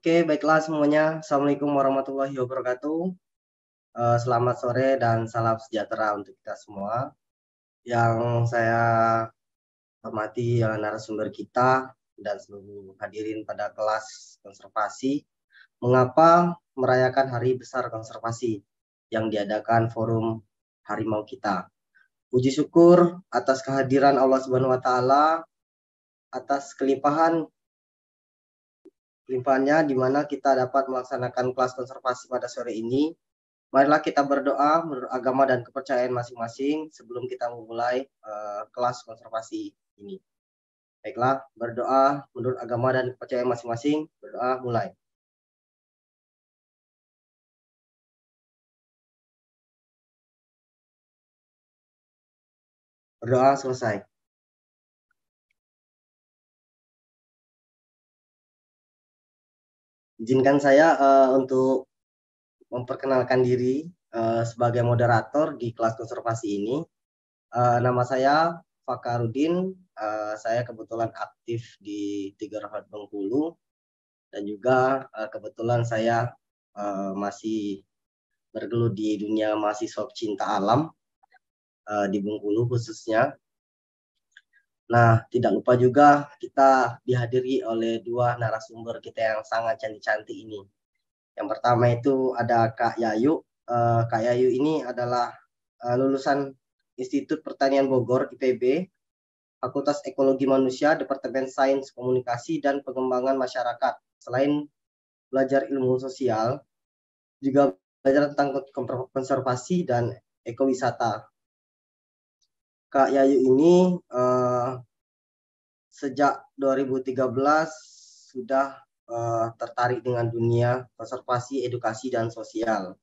Oke, baiklah semuanya. Assalamualaikum warahmatullahi wabarakatuh. Eh, selamat sore dan salam sejahtera untuk kita semua. Yang saya hormati yang narasumber kita dan seluruh hadirin pada kelas konservasi. Mengapa merayakan Hari Besar Konservasi yang diadakan Forum Harimau kita? Puji syukur atas kehadiran Allah Subhanahu wa taala atas kelimpahan limpahannya di mana kita dapat melaksanakan kelas konservasi pada sore ini. Marilah kita berdoa menurut agama dan kepercayaan masing-masing sebelum kita memulai uh, kelas konservasi ini. Baiklah, berdoa menurut agama dan kepercayaan masing-masing, berdoa mulai. Berdoa selesai. izinkan saya uh, untuk memperkenalkan diri uh, sebagai moderator di kelas konservasi ini. Uh, nama saya Fakarudin, uh, saya kebetulan aktif di Tiga Rahmat Bengkulu dan juga uh, kebetulan saya uh, masih bergelut di dunia mahasiswa cinta alam uh, di Bengkulu khususnya Nah, tidak lupa juga kita dihadiri oleh dua narasumber kita yang sangat cantik-cantik ini. Yang pertama itu ada Kak Yayu. Uh, Kak Yayu ini adalah uh, lulusan Institut Pertanian Bogor IPB, Fakultas Ekologi Manusia, Departemen Sains Komunikasi dan Pengembangan Masyarakat. Selain belajar ilmu sosial, juga belajar tentang konservasi dan ekowisata. Kak Yayu ini uh, sejak 2013 sudah uh, tertarik dengan dunia konservasi, edukasi, dan sosial.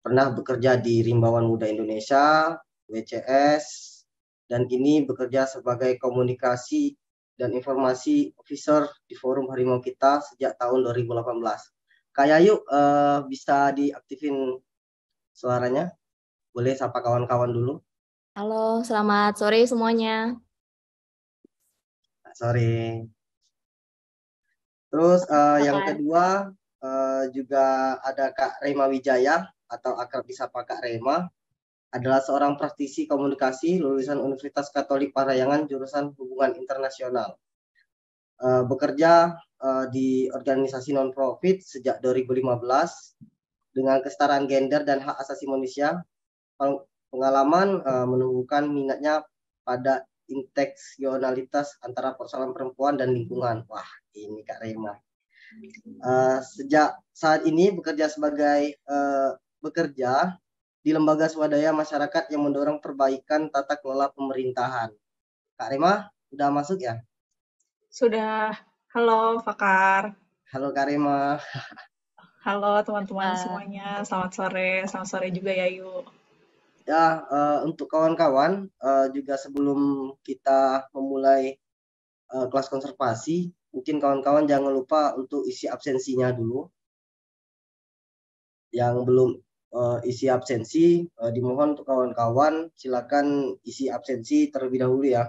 Pernah bekerja di Rimbawan Muda Indonesia, WCS, dan kini bekerja sebagai komunikasi dan informasi officer di Forum Harimau Kita sejak tahun 2018. Kak Yayu, uh, bisa diaktifin suaranya? Boleh sapa kawan-kawan dulu? Halo, selamat sore semuanya. Sorry. Terus uh, yang kan? kedua uh, juga ada Kak Rema Wijaya atau akrab disapa Kak Rema adalah seorang praktisi komunikasi lulusan Universitas Katolik Parayangan jurusan Hubungan Internasional. Uh, bekerja uh, di organisasi non-profit sejak 2015 dengan kesetaraan gender dan hak asasi manusia. Pengalaman uh, menumbuhkan minatnya pada interseksionalitas antara persoalan perempuan dan lingkungan. Wah, ini Kak Rema. Uh, sejak saat ini bekerja sebagai uh, bekerja di lembaga swadaya masyarakat yang mendorong perbaikan tata kelola pemerintahan. Kak Rema, sudah masuk ya? Sudah. Halo, Fakar. Halo, Kak Rema. Halo, teman-teman semuanya. Selamat sore. Selamat sore juga Yayu. Ya, uh, untuk kawan-kawan uh, juga sebelum kita memulai uh, kelas konservasi, mungkin kawan-kawan jangan lupa untuk isi absensinya dulu. Yang belum uh, isi absensi, uh, dimohon untuk kawan-kawan silakan isi absensi terlebih dahulu ya.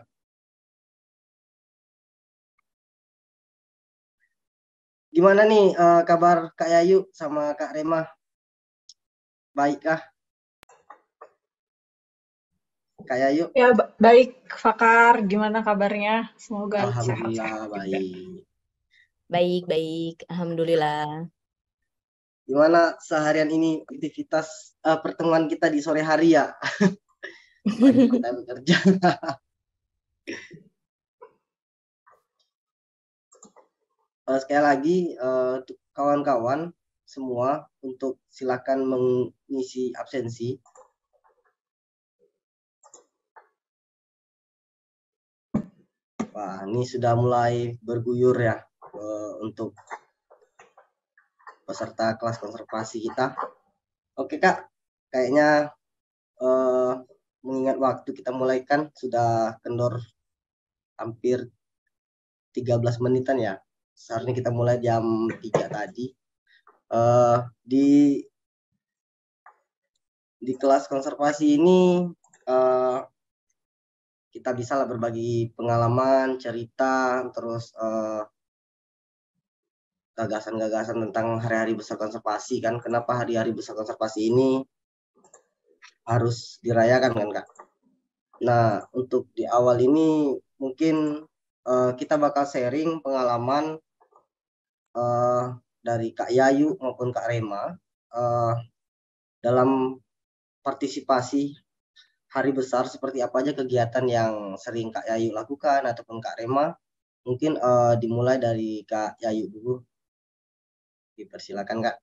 Gimana nih uh, kabar Kak Yayu sama Kak Rema Baik Kak Yayu? Ya, baik Fakar, gimana kabarnya? Semoga Alhamdulillah sehat, baik. Baik, baik. Alhamdulillah. Gimana seharian ini aktivitas uh, pertemuan kita di sore hari ya? kita bekerja. uh, sekali lagi kawan uh, kawan -kawan semua untuk silakan mengisi absensi Wah, ini sudah mulai berguyur ya eh, untuk peserta kelas konservasi kita. Oke kak, kayaknya eh, mengingat waktu kita mulai kan sudah kendor hampir 13 menitan ya. Seharusnya kita mulai jam 3 tadi. Eh, di di kelas konservasi ini eh, kita bisa lah berbagi pengalaman, cerita, terus eh, gagasan-gagasan uh, tentang hari-hari besar konservasi kan. Kenapa hari-hari besar konservasi ini harus dirayakan kan kak? Nah untuk di awal ini mungkin uh, kita bakal sharing pengalaman uh, dari Kak Yayu maupun Kak Rema dalam partisipasi hari besar seperti apa aja kegiatan yang sering Kak Yayu lakukan ataupun Kak Rema? Mungkin uh, dimulai dari Kak Yayu dulu. Dipersilakan Kak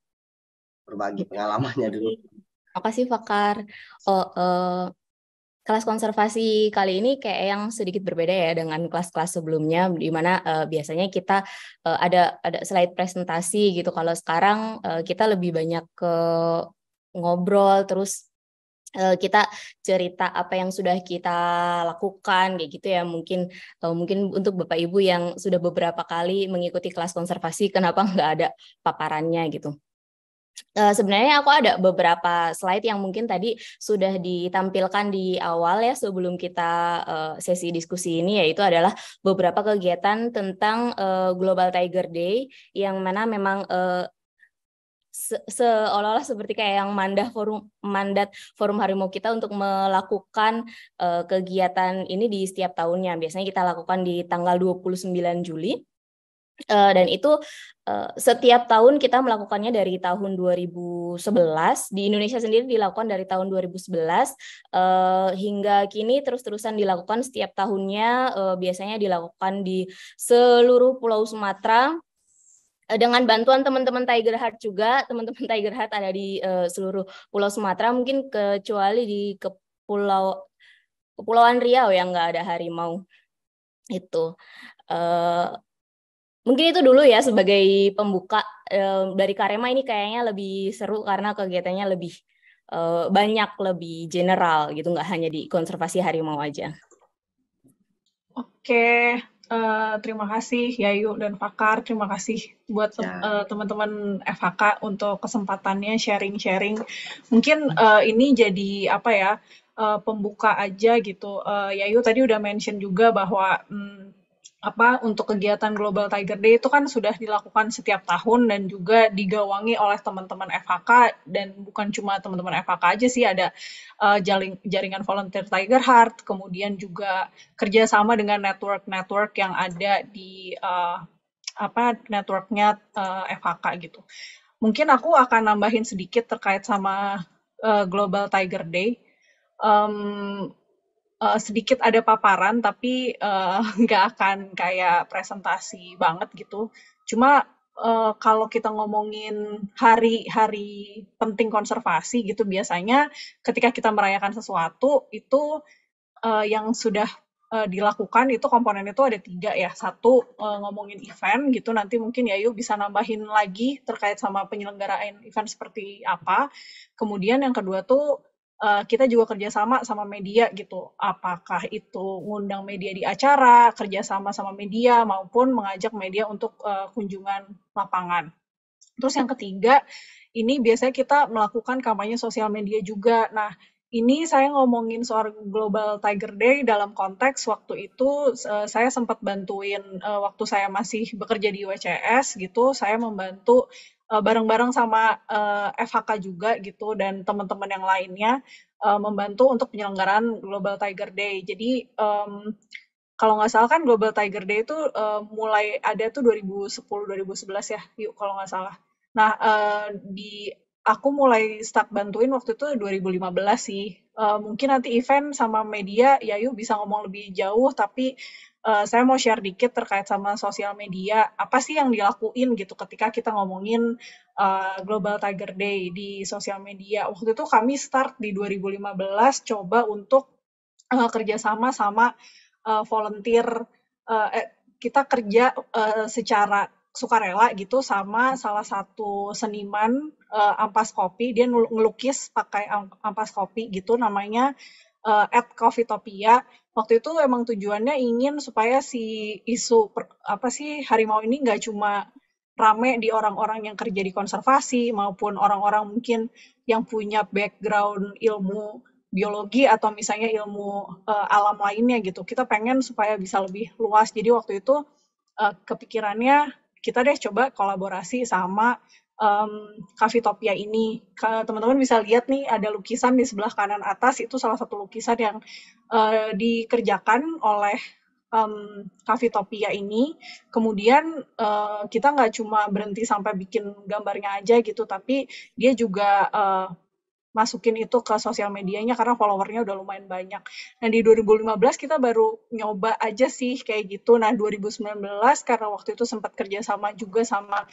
berbagi pengalamannya dulu. apa sih Fakar. Oh, uh, kelas konservasi kali ini kayak yang sedikit berbeda ya dengan kelas-kelas sebelumnya di mana uh, biasanya kita uh, ada ada slide presentasi gitu kalau sekarang uh, kita lebih banyak ke ngobrol terus Eh, kita cerita apa yang sudah kita lakukan kayak gitu ya mungkin eh, mungkin untuk bapak ibu yang sudah beberapa kali mengikuti kelas konservasi kenapa nggak ada paparannya gitu eh, sebenarnya aku ada beberapa slide yang mungkin tadi sudah ditampilkan di awal ya sebelum kita sesi diskusi ini yaitu adalah beberapa kegiatan tentang Global Tiger Day yang mana memang seolah-olah seperti kayak yang mandat forum mandat forum harimau kita untuk melakukan uh, kegiatan ini di setiap tahunnya. Biasanya kita lakukan di tanggal 29 Juli. Uh, dan itu uh, setiap tahun kita melakukannya dari tahun 2011 di Indonesia sendiri dilakukan dari tahun 2011 uh, hingga kini terus-terusan dilakukan setiap tahunnya uh, biasanya dilakukan di seluruh Pulau Sumatera Eh, dengan bantuan teman-teman Tiger Heart juga, teman-teman Tiger Heart ada di uh, seluruh Pulau Sumatera, mungkin kecuali di Kepulau, Kepulauan Riau yang nggak ada harimau itu. Uh, mungkin itu dulu ya sebagai pembuka uh, dari Karema ini kayaknya lebih seru karena kegiatannya lebih uh, banyak, lebih general gitu, nggak hanya di konservasi harimau aja. Oke, uh, terima kasih Yayu dan Fakar, terima kasih buat ya. uh, teman-teman FHK untuk kesempatannya sharing-sharing. Mungkin uh, ini jadi apa ya uh, pembuka aja gitu. Uh, Yayu tadi udah mention juga bahwa um, apa untuk kegiatan Global Tiger Day itu kan sudah dilakukan setiap tahun dan juga digawangi oleh teman-teman FHK dan bukan cuma teman-teman FHK aja sih ada uh, eh, jaring, jaringan volunteer Tiger Heart kemudian juga kerjasama dengan network-network yang ada di uh, apa networknya uh, eh, FHK gitu mungkin aku akan nambahin sedikit terkait sama uh, Global Tiger Day um, uh, sedikit ada paparan tapi eh, nggak uh, akan kayak presentasi banget gitu. Cuma uh, kalau kita ngomongin hari-hari penting konservasi gitu biasanya ketika kita merayakan sesuatu itu uh, yang sudah dilakukan itu komponen itu ada tiga ya satu ngomongin event gitu nanti mungkin ya yuk bisa nambahin lagi terkait sama penyelenggaraan event seperti apa kemudian yang kedua tuh Eh, kita juga kerjasama sama media gitu. Apakah itu ngundang media di acara, kerjasama sama media, maupun mengajak media untuk uh, kunjungan lapangan. Terus yang ketiga, ini biasanya kita melakukan kampanye sosial media juga. Nah, ini saya ngomongin soal Global Tiger Day dalam konteks waktu itu eh, saya sempat bantuin waktu saya masih bekerja di WCS gitu, saya membantu Eh, bareng-bareng sama uh, eh, FHK juga gitu dan teman-teman yang lainnya uh, membantu untuk penyelenggaraan Global Tiger Day. Jadi um, kalau nggak salah kan Global Tiger Day itu uh, mulai ada tuh 2010-2011 ya, yuk kalau nggak salah. Nah uh, di aku mulai start bantuin waktu itu 2015 sih. Uh, mungkin nanti event sama media ya yuk bisa ngomong lebih jauh tapi uh, saya mau share dikit terkait sama sosial media. Apa sih yang dilakuin gitu ketika kita ngomongin uh, Global Tiger Day di sosial media? Waktu itu kami start di 2015 coba untuk uh, kerjasama sama uh, volunteer. Uh, eh, kita kerja uh, secara sukarela gitu sama salah satu seniman uh, ampas kopi dia ngelukis pakai ampas kopi gitu namanya uh, at Coffeetopia waktu itu emang tujuannya ingin supaya si isu per, apa sih harimau ini nggak cuma rame di orang-orang yang kerja di konservasi maupun orang-orang mungkin yang punya background ilmu biologi atau misalnya ilmu uh, alam lainnya gitu. Kita pengen supaya bisa lebih luas. Jadi waktu itu uh, kepikirannya kita deh coba kolaborasi sama um, Kafitopia ini. Teman-teman bisa lihat nih ada lukisan di sebelah kanan atas itu salah satu lukisan yang uh, dikerjakan oleh um, Kafitopia ini. Kemudian uh, kita nggak cuma berhenti sampai bikin gambarnya aja gitu, tapi dia juga uh, masukin itu ke sosial medianya karena followernya udah lumayan banyak. Nah di 2015 kita baru nyoba aja sih kayak gitu. Nah 2019 karena waktu itu sempat kerjasama juga sama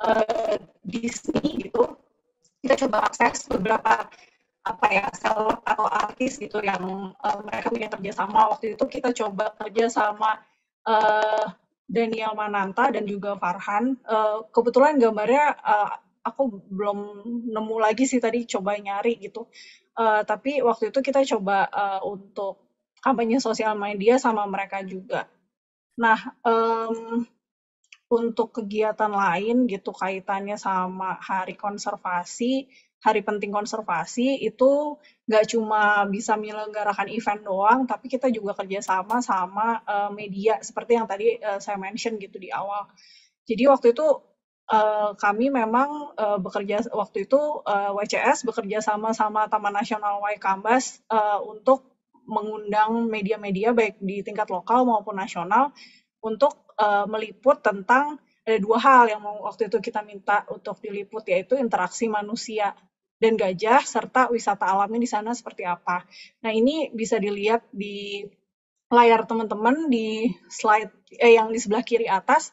uh, Disney gitu, kita coba akses beberapa apa ya seleb atau artis gitu yang uh, mereka punya kerjasama. Waktu itu kita coba kerja sama uh, Daniel Mananta dan juga Farhan. Uh, kebetulan gambarnya uh, aku belum nemu lagi sih tadi coba nyari gitu. Uh, tapi waktu itu kita coba uh, untuk kampanye sosial media sama mereka juga. Nah, um, untuk kegiatan lain gitu kaitannya sama hari konservasi, hari penting konservasi itu nggak cuma bisa menyelenggarakan event doang, tapi kita juga kerjasama sama uh, media seperti yang tadi uh, saya mention gitu di awal. Jadi waktu itu Eh, kami memang uh, bekerja waktu itu uh, eh, WCS bekerja sama sama Taman Nasional Waikambas uh, untuk mengundang media-media baik di tingkat lokal maupun nasional untuk uh, meliput tentang ada dua hal yang waktu itu kita minta untuk diliput yaitu interaksi manusia dan gajah serta wisata alamnya di sana seperti apa. Nah, ini bisa dilihat di layar teman-teman di slide eh, yang di sebelah kiri atas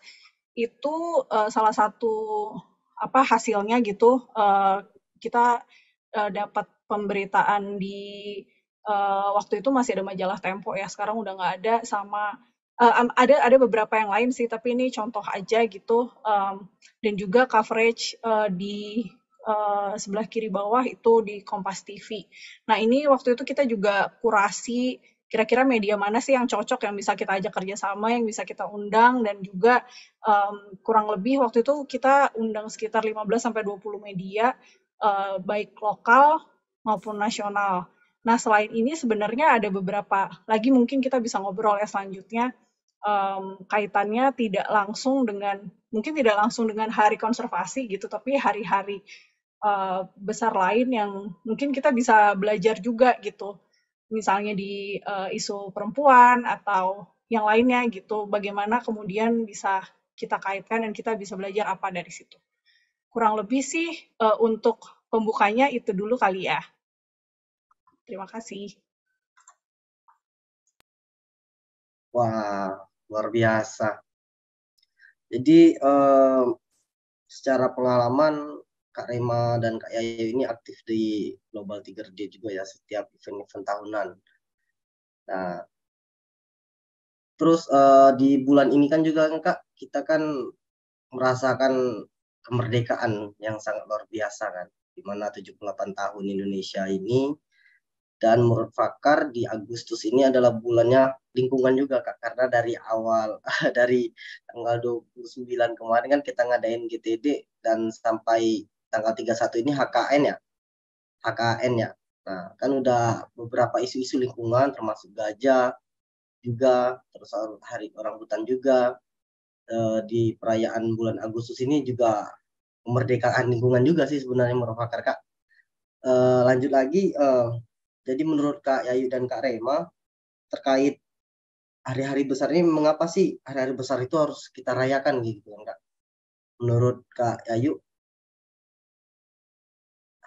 itu uh, salah satu apa hasilnya gitu uh, kita uh, dapat pemberitaan di uh, waktu itu masih ada majalah Tempo ya sekarang udah nggak ada sama uh, ada ada beberapa yang lain sih tapi ini contoh aja gitu um, dan juga coverage uh, di uh, sebelah kiri bawah itu di Kompas TV. Nah ini waktu itu kita juga kurasi kira-kira media mana sih yang cocok yang bisa kita ajak kerjasama, yang bisa kita undang dan juga um, kurang lebih waktu itu kita undang sekitar 15 sampai 20 media uh, baik lokal maupun nasional. Nah selain ini sebenarnya ada beberapa lagi mungkin kita bisa ngobrol ya selanjutnya um, kaitannya tidak langsung dengan mungkin tidak langsung dengan hari konservasi gitu, tapi hari-hari uh, besar lain yang mungkin kita bisa belajar juga gitu misalnya di uh, isu perempuan atau yang lainnya gitu bagaimana kemudian bisa kita kaitkan dan kita bisa belajar apa dari situ kurang lebih sih uh, untuk pembukanya itu dulu kali ya terima kasih wah luar biasa jadi uh, secara pengalaman Kak Rema dan Kak Yayo ini aktif di Global Tiger Day juga ya setiap event-event tahunan. Nah, terus uh, di bulan ini kan juga kan, Kak kita kan merasakan kemerdekaan yang sangat luar biasa kan, di mana 78 tahun Indonesia ini dan menurut Fakar di Agustus ini adalah bulannya lingkungan juga Kak karena dari awal dari tanggal 29 kemarin kan kita ngadain GTD dan sampai tanggal 31 ini HKN ya HKN ya nah kan udah beberapa isu-isu lingkungan termasuk gajah juga terus hari orang hutan juga e, di perayaan bulan Agustus ini juga kemerdekaan lingkungan juga sih sebenarnya merupakan kak e, lanjut lagi e, jadi menurut kak Yayu dan kak Rema terkait hari-hari besar ini mengapa sih hari-hari besar itu harus kita rayakan gitu kan kak menurut kak Yayu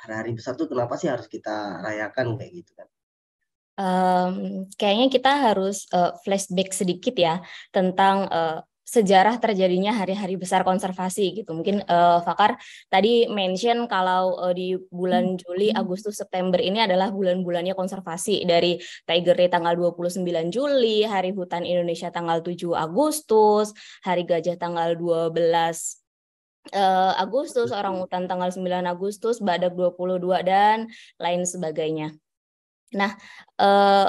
hari-hari besar tuh kenapa sih harus kita rayakan kayak gitu kan? Um, kayaknya kita harus uh, flashback sedikit ya tentang uh, sejarah terjadinya hari-hari besar konservasi gitu. Mungkin uh, Fakar tadi mention kalau uh, di bulan hmm. Juli, hmm. Agustus, September ini adalah bulan-bulannya konservasi dari Tiger Day tanggal 29 Juli, Hari Hutan Indonesia tanggal 7 Agustus, Hari Gajah tanggal 12 uh, Agustus, orang hutan tanggal 9 Agustus, Badak 22 dan lain sebagainya. Nah, uh,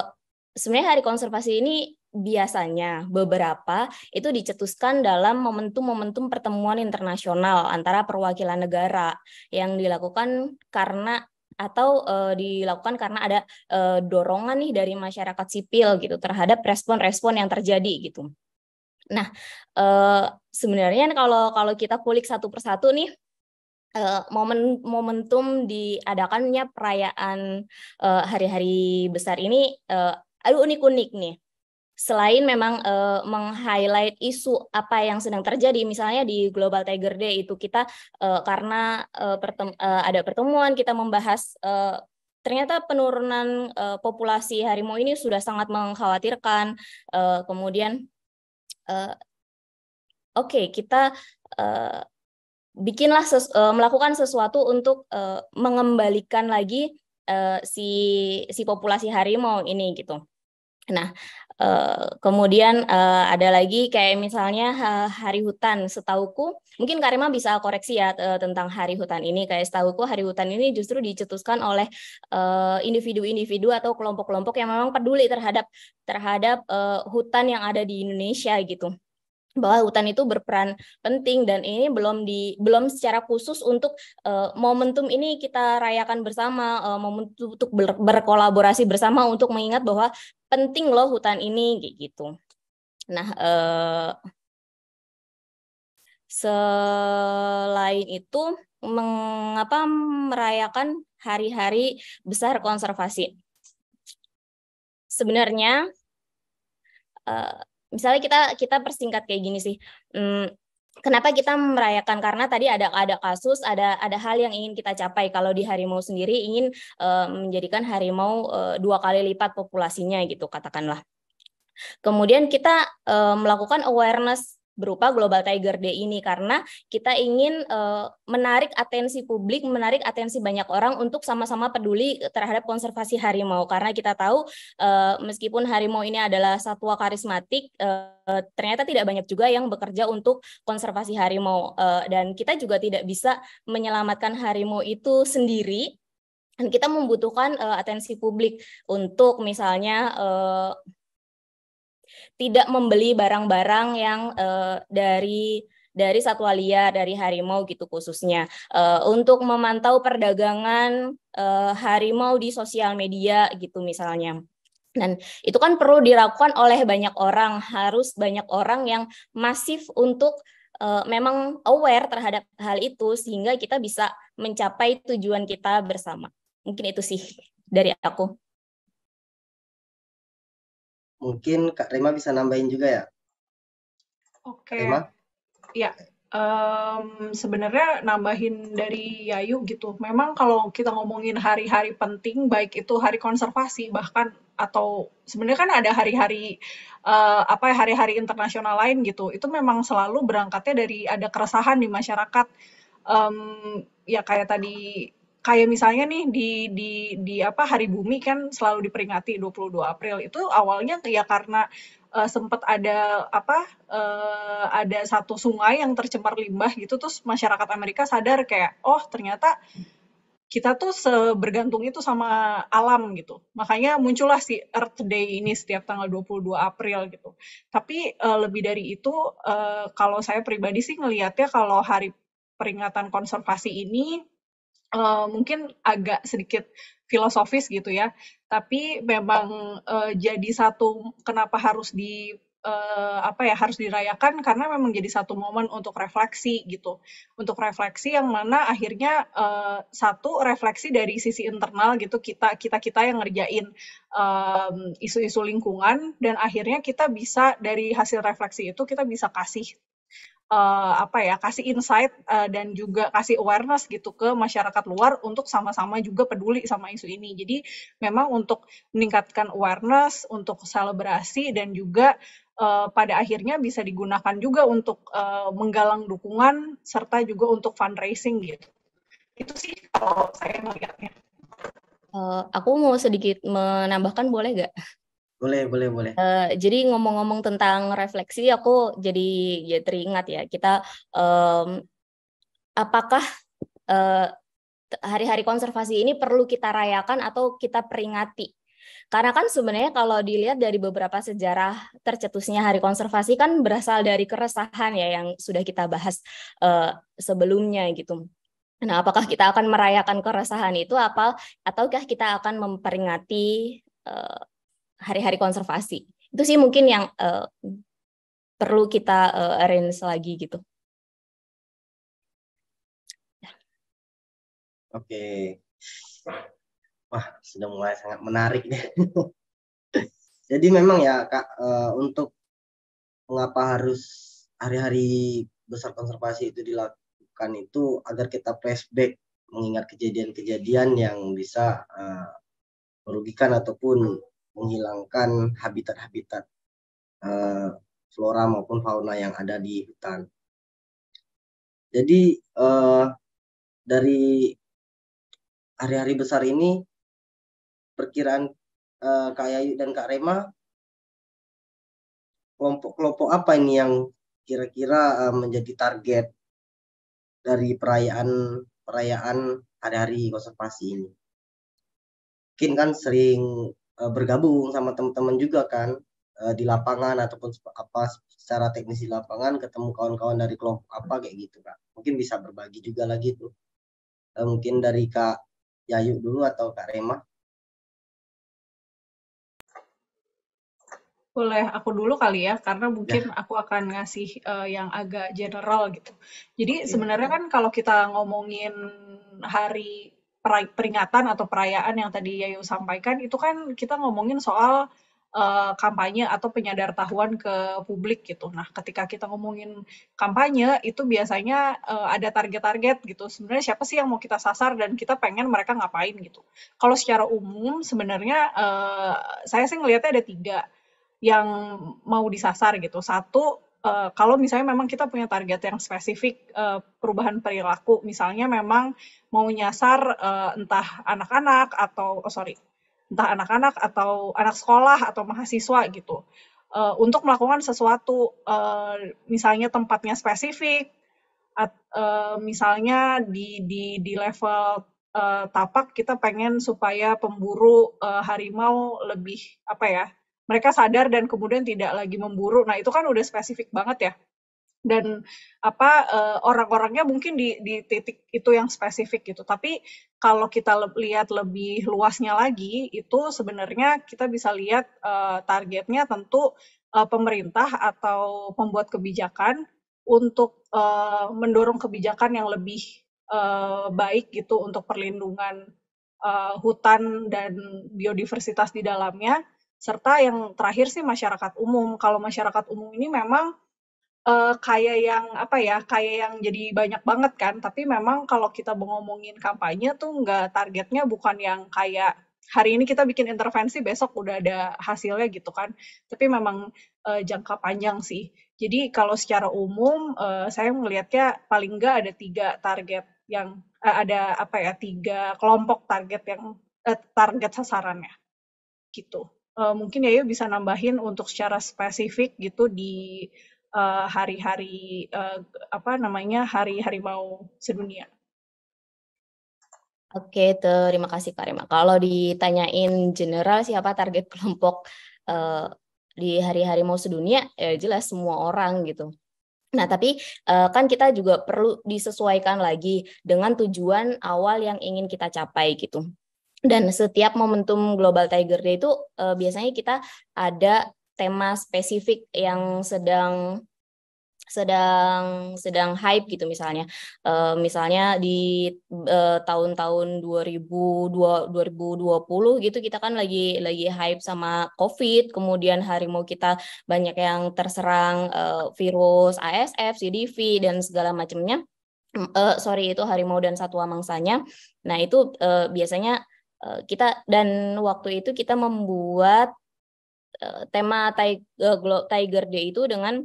sebenarnya hari konservasi ini biasanya beberapa itu dicetuskan dalam momentum-momentum pertemuan internasional antara perwakilan negara yang dilakukan karena atau e, dilakukan karena ada e, dorongan nih dari masyarakat sipil gitu terhadap respon-respon yang terjadi gitu. Nah, e, sebenarnya kalau kalau kita kulik satu persatu nih uh, momen momentum diadakannya perayaan eh, hari-hari uh, besar ini uh, aduh unik-unik nih selain memang uh, meng-highlight isu apa yang sedang terjadi misalnya di Global Tiger Day itu kita uh, karena uh, pertem uh, ada pertemuan kita membahas uh, ternyata penurunan uh, populasi harimau ini sudah sangat mengkhawatirkan uh, kemudian uh, oke okay, kita uh, bikinlah ses, uh, melakukan sesuatu untuk uh, mengembalikan lagi uh, si si populasi harimau ini gitu. Nah, uh, kemudian uh, ada lagi kayak misalnya uh, hari hutan. Setauku, mungkin Karima bisa koreksi ya uh, tentang hari hutan ini. Kayak setauku hari hutan ini justru dicetuskan oleh individu-individu uh, atau kelompok-kelompok yang memang peduli terhadap terhadap uh, hutan yang ada di Indonesia gitu bahwa hutan itu berperan penting dan ini belum di belum secara khusus untuk uh, momentum ini kita rayakan bersama uh, momentum untuk ber, berkolaborasi bersama untuk mengingat bahwa penting loh hutan ini gitu. Nah, uh, selain itu mengapa merayakan hari-hari besar konservasi? Sebenarnya uh, misalnya kita kita persingkat kayak gini sih hmm, kenapa kita merayakan karena tadi ada ada kasus ada ada hal yang ingin kita capai kalau di harimau sendiri ingin uh, menjadikan harimau uh, dua kali lipat populasinya gitu katakanlah kemudian kita uh, melakukan awareness berupa Global Tiger Day ini karena kita ingin uh, menarik atensi publik, menarik atensi banyak orang untuk sama-sama peduli terhadap konservasi harimau karena kita tahu uh, meskipun harimau ini adalah satwa karismatik uh, ternyata tidak banyak juga yang bekerja untuk konservasi harimau uh, dan kita juga tidak bisa menyelamatkan harimau itu sendiri dan kita membutuhkan uh, atensi publik untuk misalnya uh, tidak membeli barang-barang yang uh, dari dari satwa liar, dari harimau gitu khususnya. Uh, untuk memantau perdagangan uh, harimau di sosial media gitu misalnya. Dan itu kan perlu dilakukan oleh banyak orang, harus banyak orang yang masif untuk uh, memang aware terhadap hal itu sehingga kita bisa mencapai tujuan kita bersama. Mungkin itu sih dari aku. Mungkin Kak Rima bisa nambahin juga ya. Oke. Okay. Ya, um, sebenarnya nambahin dari Yayu gitu. Memang kalau kita ngomongin hari-hari penting, baik itu hari konservasi bahkan atau sebenarnya kan ada hari-hari uh, apa ya, hari-hari internasional lain gitu. Itu memang selalu berangkatnya dari ada keresahan di masyarakat. Um, ya kayak tadi kayak misalnya nih di di di apa hari bumi kan selalu diperingati 22 April itu awalnya ya karena uh, eh, sempat ada apa uh, ada satu sungai yang tercemar limbah gitu terus masyarakat Amerika sadar kayak oh ternyata kita tuh sebergantung itu sama alam gitu. Makanya muncullah si Earth Day ini setiap tanggal 22 April gitu. Tapi uh, lebih dari itu uh, kalau saya pribadi sih ngelihatnya kalau hari peringatan konservasi ini Eh, mungkin agak sedikit filosofis gitu ya. Tapi memang uh, jadi satu kenapa harus di uh, apa ya harus dirayakan karena memang jadi satu momen untuk refleksi gitu. Untuk refleksi yang mana akhirnya uh, satu refleksi dari sisi internal gitu kita kita kita yang ngerjain isu-isu um, isu -isu lingkungan dan akhirnya kita bisa dari hasil refleksi itu kita bisa kasih uh, apa ya kasih insight uh, dan juga kasih awareness gitu ke masyarakat luar untuk sama-sama juga peduli sama isu ini. Jadi memang untuk meningkatkan awareness, untuk selebrasi dan juga uh, pada akhirnya bisa digunakan juga untuk uh, menggalang dukungan serta juga untuk fundraising gitu. Itu sih kalau saya melihatnya. Uh, aku mau sedikit menambahkan boleh nggak? Boleh, boleh, boleh. Uh, jadi ngomong-ngomong tentang refleksi, aku jadi ya teringat ya kita um, apakah hari eh, hari-hari konservasi ini perlu kita rayakan atau kita peringati? Karena kan sebenarnya kalau dilihat dari beberapa sejarah tercetusnya hari konservasi kan berasal dari keresahan ya yang sudah kita bahas uh, sebelumnya gitu. Nah, apakah kita akan merayakan keresahan itu apa ataukah kita akan memperingati uh, hari-hari konservasi. Itu sih mungkin yang uh, perlu kita uh, arrange lagi gitu. Oke. Wah, sudah mulai sangat menarik nih. Jadi memang ya Kak uh, untuk mengapa harus hari-hari besar konservasi itu dilakukan itu agar kita flashback mengingat kejadian-kejadian yang bisa uh, merugikan ataupun menghilangkan habitat-habitat uh, flora maupun fauna yang ada di hutan. Jadi uh, dari hari-hari besar ini perkiraan uh, Kak Yayu dan Kak Rema kelompok-kelompok apa ini yang kira-kira uh, menjadi target dari perayaan perayaan hari-hari konservasi ini? Mungkin kan sering Eh, bergabung sama teman-teman juga kan eh, di lapangan ataupun apa secara teknis di lapangan ketemu kawan-kawan dari kelompok apa kayak gitu kak mungkin bisa berbagi juga lagi tuh eh, mungkin dari kak Yayu dulu atau kak Rema boleh aku dulu kali ya karena mungkin ya. aku akan ngasih uh, yang agak general gitu. Jadi ya. sebenarnya kan kalau kita ngomongin hari peringatan atau perayaan yang tadi Yayu sampaikan itu kan kita ngomongin soal uh, kampanye atau tahuan ke publik gitu. Nah, ketika kita ngomongin kampanye itu biasanya uh, ada target-target gitu. Sebenarnya siapa sih yang mau kita sasar dan kita pengen mereka ngapain gitu. Kalau secara umum sebenarnya uh, saya sih ngelihatnya ada tiga yang mau disasar gitu. Satu Eh, kalau misalnya memang kita punya target yang spesifik uh, perubahan perilaku, misalnya memang mau nyasar uh, entah anak-anak atau oh sorry, entah anak-anak atau anak sekolah atau mahasiswa gitu, uh, untuk melakukan sesuatu, uh, misalnya tempatnya spesifik, at, uh, misalnya di di di level uh, tapak kita pengen supaya pemburu uh, harimau lebih apa ya mereka sadar dan kemudian tidak lagi memburu. Nah, itu kan udah spesifik banget ya. Dan apa eh, orang-orangnya mungkin di, di titik itu yang spesifik gitu. Tapi kalau kita lihat lebih luasnya lagi, itu sebenarnya kita bisa lihat uh, targetnya tentu uh, pemerintah atau pembuat kebijakan untuk uh, mendorong kebijakan yang lebih uh, baik gitu untuk perlindungan uh, hutan dan biodiversitas di dalamnya serta yang terakhir sih masyarakat umum. Kalau masyarakat umum ini memang uh, kayak yang apa ya, kayak yang jadi banyak banget kan. Tapi memang kalau kita ngomongin kampanye tuh nggak targetnya bukan yang kayak hari ini kita bikin intervensi besok udah ada hasilnya gitu kan. Tapi memang uh, jangka panjang sih. Jadi kalau secara umum uh, saya melihatnya paling nggak ada tiga target yang uh, ada apa ya tiga kelompok target yang uh, target sasarannya gitu uh, mungkin yuk bisa nambahin untuk secara spesifik gitu di eh, hari-hari uh, uh, apa namanya hari hari mau sedunia. Oke, terima kasih Kak Rima. Kalau ditanyain general siapa target kelompok uh, di hari-hari mau sedunia, ya jelas semua orang gitu. Nah, tapi uh, kan kita juga perlu disesuaikan lagi dengan tujuan awal yang ingin kita capai gitu dan setiap momentum Global Tiger Day itu uh, biasanya kita ada tema spesifik yang sedang sedang sedang hype gitu misalnya uh, misalnya di tahun eh, tahun-tahun 2020 2020 gitu kita kan lagi lagi hype sama covid kemudian harimau kita banyak yang terserang uh, virus ASF CDV dan segala macamnya uh, sorry itu harimau dan satwa mangsanya nah itu uh, biasanya Eh, kita dan waktu itu kita membuat eh, tema tiger, tiger Day itu dengan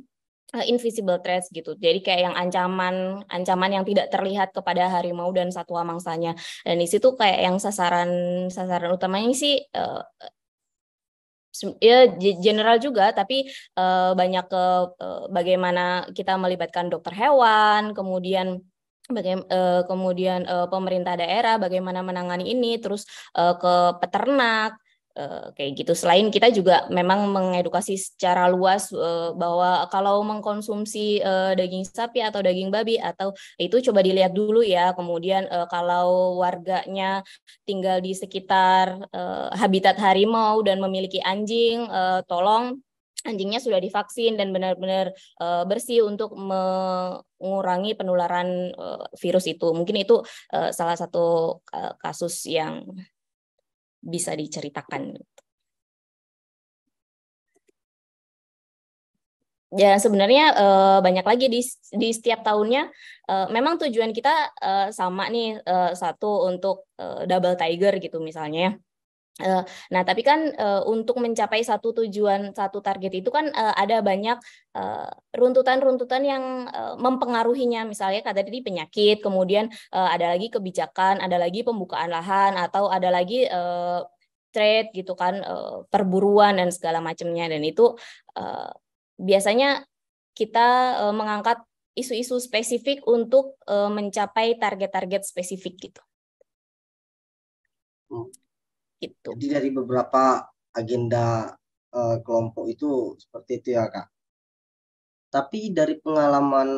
eh, invisible threats gitu. Jadi kayak yang ancaman ancaman yang tidak terlihat kepada harimau dan satwa mangsanya. Dan di situ kayak yang sasaran sasaran utamanya sih ya general juga tapi banyak ke bagaimana kita melibatkan dokter hewan, kemudian bagaimana uh, eh, kemudian uh, pemerintah daerah bagaimana menangani ini terus uh, ke peternak Uh, kayak gitu. Selain kita juga memang mengedukasi secara luas uh, bahwa kalau mengkonsumsi uh, daging sapi atau daging babi atau itu coba dilihat dulu ya. Kemudian uh, kalau warganya tinggal di sekitar uh, habitat harimau dan memiliki anjing, uh, tolong anjingnya sudah divaksin dan benar-benar uh, bersih untuk mengurangi penularan uh, virus itu. Mungkin itu uh, salah satu uh, kasus yang bisa diceritakan. Ya sebenarnya uh, banyak lagi di, di setiap tahunnya. Uh, memang tujuan kita uh, sama nih uh, satu untuk uh, double tiger gitu misalnya. Ya. Eh, nah, tapi kan eh, untuk mencapai satu tujuan, satu target itu kan eh, ada banyak runtutan-runtutan yang mempengaruhinya. Misalnya kata tadi penyakit, kemudian ada lagi kebijakan, ada lagi pembukaan lahan, atau ada lagi trade gitu kan, perburuan dan segala macamnya. Dan itu biasanya kita mengangkat isu-isu spesifik untuk mencapai target-target spesifik gitu. Hmm gitu. Jadi dari beberapa agenda uh, kelompok itu seperti itu ya kak. Tapi dari pengalaman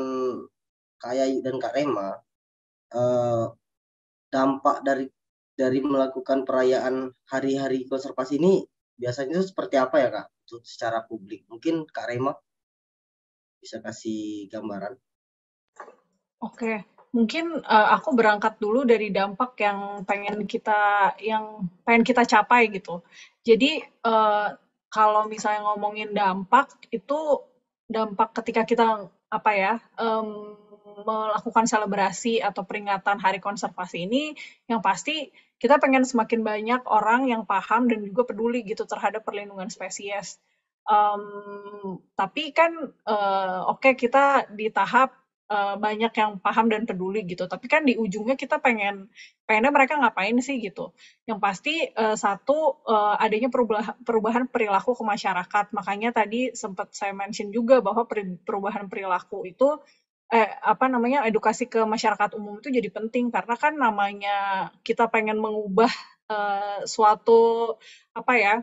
Kak Yayu dan Kak Rema, uh, dampak dari dari melakukan perayaan hari-hari konservasi ini biasanya itu seperti apa ya kak? Untuk secara publik mungkin Kak Rema bisa kasih gambaran. Oke, mungkin uh, aku berangkat dulu dari dampak yang pengen kita yang pengen kita capai gitu. Jadi uh, kalau misalnya ngomongin dampak itu dampak ketika kita apa ya um, melakukan selebrasi atau peringatan Hari Konservasi ini, yang pasti kita pengen semakin banyak orang yang paham dan juga peduli gitu terhadap perlindungan spesies. Um, tapi kan uh, oke okay, kita di tahap uh, banyak yang paham dan peduli gitu. Tapi kan di ujungnya kita pengen pengennya mereka ngapain sih gitu. Yang pasti uh, satu uh, adanya perubahan, perilaku ke masyarakat. Makanya tadi sempat saya mention juga bahwa perubahan perilaku itu eh, apa namanya edukasi ke masyarakat umum itu jadi penting karena kan namanya kita pengen mengubah uh, suatu apa ya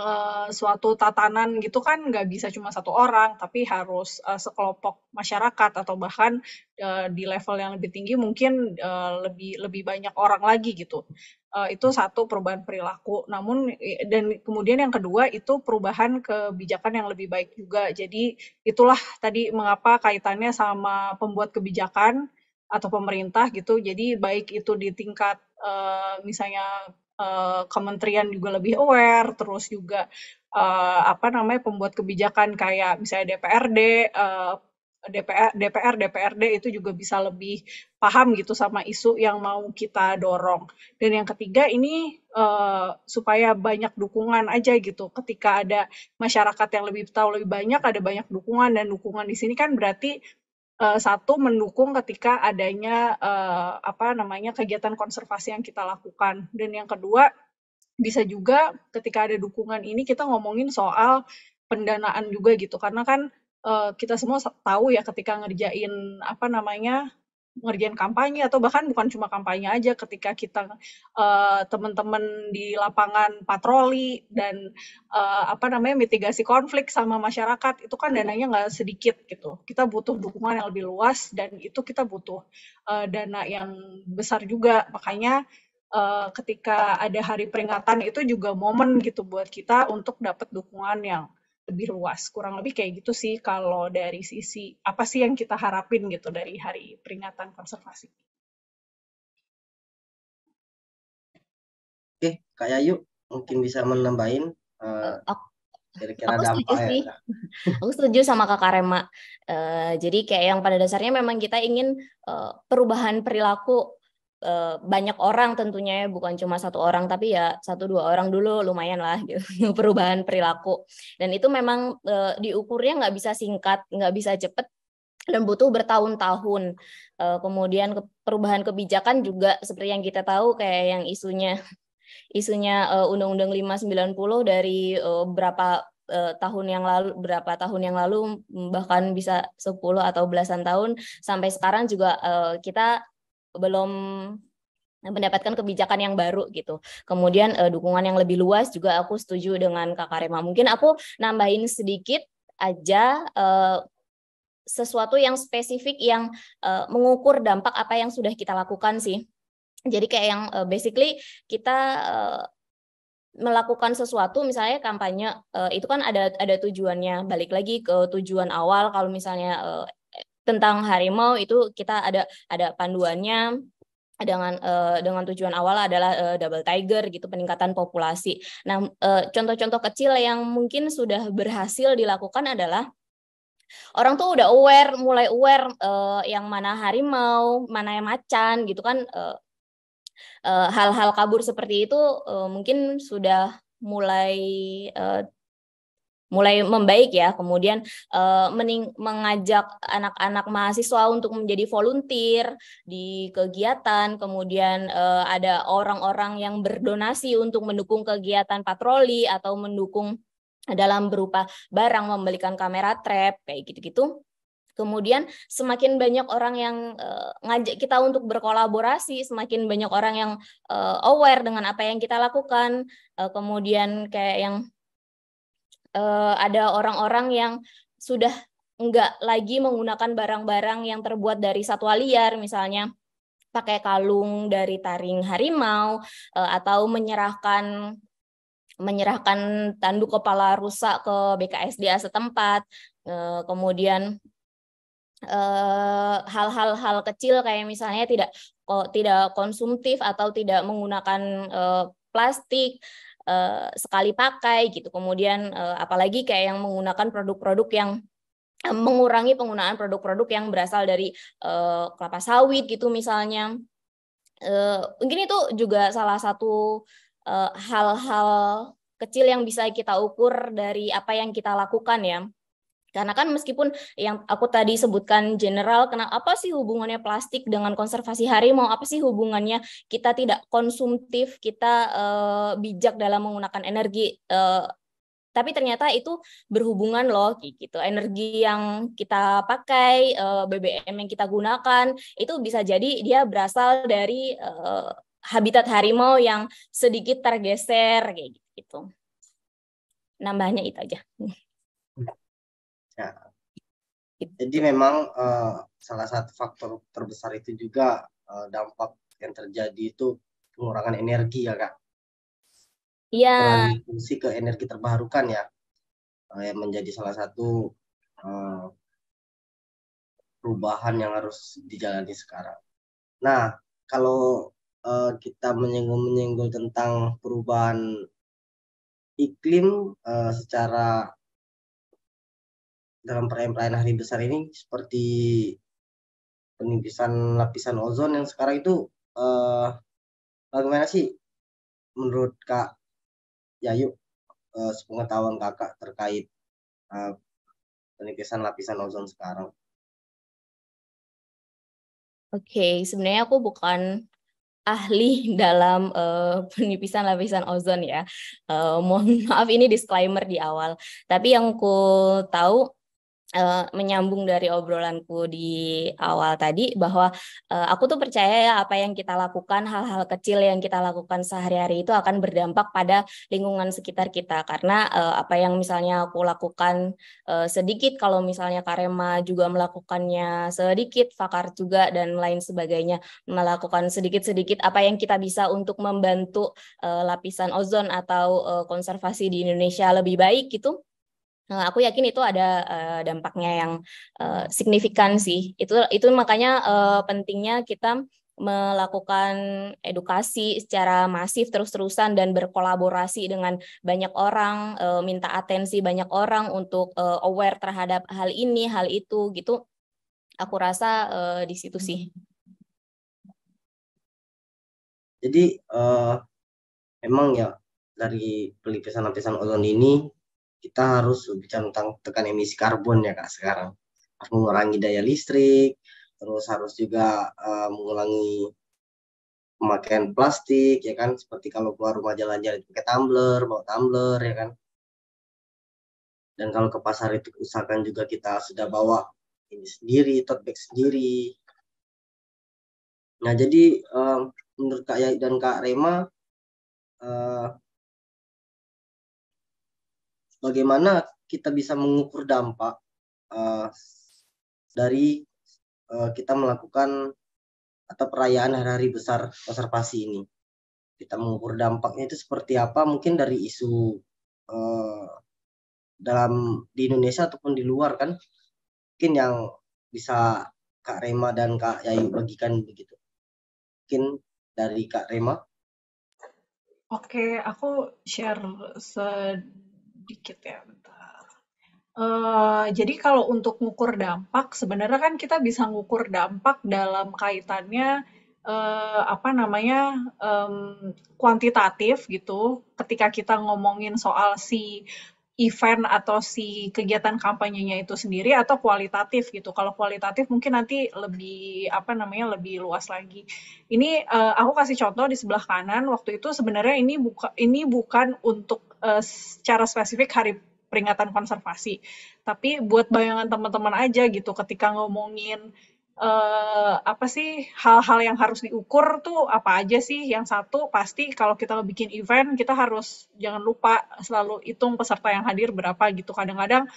Eh, suatu tatanan gitu kan nggak bisa cuma satu orang, tapi harus uh, sekelompok masyarakat atau bahkan uh, di level yang lebih tinggi mungkin uh, lebih lebih banyak orang lagi gitu. Uh, itu satu perubahan perilaku. Namun dan kemudian yang kedua itu perubahan kebijakan yang lebih baik juga. Jadi itulah tadi mengapa kaitannya sama pembuat kebijakan atau pemerintah gitu. Jadi baik itu di tingkat uh, misalnya Eh, kementerian juga lebih aware, terus juga uh, apa namanya pembuat kebijakan kayak misalnya DPRD, uh, eh, DPR, DPR, DPRD itu juga bisa lebih paham gitu sama isu yang mau kita dorong. Dan yang ketiga ini uh, supaya banyak dukungan aja gitu. Ketika ada masyarakat yang lebih tahu lebih banyak, ada banyak dukungan dan dukungan di sini kan berarti uh, satu mendukung ketika adanya uh, apa namanya kegiatan konservasi yang kita lakukan dan yang kedua bisa juga ketika ada dukungan ini kita ngomongin soal pendanaan juga gitu karena kan uh, kita semua tahu ya ketika ngerjain apa namanya ngerjain kampanye atau bahkan bukan cuma kampanye aja ketika kita uh, eh, teman-teman di lapangan patroli dan uh, apa namanya mitigasi konflik sama masyarakat itu kan dananya nggak sedikit gitu kita butuh dukungan yang lebih luas dan itu kita butuh uh, dana yang besar juga makanya uh, ketika ada hari peringatan itu juga momen gitu buat kita untuk dapat dukungan yang lebih luas. Kurang lebih kayak gitu sih kalau dari sisi apa sih yang kita harapin gitu dari Hari Peringatan Konservasi. Oke, Kak Yayu mungkin bisa menambahin uh, kira-kira aku setuju ya, sih. aku setuju sama Kak Rema. Uh, eh, jadi kayak yang pada dasarnya memang kita ingin uh, perubahan perilaku Eh, banyak orang tentunya ya bukan cuma satu orang tapi ya satu dua orang dulu lumayan lah gitu perubahan perilaku dan itu memang uh, diukurnya nggak bisa singkat nggak bisa cepet dan butuh bertahun-tahun. Eh, kemudian perubahan kebijakan juga seperti yang kita tahu kayak yang isunya isunya Undang-Undang 590 dari berapa tahun yang lalu berapa tahun yang lalu bahkan bisa 10 atau belasan tahun sampai sekarang juga kita belum mendapatkan kebijakan yang baru gitu. Kemudian uh, dukungan yang lebih luas juga aku setuju dengan Kak Karema. Mungkin aku nambahin sedikit aja uh, sesuatu yang spesifik yang uh, mengukur dampak apa yang sudah kita lakukan sih. Jadi kayak yang basically kita melakukan sesuatu misalnya kampanye itu kan ada ada tujuannya balik lagi ke tujuan awal kalau misalnya tentang harimau itu kita ada ada panduannya dengan uh, dengan tujuan awal adalah uh, double tiger gitu peningkatan populasi. Nah, contoh eh, contoh-contoh kecil yang mungkin sudah berhasil dilakukan adalah orang tuh udah aware, mulai aware uh, yang mana harimau, mana yang macan gitu kan uh, uh, hal-hal kabur seperti itu uh, mungkin sudah mulai uh, mulai membaik ya kemudian uh, mening mengajak anak-anak mahasiswa untuk menjadi volunteer di kegiatan kemudian uh, ada orang-orang yang berdonasi untuk mendukung kegiatan patroli atau mendukung dalam berupa barang membelikan kamera trap kayak gitu-gitu Kemudian semakin banyak orang yang uh, ngajak kita untuk berkolaborasi, semakin banyak orang yang uh, aware dengan apa yang kita lakukan. Uh, kemudian kayak yang uh, ada orang-orang yang sudah nggak lagi menggunakan barang-barang yang terbuat dari satwa liar misalnya pakai kalung dari taring harimau uh, atau menyerahkan menyerahkan tanduk kepala rusak ke BKSDA setempat uh, kemudian hal-hal uh, hal kecil kayak misalnya tidak kok tidak konsumtif atau tidak menggunakan plastik uh, sekali pakai gitu. Kemudian uh, apalagi kayak yang menggunakan produk-produk yang uh, mengurangi penggunaan produk-produk yang berasal dari uh, kelapa sawit gitu misalnya. Uh, mungkin itu juga salah satu hal-hal uh, hal -hal kecil yang bisa kita ukur dari apa yang kita lakukan ya. Karena kan meskipun yang aku tadi sebutkan general, kenapa apa sih hubungannya plastik dengan konservasi harimau? Apa sih hubungannya kita tidak konsumtif, kita uh, bijak dalam menggunakan energi? Uh, tapi ternyata itu berhubungan loh gitu energi yang kita pakai eh, BBM yang kita gunakan itu bisa jadi dia berasal dari uh, habitat harimau yang sedikit tergeser kayak gitu nambahnya itu aja. Ya. Gitu. Jadi memang uh, salah satu faktor terbesar itu juga uh, dampak yang terjadi itu pengurangan energi ya kak. Iya. Fungsi ke energi terbarukan ya, uh, yang menjadi salah satu uh, perubahan yang harus dijalani sekarang. Nah, kalau uh, kita menyinggung-menyinggung tentang perubahan iklim uh, secara dalam perayaan-perayaan hari besar ini seperti penipisan lapisan ozon yang sekarang itu uh, bagaimana sih menurut Kak Yayu uh, sepengetahuan kakak terkait uh, eh, penipisan lapisan ozon sekarang? Oke, okay, sebenarnya aku bukan ahli dalam uh, penipisan lapisan ozon ya. Uh, mohon maaf ini disclaimer di awal. Tapi yang ku tahu Eh, menyambung dari obrolanku di awal tadi bahwa eh, aku tuh percaya ya apa yang kita lakukan hal-hal kecil yang kita lakukan sehari-hari itu akan berdampak pada lingkungan sekitar kita karena eh, apa yang misalnya aku lakukan sedikit kalau misalnya Karema juga melakukannya sedikit Fakar juga dan lain sebagainya melakukan sedikit-sedikit apa yang kita bisa untuk membantu lapisan ozon atau konservasi di Indonesia lebih baik gitu Nah, aku yakin itu ada uh, dampaknya yang uh, signifikan sih. Itu itu makanya uh, pentingnya kita melakukan edukasi secara masif terus-terusan dan berkolaborasi dengan banyak orang, uh, minta atensi banyak orang untuk uh, aware terhadap hal ini, hal itu gitu. Aku rasa uh, di situ sih. Jadi uh, emang ya dari pelipisan pelipisan ozon ini kita harus bicara tentang tekan emisi karbon ya kak sekarang harus mengurangi daya listrik terus harus juga uh, eh, mengurangi pemakaian plastik ya kan seperti kalau keluar rumah jalan-jalan pakai tumbler bawa tumbler ya kan dan kalau ke pasar itu usahakan juga kita sudah bawa ini sendiri tote bag sendiri nah jadi uh, menurut kak Yai dan kak Rema uh, bagaimana kita bisa mengukur dampak uh, dari uh, kita melakukan atau perayaan hari-hari besar konservasi ini. Kita mengukur dampaknya itu seperti apa mungkin dari isu uh, dalam di Indonesia ataupun di luar kan mungkin yang bisa Kak Rema dan Kak Yayu bagikan begitu. Mungkin dari Kak Rema. Oke, aku share dikit ya bentar. Uh, jadi kalau untuk ngukur dampak, sebenarnya kan kita bisa ngukur dampak dalam kaitannya uh, apa namanya um, kuantitatif gitu. Ketika kita ngomongin soal si event atau si kegiatan kampanyenya itu sendiri atau kualitatif gitu. Kalau kualitatif mungkin nanti lebih apa namanya lebih luas lagi. Ini uh, aku kasih contoh di sebelah kanan waktu itu sebenarnya ini buka ini bukan untuk uh, secara spesifik hari peringatan konservasi. Tapi buat bayangan teman-teman aja gitu ketika ngomongin uh, apa sih hal-hal yang harus diukur tuh apa aja sih? Yang satu pasti kalau kita bikin event kita harus jangan lupa selalu hitung peserta yang hadir berapa gitu. Kadang-kadang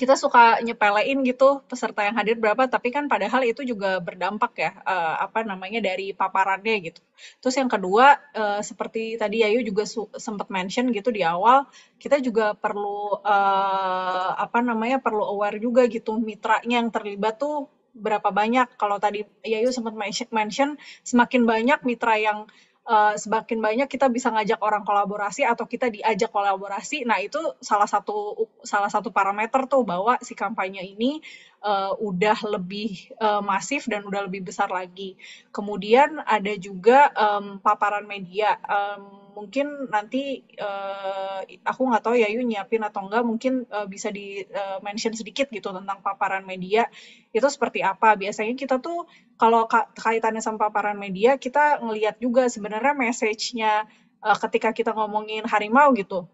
kita suka nyepelein gitu peserta yang hadir berapa, tapi kan padahal itu juga berdampak ya, uh, apa namanya dari paparannya gitu. Terus yang kedua, uh, seperti tadi Yayu juga sempat mention gitu di awal, kita juga perlu uh, apa namanya perlu aware juga gitu mitranya yang terlibat tuh berapa banyak. Kalau tadi Yayu sempat mention, semakin banyak mitra yang uh, semakin banyak kita bisa ngajak orang kolaborasi atau kita diajak kolaborasi. Nah, itu salah satu salah satu parameter tuh bahwa si kampanye ini uh, udah lebih uh, masif dan udah lebih besar lagi. Kemudian ada juga um, paparan media. Um, mungkin nanti uh, aku nggak tahu ya Yu nyiapin atau enggak mungkin uh, bisa di uh, mention sedikit gitu tentang paparan media itu seperti apa biasanya kita tuh kalau ka kaitannya sama paparan media kita ngelihat juga sebenarnya message-nya uh, ketika kita ngomongin harimau gitu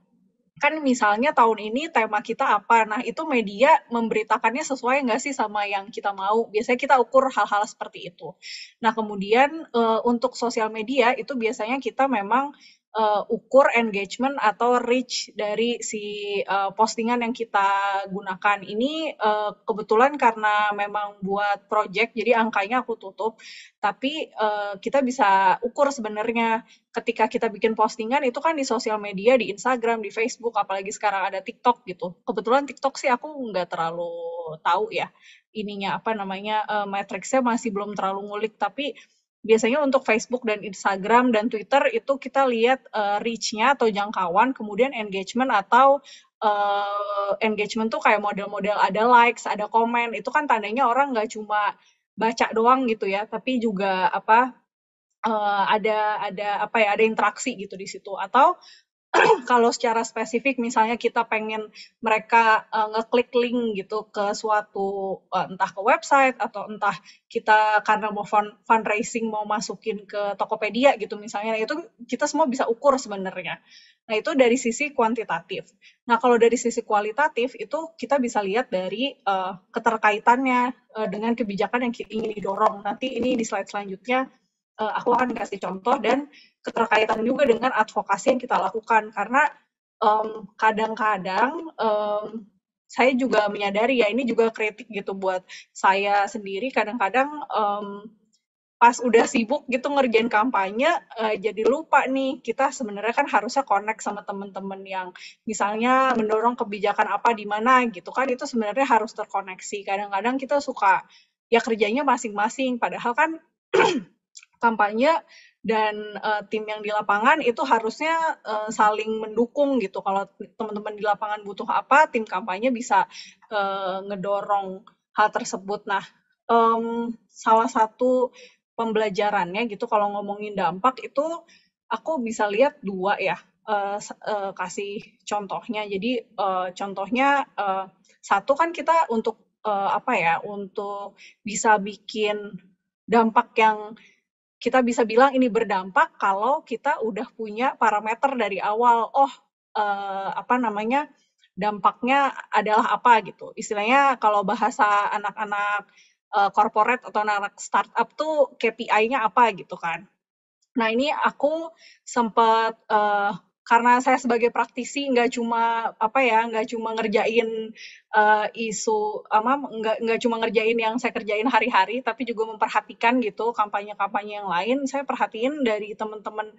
kan misalnya tahun ini tema kita apa nah itu media memberitakannya sesuai nggak sih sama yang kita mau biasanya kita ukur hal-hal seperti itu nah kemudian e, untuk sosial media itu biasanya kita memang uh, ukur engagement atau reach dari si uh, postingan yang kita gunakan. Ini uh, kebetulan karena memang buat project jadi angkanya aku tutup, tapi uh, kita bisa ukur sebenarnya ketika kita bikin postingan itu kan di sosial media, di Instagram, di Facebook, apalagi sekarang ada TikTok gitu. Kebetulan TikTok sih aku nggak terlalu tahu ya ininya apa namanya uh, matriksnya masih belum terlalu ngulik tapi biasanya untuk Facebook dan Instagram dan Twitter itu kita lihat uh, reach-nya atau jangkauan, kemudian engagement atau uh, engagement tuh kayak model-model ada likes, ada komen, itu kan tandanya orang nggak cuma baca doang gitu ya, tapi juga apa uh, ada ada apa ya ada interaksi gitu di situ atau kalau secara spesifik misalnya kita pengen mereka uh, ngeklik link gitu ke suatu uh, entah ke website atau entah kita karena mau fund fundraising mau masukin ke Tokopedia gitu misalnya nah itu kita semua bisa ukur sebenarnya. Nah, itu dari sisi kuantitatif. Nah, kalau dari sisi kualitatif itu kita bisa lihat dari uh, keterkaitannya uh, dengan kebijakan yang ingin didorong. Nanti ini di slide selanjutnya uh, aku akan kasih contoh dan keterkaitan juga dengan advokasi yang kita lakukan karena kadang-kadang um, saya juga menyadari ya ini juga kritik gitu buat saya sendiri kadang-kadang um, pas udah sibuk gitu ngerjain kampanye uh, jadi lupa nih kita sebenarnya kan harusnya connect sama teman-teman yang misalnya mendorong kebijakan apa di mana gitu kan itu sebenarnya harus terkoneksi kadang-kadang kita suka ya kerjanya masing-masing padahal kan kampanye dan uh, tim yang di lapangan itu harusnya uh, saling mendukung gitu. Kalau teman-teman di lapangan butuh apa, tim kampanye bisa uh, ngedorong hal tersebut. Nah, um, salah satu pembelajarannya gitu kalau ngomongin dampak itu aku bisa lihat dua ya. Uh, uh, kasih contohnya. Jadi uh, contohnya uh, satu kan kita untuk uh, apa ya? Untuk bisa bikin dampak yang kita bisa bilang ini berdampak kalau kita udah punya parameter dari awal oh eh, apa namanya dampaknya adalah apa gitu istilahnya kalau bahasa anak-anak eh, corporate atau anak, startup tuh KPI-nya apa gitu kan nah ini aku sempat eh, karena saya sebagai praktisi nggak cuma apa ya nggak cuma ngerjain uh, isu apa nggak nggak cuma ngerjain yang saya kerjain hari-hari tapi juga memperhatikan gitu kampanye-kampanye yang lain saya perhatiin dari teman-teman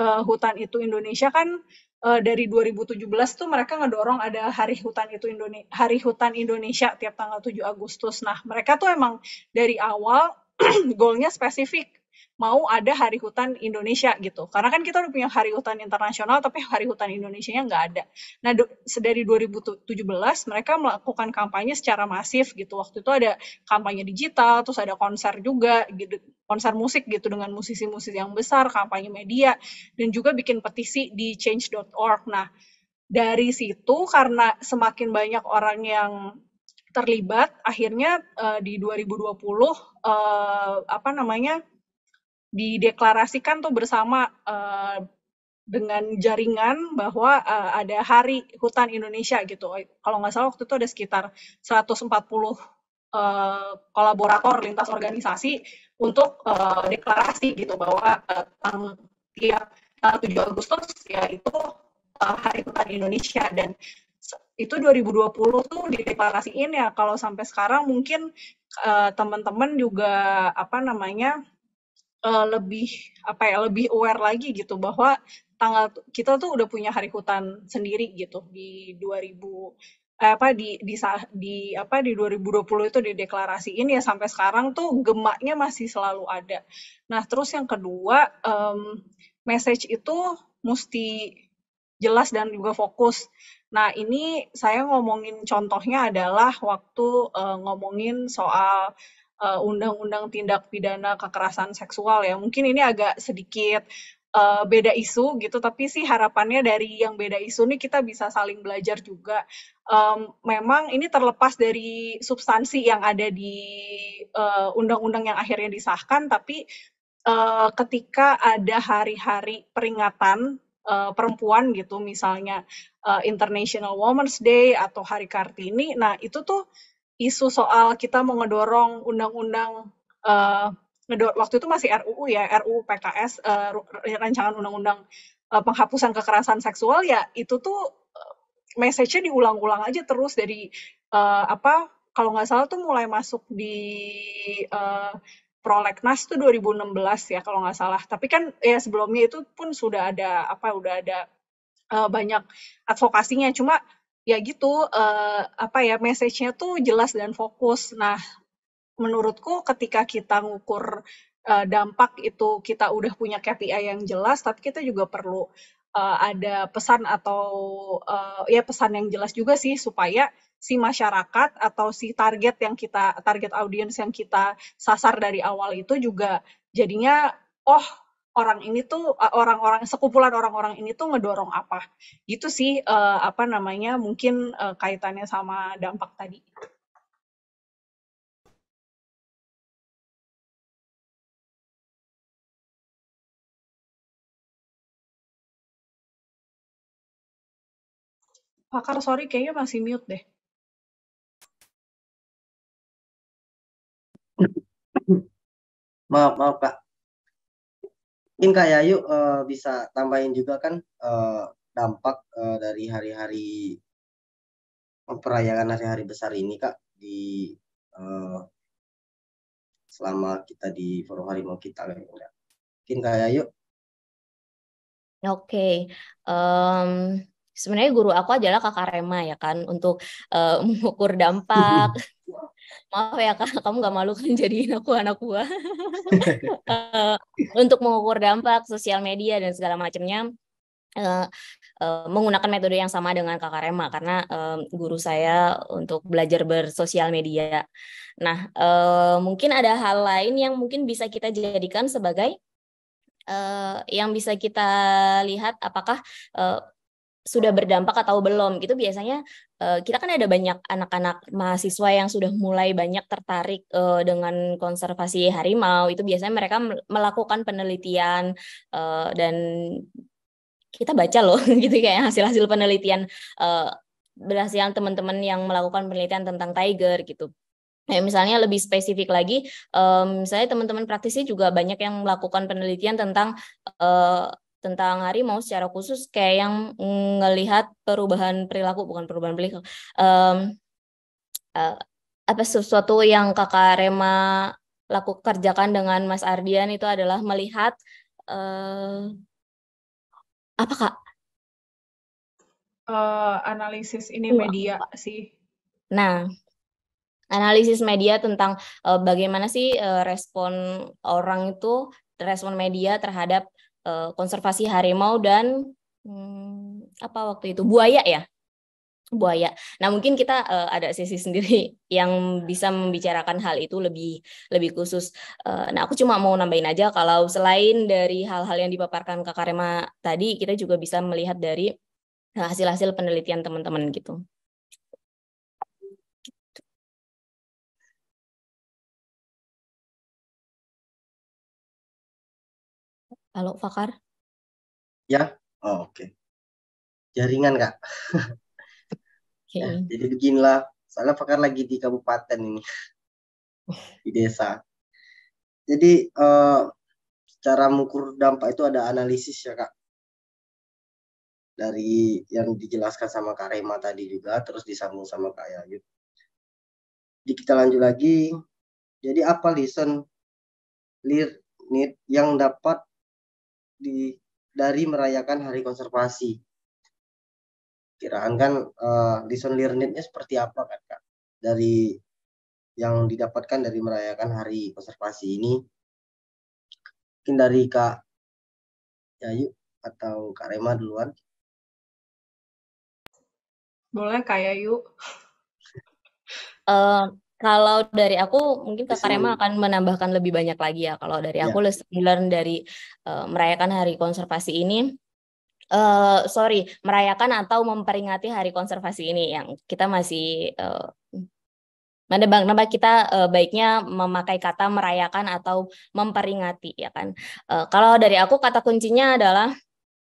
uh, hutan itu Indonesia kan uh, dari 2017 tuh mereka ngedorong ada hari hutan itu Indonesia hari hutan Indonesia tiap tanggal 7 Agustus nah mereka tuh emang dari awal goalnya spesifik mau ada Hari Hutan Indonesia gitu. Karena kan kita udah punya Hari Hutan Internasional, tapi Hari Hutan Indonesia-nya nggak ada. Nah, do, dari 2017 mereka melakukan kampanye secara masif gitu. Waktu itu ada kampanye digital, terus ada konser juga, gitu, konser musik gitu dengan musisi-musisi yang besar, kampanye media, dan juga bikin petisi di change.org. Nah, dari situ karena semakin banyak orang yang terlibat, akhirnya uh, di 2020 uh, eh, apa namanya dideklarasikan tuh bersama uh, dengan jaringan bahwa uh, ada Hari Hutan Indonesia gitu. Kalau nggak salah waktu itu ada sekitar 140 uh, eh, kolaborator lintas organisasi untuk uh, deklarasi gitu bahwa uh, tiap tanggal 7 Agustus yaitu uh, Hari Hutan Indonesia dan itu 2020 tuh dideklarasiin ya kalau sampai sekarang mungkin uh, teman-teman juga apa namanya uh, lebih apa ya lebih aware lagi gitu bahwa tanggal kita tuh udah punya hari hutan sendiri gitu di 2000 eh, apa di, di di apa di 2020 itu dideklarasiin ya sampai sekarang tuh gemaknya masih selalu ada. Nah, terus yang kedua um, message itu mesti jelas dan juga fokus. Nah, ini saya ngomongin contohnya adalah waktu uh, ngomongin soal Eh, undang-undang tindak pidana kekerasan seksual ya. Mungkin ini agak sedikit uh, beda isu gitu tapi sih harapannya dari yang beda isu ini kita bisa saling belajar juga um, memang ini terlepas dari substansi yang ada di eh, undang-undang uh, yang akhirnya disahkan tapi uh, ketika ada hari-hari peringatan uh, perempuan gitu misalnya uh, International Women's Day atau Hari Kartini nah itu tuh isu soal kita mau ngedorong undang-undang uh, ngedor waktu itu masih RUU ya RUU PKS uh, eh, rancangan undang-undang uh, penghapusan kekerasan seksual ya itu tuh uh, message-nya diulang-ulang aja terus dari uh, apa kalau nggak salah tuh mulai masuk di uh, prolegnas tuh 2016 ya kalau nggak salah. Tapi kan ya sebelumnya itu pun sudah ada apa udah ada uh, banyak advokasinya. Cuma ya gitu uh, apa ya message-nya tuh jelas dan fokus. Nah, menurutku ketika kita ngukur uh, dampak itu kita udah punya KPI yang jelas, tapi kita juga perlu uh, ada pesan atau uh, ya pesan yang jelas juga sih supaya si masyarakat atau si target yang kita target audiens yang kita sasar dari awal itu juga jadinya oh orang ini tuh eh, orang-orang sekumpulan orang-orang ini tuh ngedorong apa gitu sih uh, apa namanya mungkin uh, kaitannya sama dampak tadi Pakar sorry kayaknya masih mute deh maaf maaf kak mungkin Kak Yayu uh, bisa tambahin juga kan uh, dampak uh, dari hari-hari perayaan hari-hari besar ini Kak di uh, selama kita di forum harimau kita mungkin Kak Yayu Oke, okay. um, sebenarnya guru aku adalah kakak Rema ya kan untuk uh, mengukur dampak maaf ya kak kamu gak malu kan jadiin aku anak buah eh, untuk mengukur dampak sosial media dan segala macamnya eh, eh, menggunakan metode yang sama dengan Kakak Rema karena guru saya untuk belajar bersosial media. Nah, mungkin ada hal lain yang mungkin bisa kita jadikan sebagai yang bisa kita lihat apakah sudah berdampak atau belum gitu biasanya uh, kita kan ada banyak anak-anak mahasiswa yang sudah mulai banyak tertarik uh, dengan konservasi harimau itu biasanya mereka melakukan penelitian uh, dan kita baca loh gitu kayak hasil-hasil penelitian uh, berhasil teman-teman yang melakukan penelitian tentang tiger gitu Ya, misalnya lebih spesifik lagi, um, misalnya teman-teman praktisi juga banyak yang melakukan penelitian tentang uh, tentang harimau secara khusus kayak yang ngelihat perubahan perilaku bukan perubahan perilaku um, uh, apa sesuatu yang kakak Rema laku kerjakan dengan Mas Ardian itu adalah melihat uh, apa kak uh, analisis ini uh, media apa? sih nah analisis media tentang uh, bagaimana sih uh, respon orang itu respon media terhadap uh, konservasi harimau dan hmm, apa waktu itu buaya ya buaya. Nah mungkin kita uh, ada sesi sendiri yang bisa membicarakan hal itu lebih lebih khusus. Uh, nah aku cuma mau nambahin aja kalau selain dari hal-hal yang dipaparkan Kak Karema tadi, kita juga bisa melihat dari hasil-hasil penelitian teman-teman gitu. Halo Fakar? Ya, oh, oke. Okay. Jaringan kak. okay. Nah, ya, jadi beginilah, soalnya Fakar lagi di kabupaten ini, di desa. Jadi uh, cara mengukur dampak itu ada analisis ya kak dari yang dijelaskan sama Kak Rema tadi juga, terus disambung sama Kak Yayu. Jadi kita lanjut lagi. Jadi apa listen lead need yang dapat di dari merayakan Hari Konservasi. Kiraan kan uh, eh, lesson learned seperti apa kan Kak? Dari yang didapatkan dari merayakan Hari Konservasi ini mungkin dari Kak Yayu atau Kak Rema duluan. Boleh Kak Yayu. Uh, kalau dari aku mungkin Kak Karema akan menambahkan lebih banyak lagi ya. Kalau dari ya. aku yeah. lesson learn dari uh, merayakan Hari Konservasi ini uh, sorry, merayakan atau memperingati Hari Konservasi ini yang kita masih uh, eh, Mana bang, nama kita e, baiknya memakai kata merayakan atau memperingati, ya kan? E, kalau dari aku kata kuncinya adalah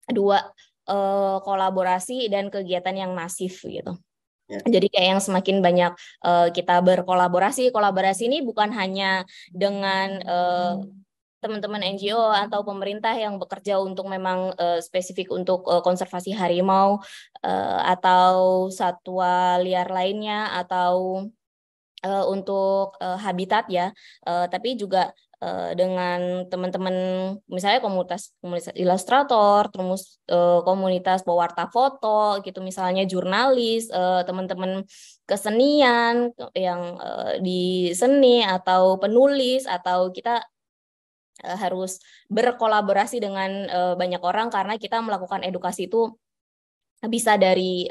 dua e, kolaborasi dan kegiatan yang masif gitu. Ya. Jadi kayak yang semakin banyak uh, kita berkolaborasi, kolaborasi ini bukan hanya dengan uh, teman-teman NGO atau pemerintah yang bekerja untuk memang uh, spesifik untuk uh, konservasi harimau uh, atau satwa liar lainnya atau uh, untuk uh, habitat ya, uh, tapi juga Eh, dengan teman-teman misalnya komunitas komunitas ilustrator, terus eh, komunitas pewarta foto gitu misalnya jurnalis, eh, teman-teman kesenian yang uh, di seni atau penulis atau kita harus berkolaborasi dengan banyak orang karena kita melakukan edukasi itu bisa dari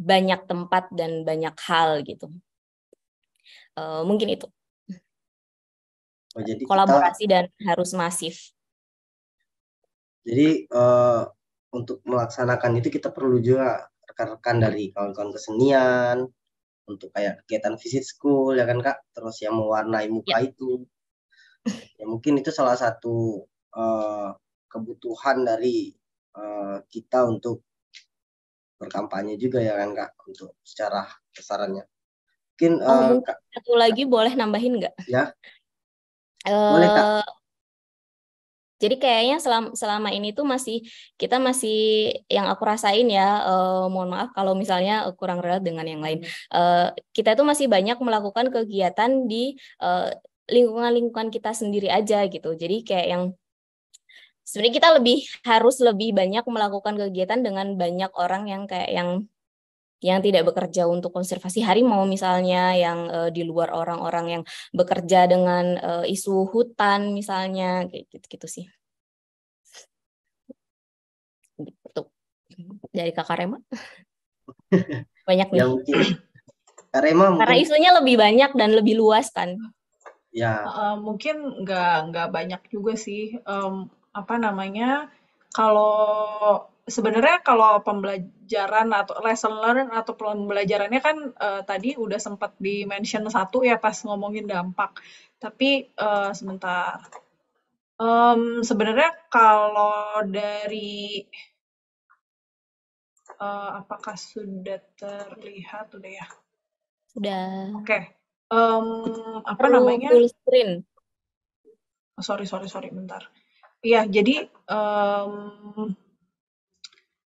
banyak tempat dan banyak hal gitu. mungkin itu. Oh, jadi kolaborasi kita, dan harus masif. Jadi uh, untuk melaksanakan itu kita perlu juga rekan-rekan dari kawan-kawan kesenian untuk kayak kegiatan visit school ya kan kak, terus yang mewarnai muka ya. itu. Ya mungkin itu salah satu uh, kebutuhan dari uh, kita untuk berkampanye juga ya kan kak untuk secara besarannya mungkin oh, uh, satu lagi boleh nambahin nggak ya Eh, jadi kayaknya selama, selama ini tuh masih kita masih yang aku rasain ya, uh, mohon maaf kalau misalnya kurang relate dengan yang lain. Uh, kita tuh masih banyak melakukan kegiatan di lingkungan lingkungan-lingkungan kita sendiri aja gitu. Jadi kayak yang sebenarnya kita lebih harus lebih banyak melakukan kegiatan dengan banyak orang yang kayak yang yang tidak bekerja untuk konservasi harimau misalnya yang uh, di luar orang-orang yang bekerja dengan uh, isu hutan misalnya gitu gitu sih gitu dari kakak Rema banyak nih Ya, mungkin. Rema mungkin... karena isunya lebih banyak dan lebih luas kan ya uh, mungkin nggak nggak banyak juga sih um, apa namanya kalau sebenarnya kalau pembelajaran atau lesson learn atau pembelajarannya kan uh, tadi udah sempat di mention satu ya pas ngomongin dampak. Tapi uh, sebentar. Um, sebenarnya kalau dari uh, apakah sudah terlihat udah ya? Sudah. Oke. Okay. Um, apa Perlu namanya? Full screen. Oh, sorry sorry sorry bentar. Iya jadi um,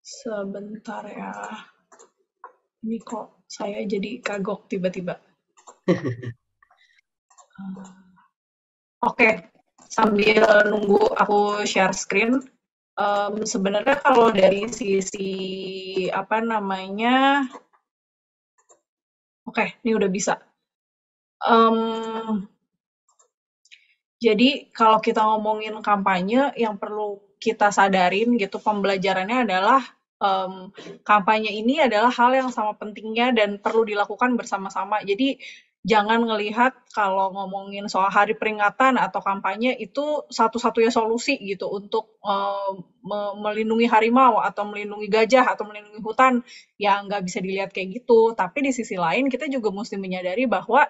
Sebentar ya. Ini kok saya jadi kagok tiba-tiba. uh, Oke, okay. sambil nunggu aku share screen, um, sebenarnya kalau dari sisi apa namanya, oke, okay, ini udah bisa. Um, jadi kalau kita ngomongin kampanye, yang perlu kita sadarin gitu pembelajarannya adalah um, kampanye ini adalah hal yang sama pentingnya dan perlu dilakukan bersama-sama. Jadi jangan ngelihat kalau ngomongin soal hari peringatan atau kampanye itu satu-satunya solusi gitu untuk um, melindungi harimau atau melindungi gajah atau melindungi hutan yang nggak bisa dilihat kayak gitu tapi di sisi lain kita juga mesti menyadari bahwa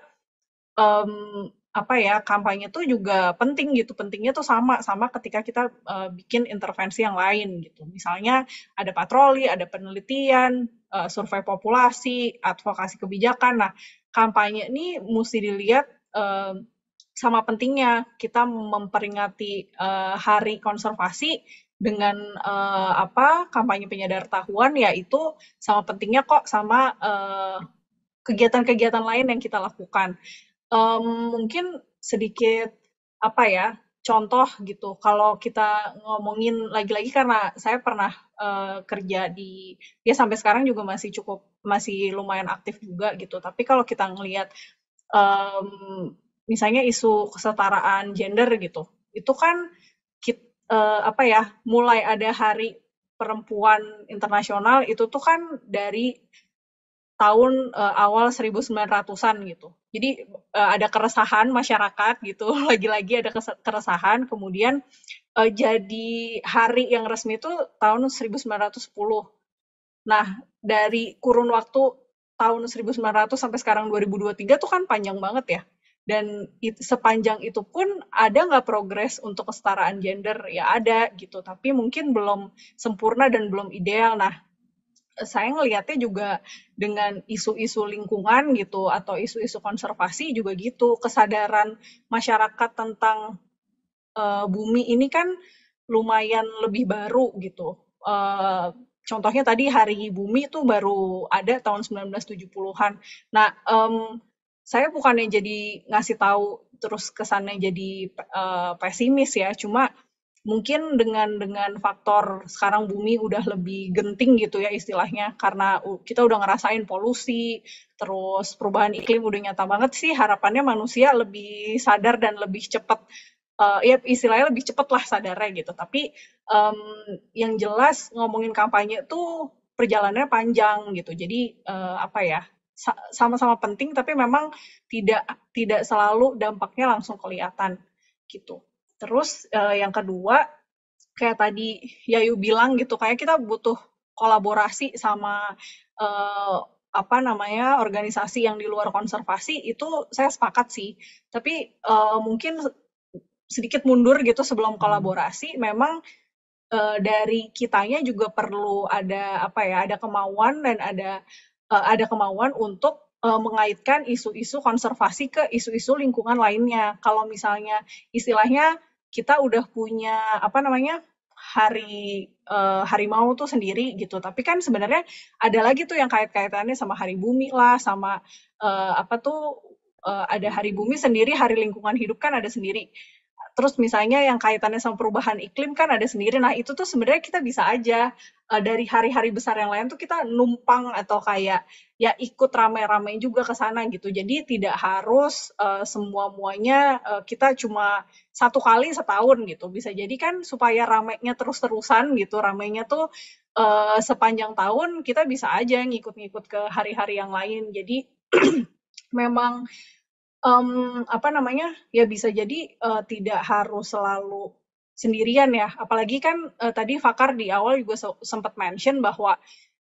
um, apa ya kampanye itu juga penting gitu pentingnya tuh sama sama ketika kita uh, bikin intervensi yang lain gitu misalnya ada patroli ada penelitian uh, survei populasi advokasi kebijakan nah kampanye ini mesti dilihat uh, sama pentingnya kita memperingati uh, hari konservasi dengan uh, apa kampanye penyadar tahuan yaitu sama pentingnya kok sama kegiatan kegiatan-kegiatan lain yang kita lakukan um, mungkin sedikit, apa ya, contoh gitu, kalau kita ngomongin lagi-lagi karena saya pernah, uh, kerja di ya sampai sekarang juga masih cukup masih lumayan aktif juga gitu, tapi kalau kita ngelihat, um, misalnya isu kesetaraan gender gitu, itu kan kita, uh, eh, apa ya, mulai ada Hari Perempuan Internasional itu tuh kan dari tahun, uh, awal 1900-an gitu. Jadi uh, ada keresahan masyarakat gitu, lagi-lagi ada keresahan. Kemudian uh, jadi hari yang resmi itu tahun 1910. Nah, dari kurun waktu tahun 1900 sampai sekarang 2023 tuh kan panjang banget ya. Dan it, sepanjang itu pun ada nggak progres untuk kesetaraan gender? Ya ada gitu, tapi mungkin belum sempurna dan belum ideal. Nah, saya ngelihatnya juga dengan isu-isu lingkungan gitu atau isu-isu konservasi juga gitu kesadaran masyarakat tentang uh, bumi ini kan lumayan lebih baru gitu uh, contohnya tadi hari bumi itu baru ada tahun 1970-an nah um, saya bukannya jadi ngasih tahu terus kesannya jadi uh, pesimis ya cuma mungkin dengan dengan faktor sekarang bumi udah lebih genting gitu ya istilahnya karena kita udah ngerasain polusi terus perubahan iklim udah nyata banget sih harapannya manusia lebih sadar dan lebih cepat uh, eh, ya istilahnya lebih cepat lah sadarnya gitu tapi um, yang jelas ngomongin kampanye tuh perjalanannya panjang gitu jadi uh, apa ya sama-sama penting tapi memang tidak tidak selalu dampaknya langsung kelihatan gitu Terus uh, yang kedua, kayak tadi Yayu bilang gitu, kayak kita butuh kolaborasi sama, uh, apa namanya, organisasi yang di luar konservasi, itu saya sepakat sih. Tapi, uh, mungkin sedikit mundur gitu sebelum hmm. kolaborasi, memang, uh, dari kitanya juga perlu ada, apa ya, ada kemauan dan ada, uh, ada kemauan untuk, mengaitkan isu-isu konservasi ke isu-isu lingkungan lainnya. Kalau misalnya istilahnya kita udah punya apa namanya hari uh, harimau tuh sendiri gitu tapi kan sebenarnya ada lagi tuh yang kait-kaitannya sama hari bumi lah sama uh, apa tuh uh, ada hari bumi sendiri hari lingkungan hidup kan ada sendiri Terus misalnya yang kaitannya sama perubahan iklim kan ada sendiri. Nah itu tuh sebenarnya kita bisa aja uh, dari hari-hari besar yang lain tuh kita numpang atau kayak ya ikut rame ramai juga ke sana gitu. Jadi tidak harus uh, eh, semua muanya uh, eh, kita cuma satu kali setahun gitu. Bisa jadi kan supaya ramenya terus-terusan gitu. Ramenya tuh uh, sepanjang tahun kita bisa aja ngikut-ngikut ke hari-hari yang lain. Jadi memang um, apa namanya, ya bisa jadi, uh, tidak harus selalu sendirian ya. Apalagi kan, uh, tadi Fakar di awal juga se sempat mention bahwa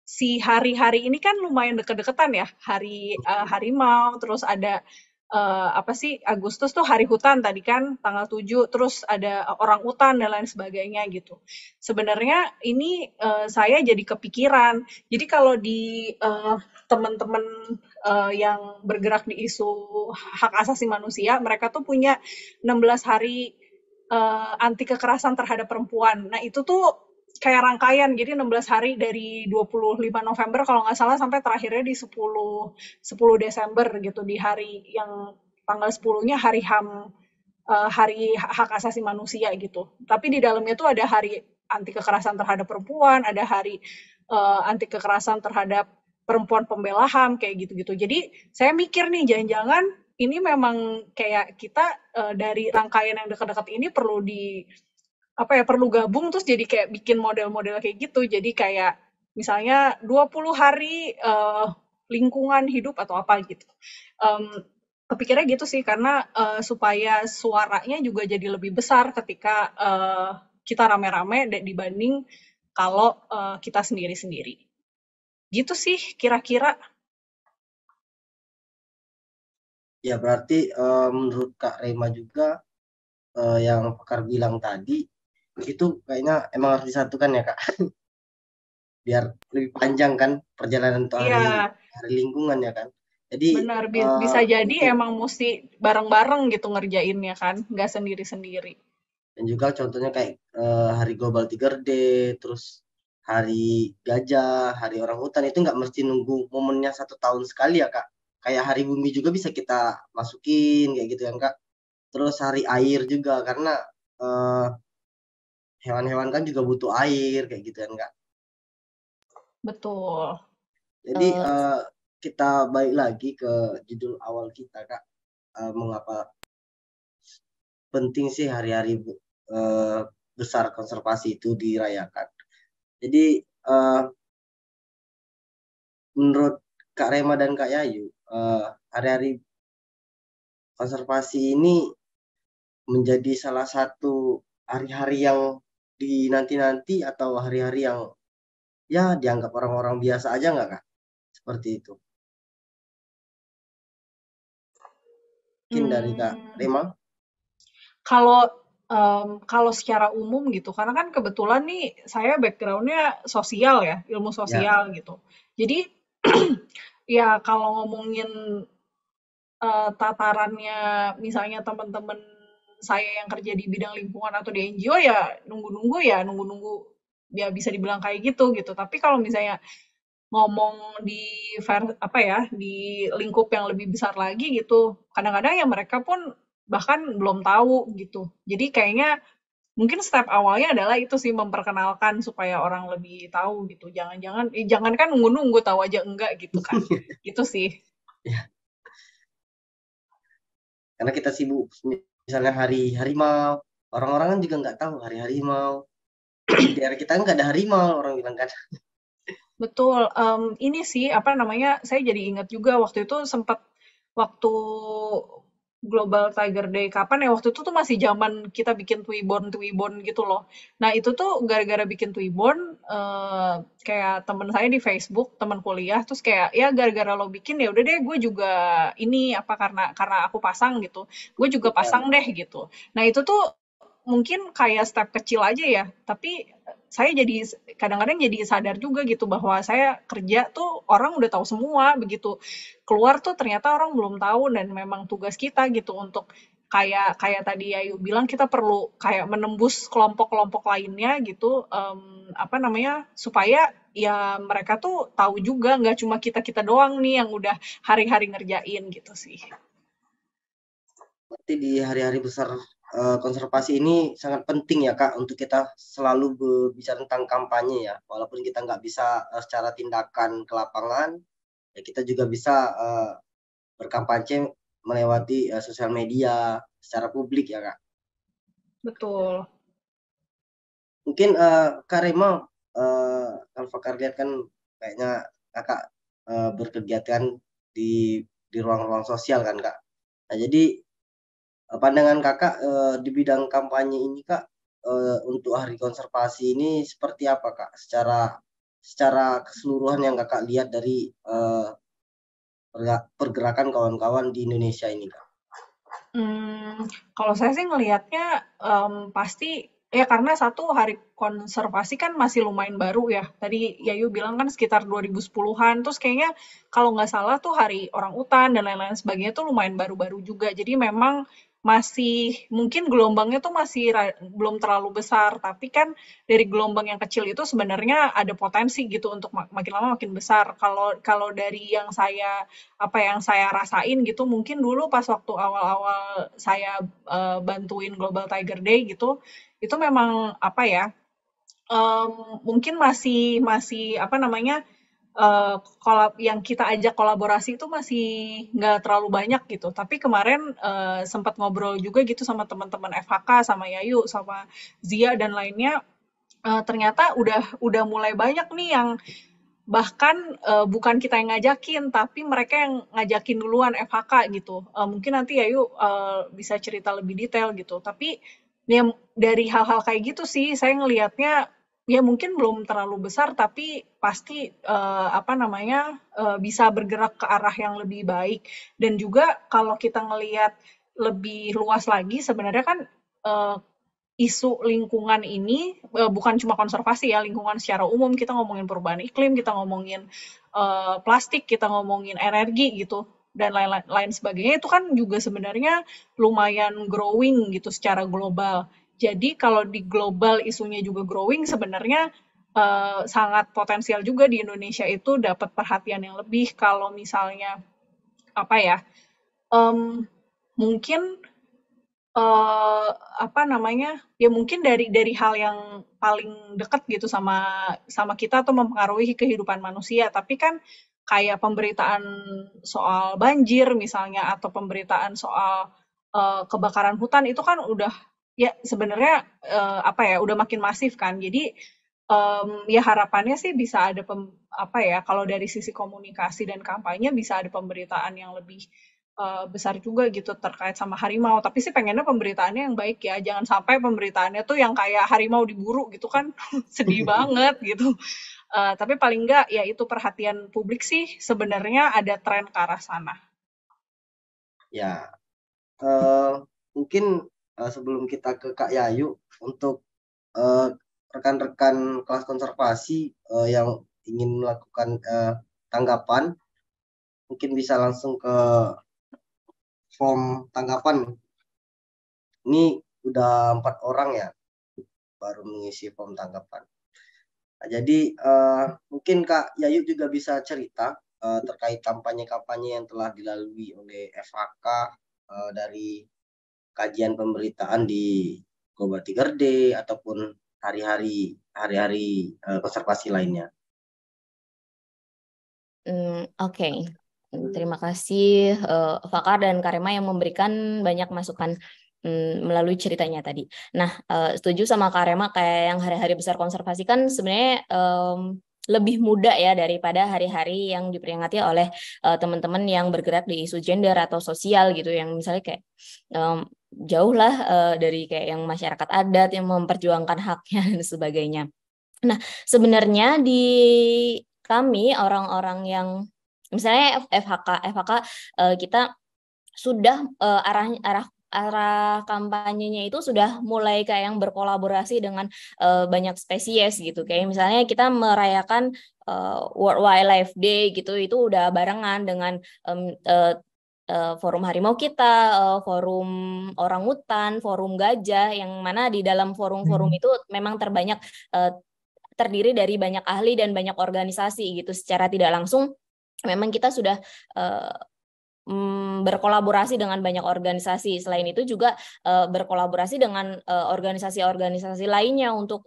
si hari-hari ini kan lumayan deket-deketan ya, hari, uh, harimau, terus ada, uh, apa sih, Agustus tuh Hari Hutan tadi kan, tanggal 7, terus ada orang hutan dan lain sebagainya gitu. Sebenarnya ini, uh, saya jadi kepikiran, jadi kalau di, uh, teman temen uh, yang bergerak di isu hak asasi manusia, mereka tuh punya 16 hari uh, anti kekerasan terhadap perempuan. Nah, itu tuh kayak rangkaian jadi 16 hari dari 25 November kalau nggak salah sampai terakhirnya di 10 10 Desember gitu di hari yang tanggal 10-nya hari HAM uh, eh, hari hak asasi manusia gitu. Tapi di dalamnya tuh ada hari anti kekerasan terhadap perempuan, ada hari uh, anti kekerasan terhadap perempuan pembela HAM kayak gitu-gitu. Jadi saya mikir nih jangan-jangan ini memang kayak kita uh, dari rangkaian yang dekat-dekat ini perlu di apa ya perlu gabung terus jadi kayak bikin model-model kayak gitu. Jadi kayak misalnya 20 hari uh, lingkungan hidup atau apa gitu. Um, kepikirnya gitu sih karena uh, supaya suaranya juga jadi lebih besar ketika uh, kita rame-rame dibanding kalau uh, kita sendiri-sendiri. Gitu sih kira-kira. Ya berarti uh, menurut Kak Rema juga uh, yang pekar bilang tadi itu kayaknya emang harus disatukan ya Kak. Biar lebih panjang kan perjalanan untuk ya. hari, lingkungan ya kan. Jadi benar uh, bisa jadi emang mesti bareng-bareng gitu ngerjainnya kan, nggak sendiri-sendiri. Dan juga contohnya kayak uh, hari Global Tiger Day, terus hari gajah, hari orang hutan itu nggak mesti nunggu momennya satu tahun sekali ya kak. Kayak hari bumi juga bisa kita masukin kayak gitu ya kak. Terus hari air juga karena eh, hewan-hewan uh, kan juga butuh air kayak gitu ya kak. Betul. Jadi uh. Uh, kita balik lagi ke judul awal kita kak. Uh, mengapa penting sih hari-hari besar konservasi itu dirayakan? Jadi uh, menurut Kak Rema dan Kak Yayu, hari eh, hari-hari konservasi ini menjadi salah satu hari-hari yang di nanti nanti atau hari-hari yang ya dianggap orang-orang biasa aja nggak kak? Seperti itu. Mungkin dari kak hmm. Rema? Kalau um, kalau secara umum gitu, karena kan kebetulan nih saya backgroundnya sosial ya, ilmu sosial ya. sosial gitu. Jadi, ya kalau ngomongin, uh, tatarannya misalnya teman-teman saya yang kerja di bidang lingkungan atau di NGO ya nunggu-nunggu ya nunggu-nunggu, ya bisa dibilang kayak gitu, gitu. Tapi kalau misalnya ngomong di apa ya, di lingkup yang lebih besar lagi gitu, kadang-kadang ya mereka pun bahkan belum tahu gitu. Jadi kayaknya mungkin step awalnya adalah itu sih memperkenalkan supaya orang lebih tahu gitu. Jangan-jangan eh, jangan kan nunggu-nunggu tahu aja enggak gitu kan. Iya. Itu sih. Ya. Karena kita sibuk misalnya hari harimau, orang-orang kan juga nggak tahu hari harimau. Di daerah kita kan nggak ada harimau, orang bilang kan. Betul. Um, ini sih apa namanya? Saya jadi ingat juga waktu itu sempat waktu Global Tiger Day kapan ya waktu itu tuh masih zaman kita bikin twibbon twibbon gitu loh. Nah itu tuh gara-gara bikin twibbon, uh, eh, kayak temen saya di Facebook teman kuliah terus kayak ya gara-gara lo bikin ya udah deh gue juga ini apa karena karena aku pasang gitu gue juga iya. pasang deh gitu. Nah itu tuh mungkin kayak step kecil aja ya, tapi eh, saya jadi kadang-kadang jadi sadar juga gitu bahwa saya kerja tuh orang udah tahu semua begitu keluar tuh ternyata orang belum tahu dan memang tugas kita gitu untuk kayak kayak tadi Ayu bilang kita perlu kayak menembus kelompok-kelompok lainnya gitu um, apa namanya supaya ya mereka tuh tahu juga nggak cuma kita kita doang nih yang udah hari-hari ngerjain gitu sih. Berarti di hari-hari besar Eh, konservasi ini sangat penting ya kak untuk kita selalu berbicara tentang kampanye ya walaupun kita nggak bisa eh, secara tindakan ke lapangan ya kita juga bisa eh, berkampanye melewati sosial media secara publik ya kak betul mungkin kak Rema uh, Alfakar lihat kan kayaknya kakak berkegiatan di di ruang-ruang sosial kan kak nah jadi Eh, pandangan kakak uh, di bidang kampanye ini kak uh, untuk hari konservasi ini seperti apa kak secara secara keseluruhan yang kakak lihat dari uh, pergerakan kawan-kawan di Indonesia ini kak? Hmm, kalau saya sih ngelihatnya um, pasti ya karena satu hari konservasi kan masih lumayan baru ya. Tadi Yayu bilang kan sekitar 2010-an, terus kayaknya kalau nggak salah tuh hari orang utan dan lain-lain sebagainya tuh lumayan baru-baru juga. Jadi memang masih mungkin gelombangnya tuh masih belum terlalu besar, tapi kan dari gelombang yang kecil itu sebenarnya ada potensi gitu untuk mak makin lama makin besar. Kalau kalau dari yang saya apa yang saya rasain gitu, mungkin dulu pas waktu awal-awal saya uh, bantuin Global Tiger Day gitu, itu memang apa ya? Um, mungkin masih masih apa namanya? uh, kolab yang kita ajak kolaborasi itu masih nggak terlalu banyak gitu. Tapi kemarin uh, eh, sempat ngobrol juga gitu sama teman-teman FHK, sama Yayu, sama Zia dan lainnya. Uh, ternyata udah udah mulai banyak nih yang bahkan uh, bukan kita yang ngajakin tapi mereka yang ngajakin duluan FHK gitu uh, mungkin nanti Yayu uh, bisa cerita lebih detail gitu tapi ya, dari hal-hal kayak gitu sih saya ngelihatnya ya mungkin belum terlalu besar tapi pasti uh, apa namanya uh, bisa bergerak ke arah yang lebih baik dan juga kalau kita ngelihat lebih luas lagi sebenarnya kan uh, isu lingkungan ini bukan cuma konservasi ya lingkungan secara umum kita ngomongin perubahan iklim kita ngomongin plastik kita ngomongin energi gitu dan lain-lain sebagainya itu kan juga sebenarnya lumayan growing gitu secara global jadi kalau di global isunya juga growing, sebenarnya uh, sangat potensial juga di Indonesia itu dapat perhatian yang lebih kalau misalnya apa ya, um, mungkin uh, apa namanya ya mungkin dari dari hal yang paling dekat gitu sama sama kita atau mempengaruhi kehidupan manusia tapi kan kayak pemberitaan soal banjir misalnya atau pemberitaan soal uh, kebakaran hutan itu kan udah Ya, sebenarnya, uh, apa ya, udah makin masif kan. Jadi, um, ya harapannya sih bisa ada pem apa ya, kalau dari sisi komunikasi dan kampanye bisa ada pemberitaan yang lebih, uh, besar juga gitu terkait sama harimau. Tapi sih pengennya pemberitaannya yang baik ya, jangan sampai pemberitaannya tuh yang kayak harimau diburu gitu kan sedih banget gitu. uh, tapi paling enggak ya itu perhatian publik sih sebenarnya ada tren ke arah sana. Ya, uh, mungkin uh, sebelum kita ke Kak Yayu untuk rekan eh, rekan-rekan kelas konservasi uh, yang ingin melakukan uh, tanggapan mungkin bisa langsung ke form tanggapan ini udah empat orang ya baru mengisi form tanggapan nah, jadi uh, mungkin Kak Yayu juga bisa cerita uh, terkait kampanye-kampanye yang telah dilalui oleh FHK uh, dari kajian pemberitaan di Gobati Gerde ataupun hari-hari hari-hari uh, konservasi lainnya. Mm, Oke, okay. terima kasih uh, Fakar dan Karema yang memberikan banyak masukan hmm, melalui ceritanya tadi. Nah, eh, setuju sama Karema kayak yang hari-hari besar konservasi kan sebenarnya um, lebih muda ya daripada hari-hari yang diperingati oleh teman-teman uh, yang bergerak di isu gender atau sosial gitu yang misalnya kayak um, jauh lah uh, dari kayak yang masyarakat adat yang memperjuangkan haknya dan sebagainya. Nah, sebenarnya di kami orang-orang yang misalnya FHK FHK uh, eh, kita sudah uh, arah arah arah kampanyenya itu sudah mulai kayak yang berkolaborasi dengan uh, banyak spesies gitu kayak misalnya kita merayakan uh, World Wildlife Day gitu itu udah barengan dengan um, uh, Eh, forum harimau kita, eh, forum orang hutan, forum gajah, yang mana di dalam forum-forum hmm. itu memang terbanyak eh, terdiri dari banyak ahli dan banyak organisasi gitu. Secara tidak langsung, memang kita sudah mm, berkolaborasi dengan banyak organisasi. Selain itu juga berkolaborasi dengan organisasi-organisasi lainnya untuk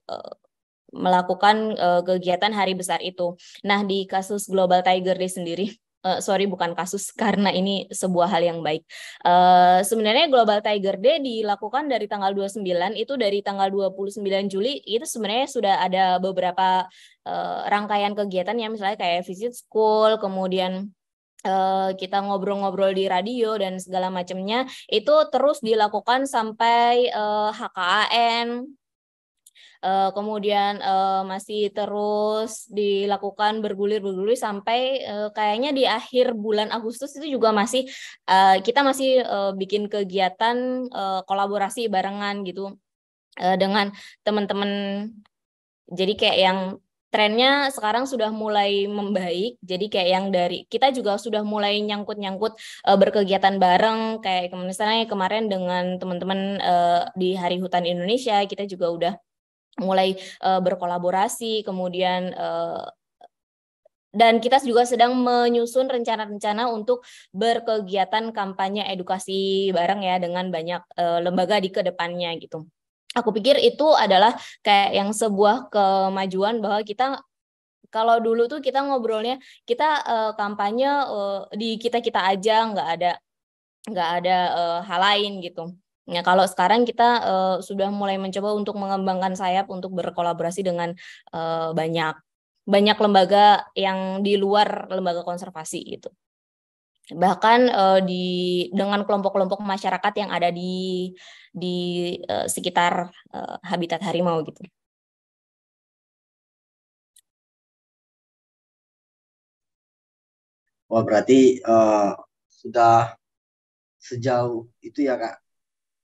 melakukan kegiatan hari besar itu. Nah, di kasus Global Tiger Day sendiri uh, sorry bukan kasus karena ini sebuah hal yang baik. Uh, sebenarnya Global Tiger Day dilakukan dari tanggal 29 itu dari tanggal 29 Juli itu sebenarnya sudah ada beberapa uh, rangkaian kegiatan yang misalnya kayak visit school, kemudian kita ngobrol-ngobrol di radio dan segala macamnya itu terus dilakukan sampai uh, HKAN uh, kemudian uh, masih terus dilakukan bergulir-bergulir sampai uh, kayaknya di akhir bulan Agustus itu juga masih uh, kita masih uh, bikin kegiatan uh, kolaborasi barengan gitu uh, dengan teman-teman jadi kayak yang trennya sekarang sudah mulai membaik. Jadi kayak yang dari kita juga sudah mulai nyangkut-nyangkut uh, berkegiatan bareng kayak misalnya kemarin dengan teman-teman uh, di Hari Hutan Indonesia kita juga udah mulai uh, berkolaborasi kemudian uh, dan kita juga sedang menyusun rencana-rencana untuk berkegiatan kampanye edukasi bareng ya dengan banyak uh, lembaga di kedepannya gitu. Aku pikir itu adalah kayak yang sebuah kemajuan bahwa kita kalau dulu tuh kita ngobrolnya kita uh, kampanye uh, di kita kita aja nggak ada nggak ada uh, hal lain gitu Nah, kalau sekarang kita uh, sudah mulai mencoba untuk mengembangkan sayap untuk berkolaborasi dengan uh, banyak banyak lembaga yang di luar lembaga konservasi itu, Bahkan uh, di dengan kelompok-kelompok masyarakat yang ada di di uh, sekitar uh, habitat harimau gitu. Wah, berarti uh, sudah sejauh itu ya, Kak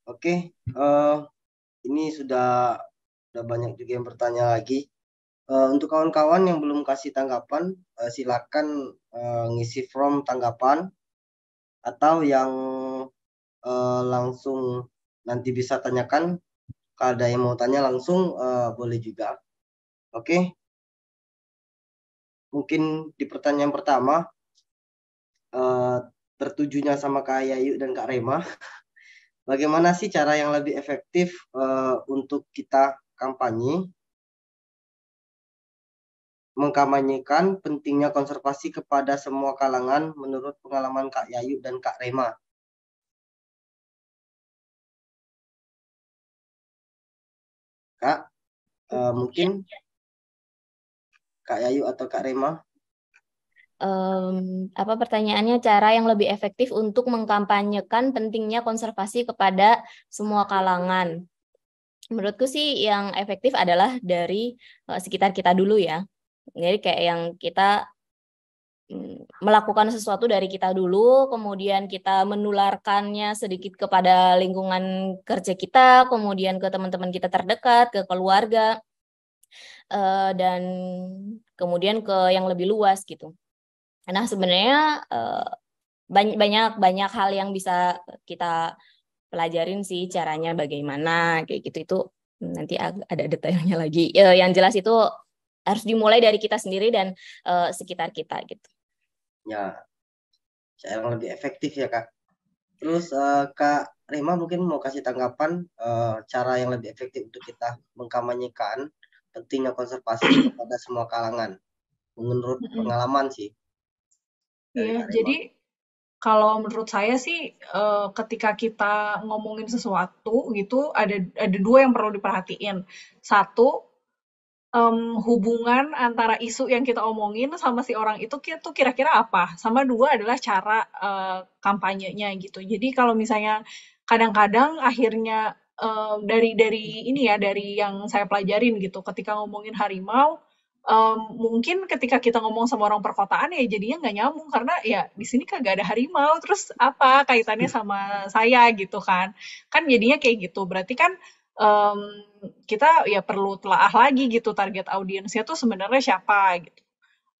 Oke, uh, ini sudah sudah banyak juga yang bertanya lagi. Uh, untuk kawan-kawan yang belum kasih tanggapan, uh, silakan uh, ngisi form tanggapan atau yang uh, langsung nanti bisa tanyakan. Kalau ada yang mau tanya langsung uh, boleh juga. Oke, mungkin di pertanyaan pertama uh, tertujunya sama Kak Yayu dan Kak Rema. bagaimana sih cara yang lebih efektif uh, untuk kita kampanye mengkampanyekan pentingnya konservasi kepada semua kalangan menurut pengalaman Kak Yayu dan Kak Rema. Kak, uh, mungkin iya. Kak Yayu atau Kak Rema um, apa pertanyaannya cara yang lebih efektif untuk mengkampanyekan pentingnya konservasi kepada semua kalangan. Menurutku sih yang efektif adalah dari uh, sekitar kita dulu ya. Jadi kayak yang kita mm, melakukan sesuatu dari kita dulu, kemudian kita menularkannya sedikit kepada lingkungan kerja kita, kemudian ke teman-teman kita terdekat, ke keluarga, eh, dan kemudian ke yang lebih luas gitu. Nah sebenarnya eh, banyak banyak hal yang bisa kita pelajarin sih caranya bagaimana kayak gitu itu hmm, nanti ada detailnya lagi. Eh, yang jelas itu harus dimulai dari kita sendiri dan eh, sekitar kita gitu. Ya, saya yang lebih efektif ya kak. Terus kak Rima mungkin mau kasih tanggapan cara yang lebih efektif untuk kita mengkampanyekan pentingnya konservasi kepada semua kalangan menurut pengalaman sih. Iya, jadi kalau menurut saya sih, eh, ketika kita ngomongin sesuatu gitu, ada ada dua yang perlu diperhatiin. satu um, hubungan antara isu yang kita omongin sama si orang itu kita tuh kira-kira apa? Sama dua adalah cara, uh, kampanyenya gitu. Jadi kalau misalnya kadang-kadang akhirnya, uh, dari dari ini ya, dari yang saya pelajarin gitu, ketika ngomongin harimau um, mungkin ketika kita ngomong sama orang perkotaan ya jadinya nggak nyambung karena ya di sini kagak ada harimau terus apa kaitannya hmm. sama saya gitu kan kan jadinya kayak gitu berarti kan um, kita ya perlu telaah lagi gitu target audiensnya tuh sebenarnya siapa gitu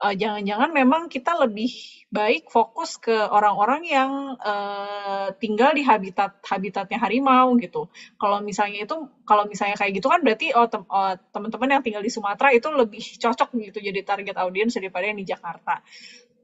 uh, jangan-jangan memang kita lebih baik fokus ke orang-orang yang uh, tinggal di habitat habitatnya harimau gitu. Kalau misalnya itu kalau misalnya kayak gitu kan berarti oh, tem oh, teman-teman yang tinggal di Sumatera itu lebih cocok gitu jadi target audiens daripada yang di Jakarta.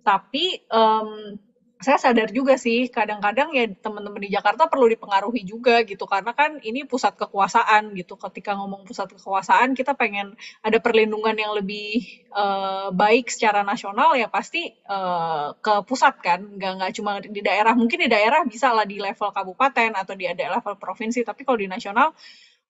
Tapi um, saya sadar juga sih kadang-kadang ya teman-teman di Jakarta perlu dipengaruhi juga gitu karena kan ini pusat kekuasaan gitu ketika ngomong pusat kekuasaan kita pengen ada perlindungan yang lebih uh, baik secara nasional ya pasti uh, ke pusat kan nggak nggak cuma di daerah mungkin di daerah bisa lah di level kabupaten atau di ada level provinsi tapi kalau di nasional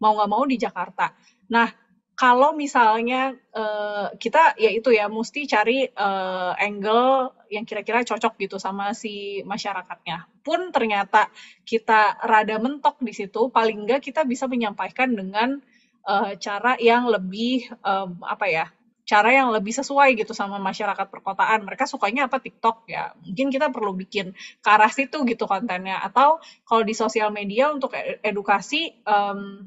mau nggak mau di Jakarta nah kalau misalnya uh, kita ya itu ya mesti cari uh, angle yang kira-kira cocok gitu sama si masyarakatnya. Pun ternyata kita rada mentok di situ, paling enggak kita bisa menyampaikan dengan uh, cara yang lebih um, apa ya? cara yang lebih sesuai gitu sama masyarakat perkotaan. Mereka sukanya apa TikTok ya. Mungkin kita perlu bikin ke arah situ gitu kontennya atau kalau di sosial media untuk e-, edukasi um,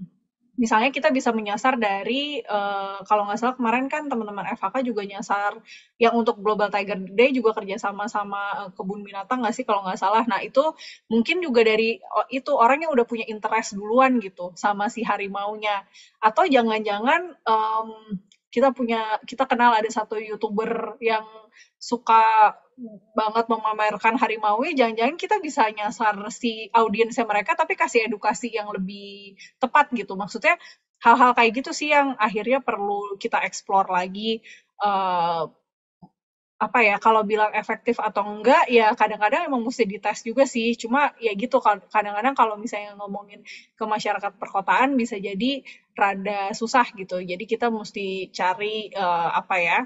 misalnya kita bisa menyasar dari uh, kalau nggak salah kemarin kan teman-teman FHK juga nyasar yang untuk Global Tiger Day juga kerjasama sama uh, kebun binatang nggak sih kalau nggak salah. Nah itu mungkin juga dari oh, itu orang yang udah punya interest duluan gitu sama si harimau nya atau jangan-jangan um, kita punya kita kenal ada satu youtuber yang suka banget memamerkan harimau jangan-jangan kita bisa nyasar si audiensnya mereka tapi kasih edukasi yang lebih tepat gitu maksudnya hal-hal kayak gitu sih yang akhirnya perlu kita explore lagi uh, apa ya kalau bilang efektif atau enggak ya kadang-kadang emang mesti dites juga sih cuma ya gitu kadang-kadang kalau misalnya ngomongin ke masyarakat perkotaan bisa jadi rada susah gitu jadi kita mesti cari uh, apa ya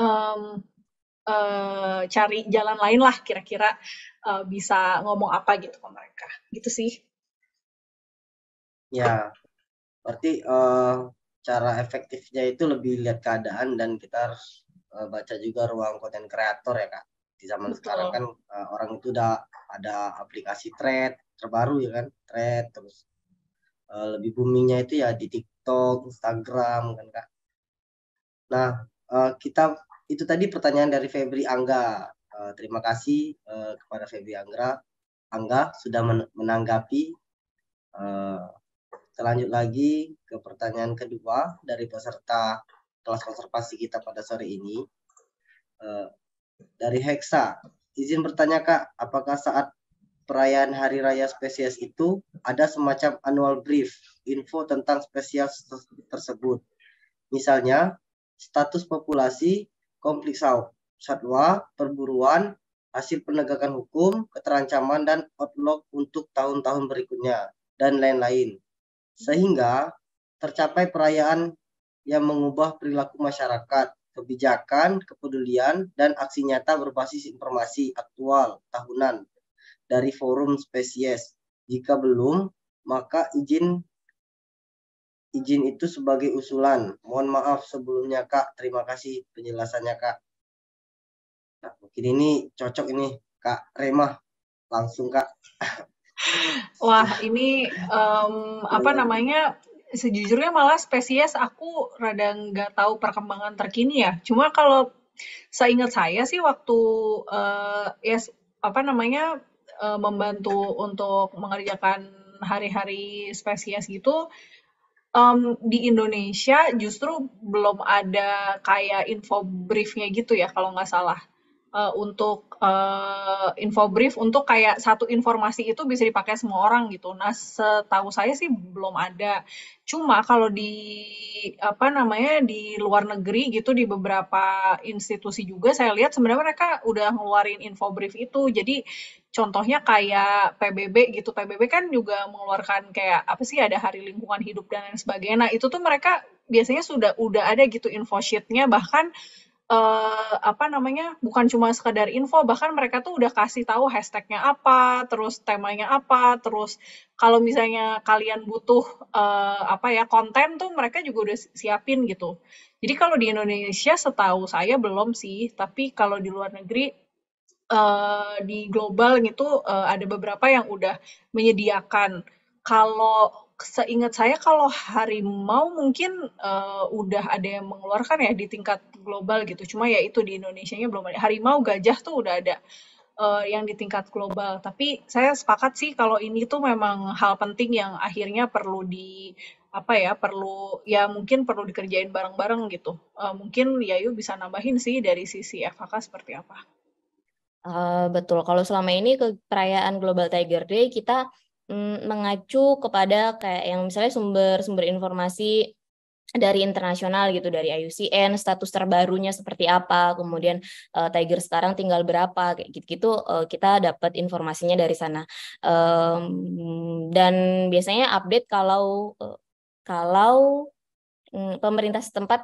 um, uh, cari jalan lain lah kira-kira uh, bisa ngomong apa gitu ke mereka gitu sih ya berarti uh, cara efektifnya itu lebih lihat keadaan dan kita harus Eh, baca juga ruang konten kreator ya kak di zaman Betul. sekarang kan uh, orang itu udah ada aplikasi thread terbaru ya kan thread terus uh, lebih boomingnya itu ya di TikTok Instagram kan kak nah uh, kita itu tadi pertanyaan dari Febri Angga uh, terima kasih uh, kepada Febri Angga Angga sudah men menanggapi uh, lanjut lagi ke pertanyaan kedua dari peserta kelas konservasi kita pada sore ini. Eh, dari Heksa, izin bertanya Kak, apakah saat perayaan Hari Raya Spesies itu ada semacam annual brief, info tentang spesies tersebut? Misalnya, status populasi, konflik satwa, perburuan, hasil penegakan hukum, keterancaman, dan outlook untuk tahun-tahun berikutnya, dan lain-lain. Sehingga tercapai perayaan yang mengubah perilaku masyarakat, kebijakan, kepedulian, dan aksi nyata berbasis informasi aktual tahunan dari forum spesies. Jika belum, maka izin izin itu sebagai usulan. Mohon maaf sebelumnya Kak, terima kasih penjelasannya Kak. Nah, mungkin ini cocok ini Kak Remah langsung Kak. Wah, ini um, apa namanya sejujurnya malah spesies aku rada nggak tahu perkembangan terkini ya. Cuma kalau saya ingat saya sih waktu uh, ya apa namanya uh, membantu untuk mengerjakan hari-hari spesies gitu um, di Indonesia justru belum ada kayak info briefnya gitu ya kalau nggak salah uh, untuk uh, brief, untuk kayak satu informasi itu bisa dipakai semua orang gitu. Nah, setahu saya sih belum ada. Cuma kalau di apa namanya di luar negeri gitu di beberapa institusi juga saya lihat sebenarnya mereka udah ngeluarin info brief itu. Jadi contohnya kayak PBB gitu. PBB kan juga mengeluarkan kayak apa sih ada hari lingkungan hidup dan lain sebagainya. Nah, itu tuh mereka biasanya sudah udah ada gitu info sheet-nya bahkan uh, apa namanya bukan cuma sekadar info bahkan mereka tuh udah kasih tahu hashtagnya apa terus temanya apa terus kalau misalnya kalian butuh uh, apa ya konten tuh mereka juga udah siapin gitu jadi kalau di Indonesia setahu saya belum sih tapi kalau di luar negeri Uh, di global gitu uh, ada beberapa yang udah menyediakan kalau seingat saya kalau harimau mungkin uh, udah ada yang mengeluarkan ya di tingkat global gitu. Cuma ya itu di Indonesia-nya belum ada. Harimau, gajah tuh udah ada uh, yang di tingkat global. Tapi saya sepakat sih kalau ini tuh memang hal penting yang akhirnya perlu di apa ya perlu ya mungkin perlu dikerjain bareng-bareng gitu. Uh, mungkin Yayu bisa nambahin sih dari sisi FHK seperti apa. Uh, betul. Kalau selama ini ke perayaan Global Tiger Day kita Mm, mengacu kepada kayak yang misalnya sumber-sumber informasi dari internasional gitu dari IUCN status terbarunya seperti apa kemudian uh, Tiger sekarang tinggal berapa kayak gitu-gitu uh, kita dapat informasinya dari sana um, dan biasanya update kalau uh, kalau um, pemerintah setempat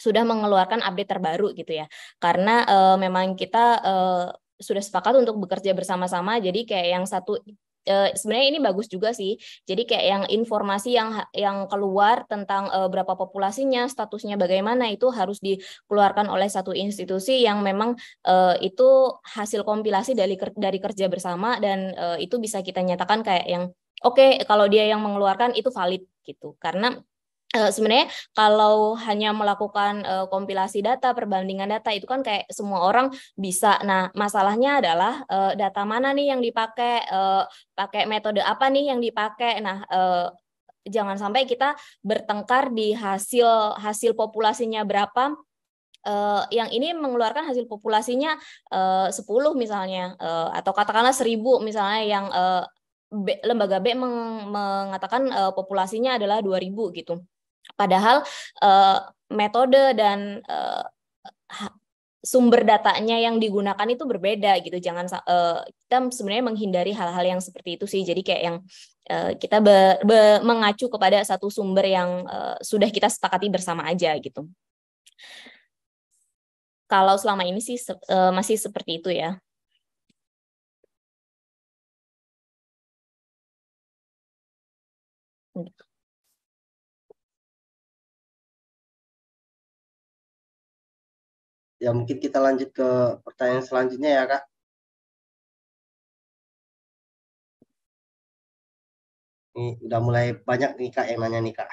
sudah mengeluarkan update terbaru gitu ya karena uh, memang kita uh, sudah sepakat untuk bekerja bersama-sama jadi kayak yang satu Eh, sebenarnya ini bagus juga sih. Jadi kayak yang informasi yang yang keluar tentang eh, berapa populasinya, statusnya bagaimana itu harus dikeluarkan oleh satu institusi yang memang eh, itu hasil kompilasi dari dari kerja bersama dan itu bisa kita nyatakan kayak yang oke okay, kalau dia yang mengeluarkan itu valid gitu. Karena Uh, sebenarnya kalau hanya melakukan uh, kompilasi data, perbandingan data itu kan kayak semua orang bisa. Nah, masalahnya adalah uh, data mana nih yang dipakai, uh, pakai metode apa nih yang dipakai. Nah, uh, jangan sampai kita bertengkar di hasil hasil populasinya berapa, uh, yang ini mengeluarkan hasil populasinya uh, 10 misalnya uh, atau katakanlah 1000 misalnya yang uh, B, lembaga B meng, mengatakan uh, populasinya adalah 2000 gitu. Padahal uh, metode dan uh, sumber datanya yang digunakan itu berbeda gitu. Jangan uh, kita sebenarnya menghindari hal-hal yang seperti itu sih. Jadi kayak yang uh, kita be, be, mengacu kepada satu sumber yang uh, sudah kita sepakati bersama aja gitu. Kalau selama ini sih se uh, masih seperti itu ya. Gitu. ya mungkin kita lanjut ke pertanyaan selanjutnya ya kak. Ini udah mulai banyak nih kak yang nanya nih kak.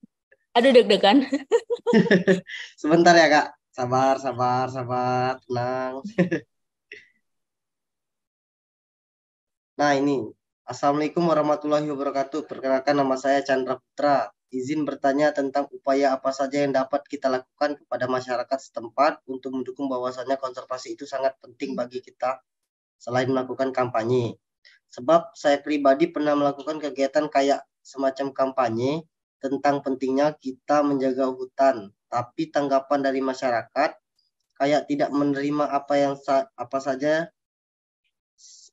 Aduh deg-degan. Sebentar ya kak, sabar, sabar, sabar, tenang. nah ini, Assalamualaikum warahmatullahi wabarakatuh. Perkenalkan nama saya Chandra Putra izin bertanya tentang upaya apa saja yang dapat kita lakukan kepada masyarakat setempat untuk mendukung bahwasannya konservasi itu sangat penting bagi kita selain melakukan kampanye. Sebab saya pribadi pernah melakukan kegiatan kayak semacam kampanye tentang pentingnya kita menjaga hutan, tapi tanggapan dari masyarakat kayak tidak menerima apa yang sa apa saja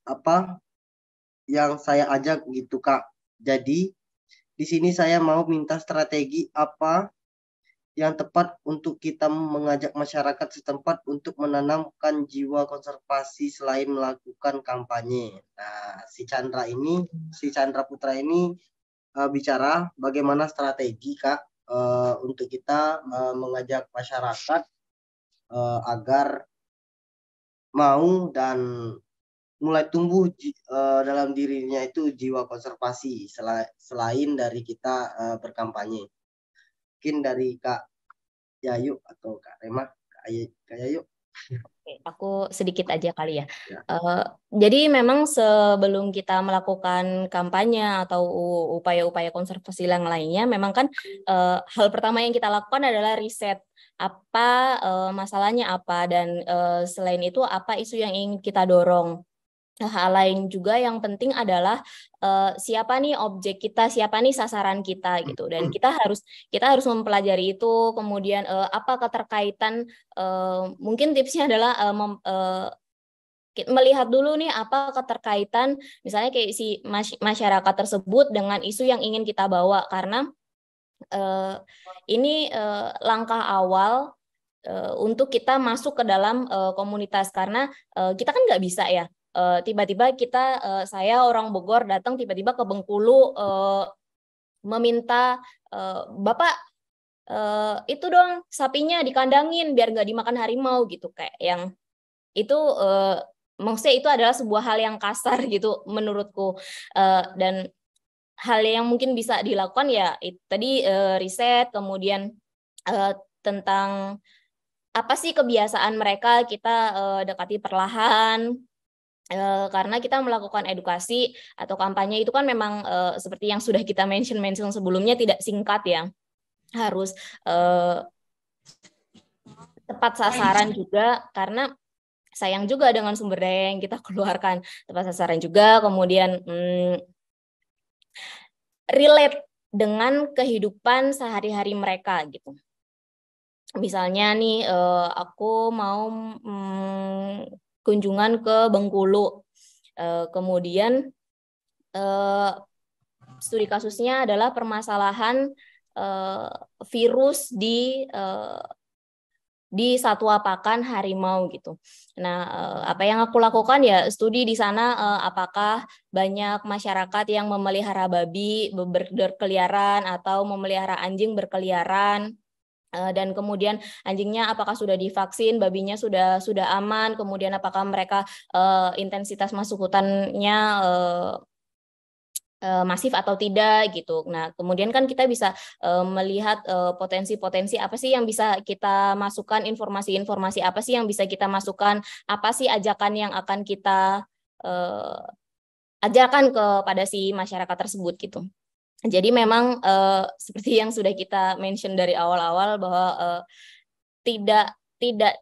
apa yang saya ajak gitu Kak. Jadi di sini saya mau minta strategi apa yang tepat untuk kita mengajak masyarakat setempat untuk menanamkan jiwa konservasi selain melakukan kampanye. Nah, si Chandra ini, si Chandra Putra ini uh, bicara bagaimana strategi Kak uh, untuk kita uh, mengajak masyarakat uh, agar mau dan mulai tumbuh uh, dalam dirinya itu jiwa konservasi selain dari kita uh, berkampanye. Mungkin dari Kak Yayu atau Kak Rema, Kak, Yayu, Kak Yayu. Oke, aku sedikit aja kali ya. ya. Uh, jadi memang sebelum kita melakukan kampanye atau upaya-upaya konservasi yang lainnya, memang kan uh, hal pertama yang kita lakukan adalah riset apa uh, masalahnya apa dan uh, selain itu apa isu yang ingin kita dorong Nah, hal lain juga yang penting adalah uh, siapa nih objek kita, siapa nih sasaran kita gitu. Dan hmm. kita harus kita harus mempelajari itu. Kemudian uh, apa keterkaitan uh, mungkin tipsnya adalah uh, mem, uh, melihat dulu nih apa keterkaitan misalnya kayak si masyarakat tersebut dengan isu yang ingin kita bawa karena uh, ini uh, langkah awal uh, untuk kita masuk ke dalam uh, komunitas karena uh, kita kan nggak bisa ya Eh, tiba-tiba uh, kita uh, saya orang Bogor datang tiba-tiba ke Bengkulu uh, meminta uh, Bapak uh, itu dong sapinya dikandangin biar nggak dimakan harimau gitu kayak yang itu uh, maksudnya itu adalah sebuah hal yang kasar gitu menurutku uh, dan hal yang mungkin bisa dilakukan ya it, tadi uh, riset kemudian uh, tentang apa sih kebiasaan mereka kita uh, dekati perlahan Eh, karena kita melakukan edukasi atau kampanye itu kan memang eh, seperti yang sudah kita mention-mention sebelumnya tidak singkat ya harus eh, tepat sasaran juga karena sayang juga dengan sumber daya yang kita keluarkan tepat sasaran juga kemudian hmm, relate dengan kehidupan sehari-hari mereka gitu misalnya nih aku mau hmm, kunjungan ke Bengkulu. Eh, kemudian eh, studi kasusnya adalah permasalahan eh, virus di di satwa pakan harimau gitu. Nah, apa yang aku lakukan ya studi di sana apakah banyak masyarakat yang memelihara babi berkeliaran atau memelihara anjing berkeliaran Eh, dan kemudian anjingnya apakah sudah divaksin, babinya sudah sudah aman, kemudian apakah mereka uh, intensitas masuk hutannya uh, masif atau tidak gitu. Nah, kemudian kan kita bisa uh, melihat potensi-potensi uh, apa sih yang bisa kita masukkan, informasi-informasi apa sih yang bisa kita masukkan, apa sih ajakan yang akan kita uh, ajarkan kepada si masyarakat tersebut gitu. Jadi memang uh, seperti yang sudah kita mention dari awal-awal bahwa uh, tidak tidak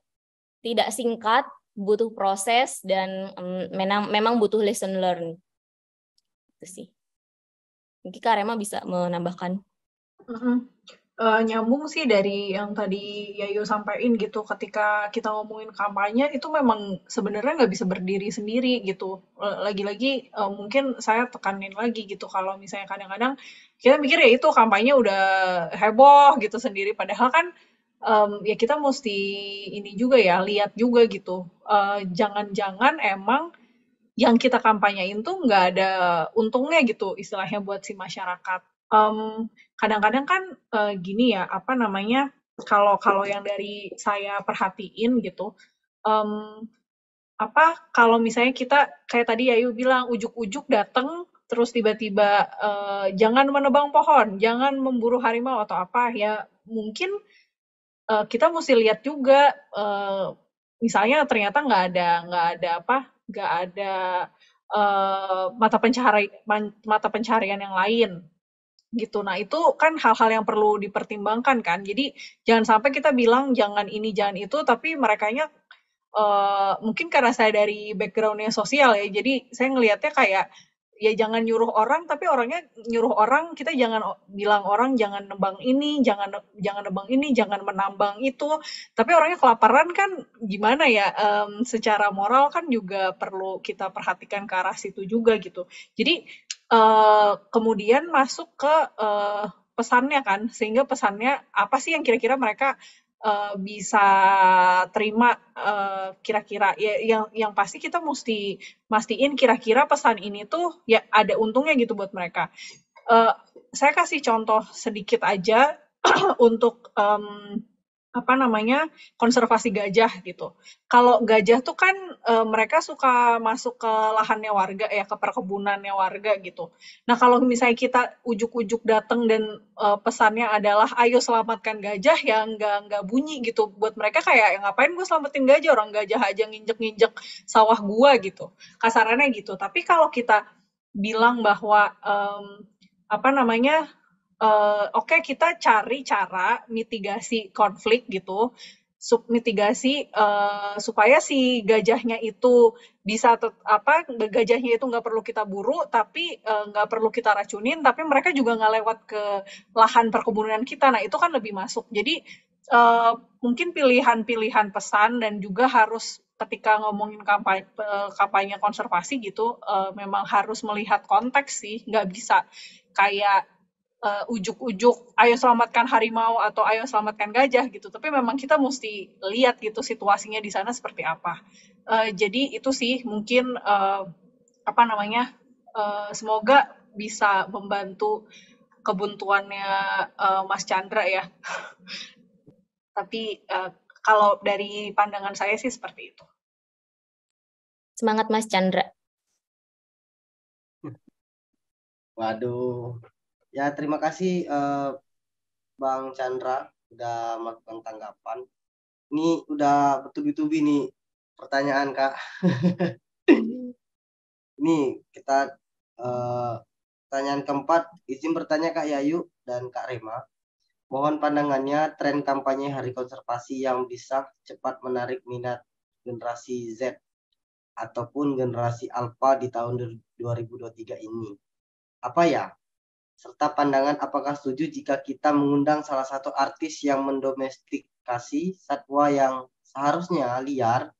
tidak singkat, butuh proses dan um, memang memang butuh lesson learn. Itu sih. Mungkin Kak bisa menambahkan. Mm -hmm uh, nyambung sih dari yang tadi Yayo sampaikan gitu, ketika kita ngomongin kampanye itu memang sebenarnya nggak bisa berdiri sendiri gitu. Eh, lagi-lagi, uh, mungkin saya tekanin lagi gitu kalau misalnya kadang-kadang kita mikir ya itu kampanye udah heboh gitu sendiri, padahal kan, um, ya kita mesti ini juga ya, lihat juga gitu, jangan jangan-jangan emang yang kita kampanyein tuh nggak ada untungnya gitu istilahnya buat si masyarakat. um, kadang-kadang kan uh, gini ya apa namanya kalau kalau yang dari saya perhatiin gitu um, apa kalau misalnya kita kayak tadi Ayu bilang ujuk-ujuk datang terus tiba-tiba uh, jangan menebang pohon jangan memburu harimau atau apa ya mungkin uh, kita mesti lihat juga uh, misalnya ternyata nggak ada nggak ada apa nggak ada uh, mata pencari mata pencarian yang lain gitu. Nah, itu kan hal-hal yang perlu dipertimbangkan kan. Jadi jangan sampai kita bilang jangan ini jangan itu tapi mereka nya uh, eh, mungkin karena saya dari backgroundnya sosial ya. Jadi saya ngelihatnya kayak ya jangan nyuruh orang tapi orangnya nyuruh orang kita jangan bilang orang jangan nebang ini jangan jangan nebang ini jangan menambang itu tapi orangnya kelaparan kan gimana ya um, secara moral kan juga perlu kita perhatikan ke arah situ juga gitu jadi uh, kemudian masuk ke uh, pesannya kan sehingga pesannya apa sih yang kira-kira mereka uh, bisa terima eh, kira-kira uh, ya yang yang pasti kita mesti mastiin kira-kira pesan ini tuh ya ada untungnya gitu buat mereka. Uh, saya kasih contoh sedikit aja untuk um, apa namanya konservasi gajah gitu. Kalau gajah tuh kan e, mereka suka masuk ke lahannya warga ya ke perkebunannya warga gitu. Nah kalau misalnya kita ujuk-ujuk datang dan e, pesannya adalah ayo selamatkan gajah ya nggak nggak bunyi gitu. Buat mereka kayak ya ngapain gue selamatin gajah orang gajah aja nginjek-nginjek sawah gua gitu. Kasarannya gitu. Tapi kalau kita bilang bahwa e, apa namanya Eh, oke okay, kita cari cara mitigasi konflik gitu mitigasi uh, supaya si gajahnya itu bisa apa gajahnya itu nggak perlu kita buru tapi eh, nggak uh, perlu kita racunin tapi mereka juga nggak lewat ke lahan perkebunan kita nah itu kan lebih masuk jadi uh, mungkin pilihan-pilihan pesan dan juga harus ketika ngomongin kampanye, kampanye konservasi gitu uh, memang harus melihat konteks sih nggak bisa kayak ujuk eh, ujuk-ujuk ayo selamatkan harimau atau ayo selamatkan gajah gitu tapi memang kita mesti lihat gitu situasinya di sana seperti apa uh, jadi itu sih mungkin uh, apa namanya uh, semoga bisa membantu kebuntuannya uh, Mas Chandra ya tapi uh, kalau dari pandangan saya sih seperti itu semangat Mas Chandra waduh Ya, terima kasih eh, Bang Chandra udah melakukan tanggapan. Ini udah bertubi-tubi nih pertanyaan, Kak. Ini kita eh, pertanyaan keempat, izin bertanya Kak Yayu dan Kak Rema. Mohon pandangannya tren kampanye Hari Konservasi yang bisa cepat menarik minat generasi Z ataupun generasi Alpha di tahun 2023 ini. Apa ya? serta pandangan apakah setuju jika kita mengundang salah satu artis yang mendomestikasi satwa yang seharusnya liar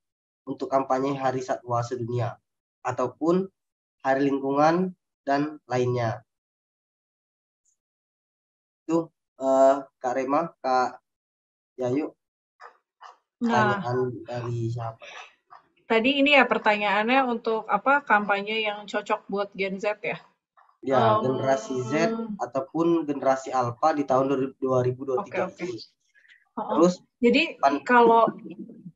untuk kampanye Hari Satwa Sedunia ataupun Hari Lingkungan dan lainnya. Itu uh, eh, Kak Rema, Kak Yayu. Nah. dari siapa? Tadi ini ya pertanyaannya untuk apa kampanye yang cocok buat Gen Z ya? Ya, um, generasi Z ataupun generasi Alpha di tahun 2023. Okay, okay. Terus jadi kalau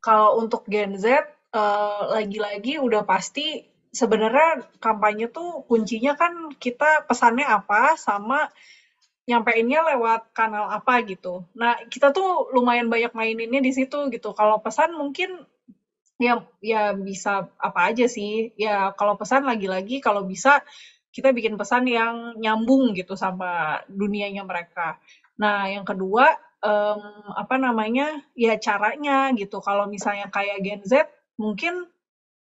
kalau untuk Gen Z eh, lagi-lagi uh, udah pasti sebenarnya kampanye tuh kuncinya kan kita pesannya apa sama nyampeinnya lewat kanal apa gitu. Nah, kita tuh lumayan banyak maininnya di situ gitu. Kalau pesan mungkin ya ya bisa apa aja sih. Ya kalau pesan lagi-lagi kalau bisa kita bikin pesan yang nyambung gitu sama dunianya mereka. Nah, yang kedua um, apa namanya? ya caranya gitu. Kalau misalnya kayak Gen Z mungkin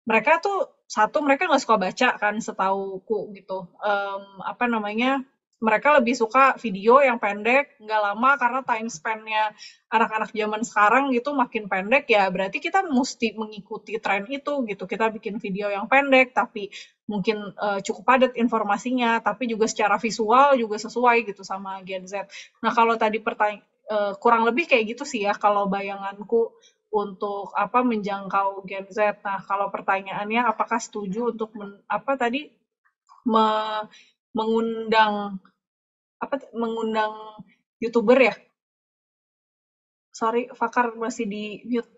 mereka tuh satu mereka nggak suka baca kan setauku gitu. Um, apa namanya? mereka lebih suka video yang pendek, nggak lama karena time span-nya anak-anak zaman sekarang gitu makin pendek ya berarti kita mesti mengikuti tren itu gitu. Kita bikin video yang pendek tapi mungkin uh, cukup padat informasinya, tapi juga secara visual juga sesuai gitu sama Gen Z. Nah, kalau tadi pertanyaan uh, eh, kurang lebih kayak gitu sih ya kalau bayanganku untuk apa menjangkau Gen Z. Nah, kalau pertanyaannya apakah setuju untuk men, apa tadi me, mengundang apa mengundang youtuber ya sorry Fakar masih di mute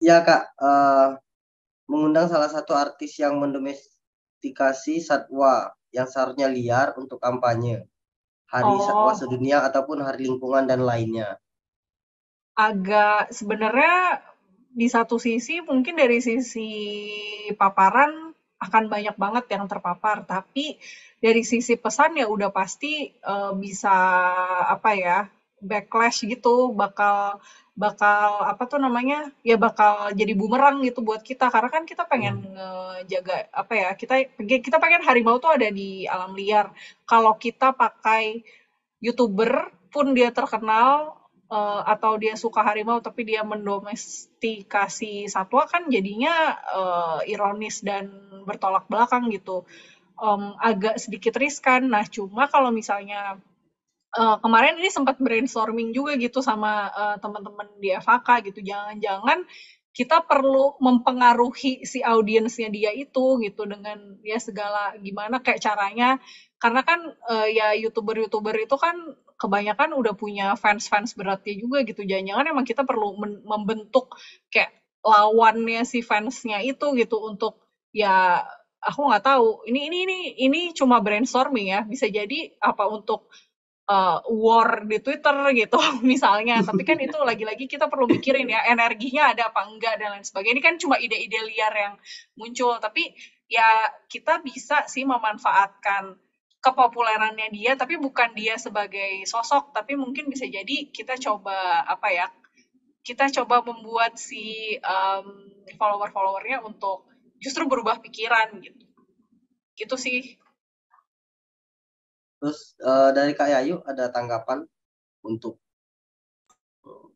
ya kak uh, mengundang salah satu artis yang mendomestikasi satwa yang seharusnya liar untuk kampanye hari oh. satwa sedunia ataupun hari lingkungan dan lainnya agak sebenarnya di satu sisi mungkin dari sisi paparan akan banyak banget yang terpapar tapi dari sisi pesan ya udah pasti uh, bisa apa ya backlash gitu bakal bakal apa tuh namanya ya bakal jadi bumerang gitu buat kita karena kan kita pengen hmm. ngejaga apa ya kita kita pengen harimau tuh ada di alam liar kalau kita pakai youtuber pun dia terkenal uh, atau dia suka harimau tapi dia mendomestikasi satwa kan jadinya uh, ironis dan bertolak belakang gitu um, agak sedikit riskan. Nah, cuma kalau misalnya uh, kemarin ini sempat brainstorming juga gitu sama uh, teman-teman di FHK gitu, jangan-jangan kita perlu mempengaruhi si audiensnya dia itu gitu dengan ya segala gimana kayak caranya karena kan uh, ya youtuber-youtuber itu kan kebanyakan udah punya fans-fans beratnya juga gitu jangan-jangan emang kita perlu membentuk kayak lawannya si fansnya itu gitu untuk ya aku nggak tahu ini ini ini ini cuma brainstorming ya bisa jadi apa untuk uh, war di Twitter gitu misalnya tapi kan itu lagi-lagi kita perlu mikirin ya energinya ada apa enggak dan lain sebagainya ini kan cuma ide-ide liar yang muncul tapi ya kita bisa sih memanfaatkan kepopulerannya dia tapi bukan dia sebagai sosok tapi mungkin bisa jadi kita coba apa ya kita coba membuat si um, follower-followernya untuk justru berubah pikiran gitu gitu sih terus uh, dari Kak Yayu ada tanggapan untuk eh, nah.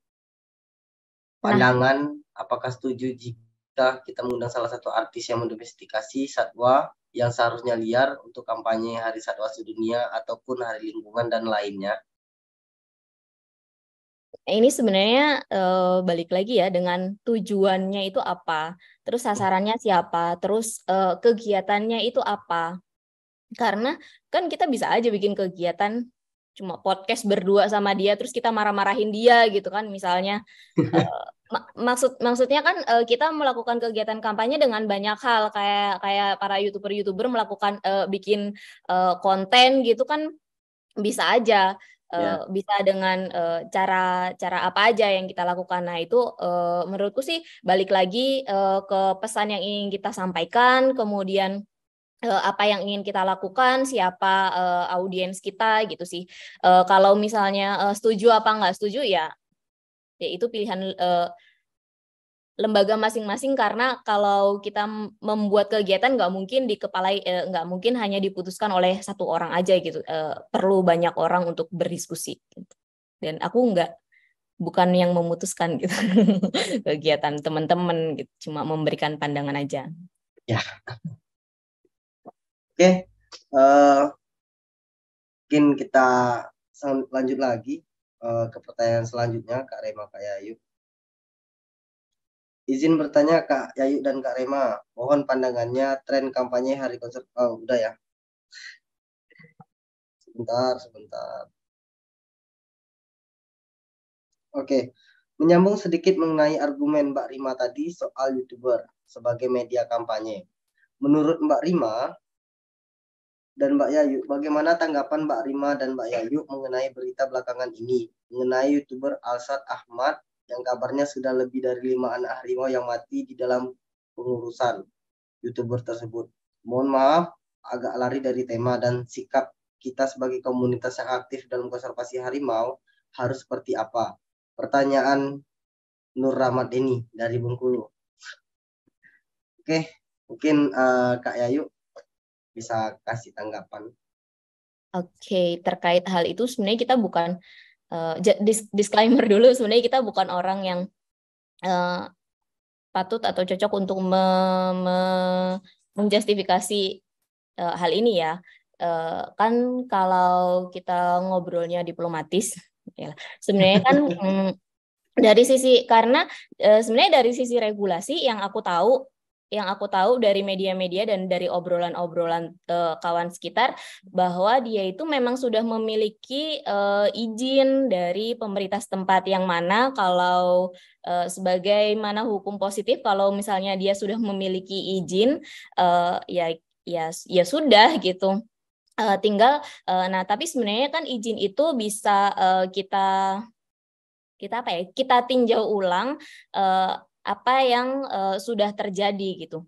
pandangan nah. apakah setuju jika kita mengundang salah satu artis yang mendomestikasi satwa yang seharusnya liar untuk kampanye Hari Satwa Sedunia ataupun Hari Lingkungan dan lainnya nah, ini sebenarnya e, balik lagi ya dengan tujuannya itu apa terus sasarannya siapa, terus uh, kegiatannya itu apa. Karena kan kita bisa aja bikin kegiatan cuma podcast berdua sama dia, terus kita marah-marahin dia gitu kan misalnya. Uh, maksud maksudnya kan uh, kita melakukan kegiatan kampanye dengan banyak hal kayak kayak para youtuber youtuber melakukan uh, bikin uh, konten gitu kan bisa aja yeah. Iya. bisa dengan cara eh, cara cara apa aja yang kita lakukan nah itu uh, menurutku sih balik lagi uh, ke pesan yang ingin kita sampaikan kemudian uh, apa yang ingin kita lakukan, siapa uh, audiens kita gitu sih. Uh, kalau misalnya uh, setuju apa nggak setuju ya, ya itu pilihan uh, lembaga masing-masing karena kalau kita membuat kegiatan nggak mungkin di kepala eh, nggak mungkin hanya diputuskan oleh satu orang aja gitu eh, perlu banyak orang untuk berdiskusi gitu. dan aku nggak bukan yang memutuskan gitu kegiatan teman-teman gitu cuma memberikan pandangan aja ya oke uh, mungkin kita lanjut lagi uh, ke pertanyaan selanjutnya kak Rema kak Yayu Izin bertanya Kak Yayu dan Kak Rema, mohon pandangannya tren kampanye hari konser oh, udah ya. Sebentar, sebentar. Oke, menyambung sedikit mengenai argumen Mbak Rima tadi soal YouTuber sebagai media kampanye. Menurut Mbak Rima, dan Mbak Yayu. Bagaimana tanggapan Mbak Rima dan Mbak Yayu mengenai berita belakangan ini mengenai youtuber Alsat Ahmad yang kabarnya sudah lebih dari lima anak harimau yang mati di dalam pengurusan youtuber tersebut. Mohon maaf, agak lari dari tema dan sikap kita sebagai komunitas yang aktif dalam konservasi harimau harus seperti apa? Pertanyaan Nur Rahmat ini dari Bengkulu. Oke, mungkin uh, Kak Yayu bisa kasih tanggapan. Oke, terkait hal itu sebenarnya kita bukan uh, disclaimer dulu sebenarnya kita bukan orang yang uh, patut atau cocok untuk me me menjustifikasi uh, hal ini ya. Uh, kan kalau kita ngobrolnya diplomatis, ya, sebenarnya kan mm, dari sisi karena uh, sebenarnya dari sisi regulasi yang aku tahu yang aku tahu dari media-media dan dari obrolan-obrolan uh, kawan sekitar bahwa dia itu memang sudah memiliki uh, izin dari pemerintah setempat yang mana kalau uh, sebagai mana hukum positif kalau misalnya dia sudah memiliki izin uh, ya ya ya sudah gitu uh, tinggal uh, nah tapi sebenarnya kan izin itu bisa uh, kita kita apa ya kita tinjau ulang uh, apa yang uh, sudah terjadi gitu.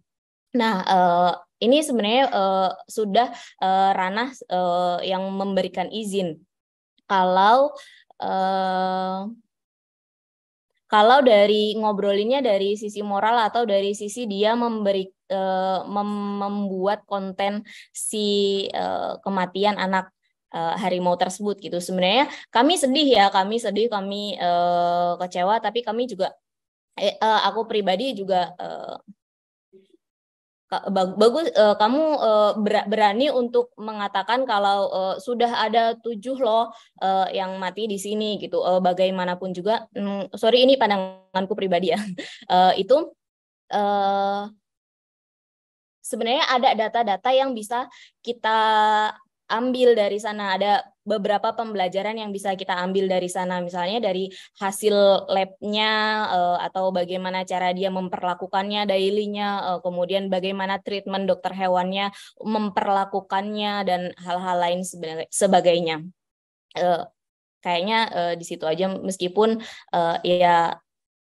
Nah, uh, ini sebenarnya uh, sudah uh, ranah uh, yang memberikan izin. Kalau uh, kalau dari ngobrolinnya dari sisi moral atau dari sisi dia memberi uh, mem membuat konten si uh, kematian anak uh, harimau tersebut gitu. Sebenarnya kami sedih ya, kami sedih, kami uh, kecewa, tapi kami juga Eh, eh, aku pribadi juga eh, bagus eh, kamu eh, berani untuk mengatakan kalau eh, sudah ada tujuh loh eh, yang mati di sini gitu eh, bagaimanapun juga hmm, sorry ini pandanganku pribadi ya eh, itu eh, sebenarnya ada data-data yang bisa kita ambil dari sana. Ada beberapa pembelajaran yang bisa kita ambil dari sana, misalnya dari hasil labnya eh, atau bagaimana cara dia memperlakukannya dailynya, uh, kemudian bagaimana treatment dokter hewannya memperlakukannya dan hal-hal lain sebagainya. Eh, kayaknya uh, di situ aja, meskipun ya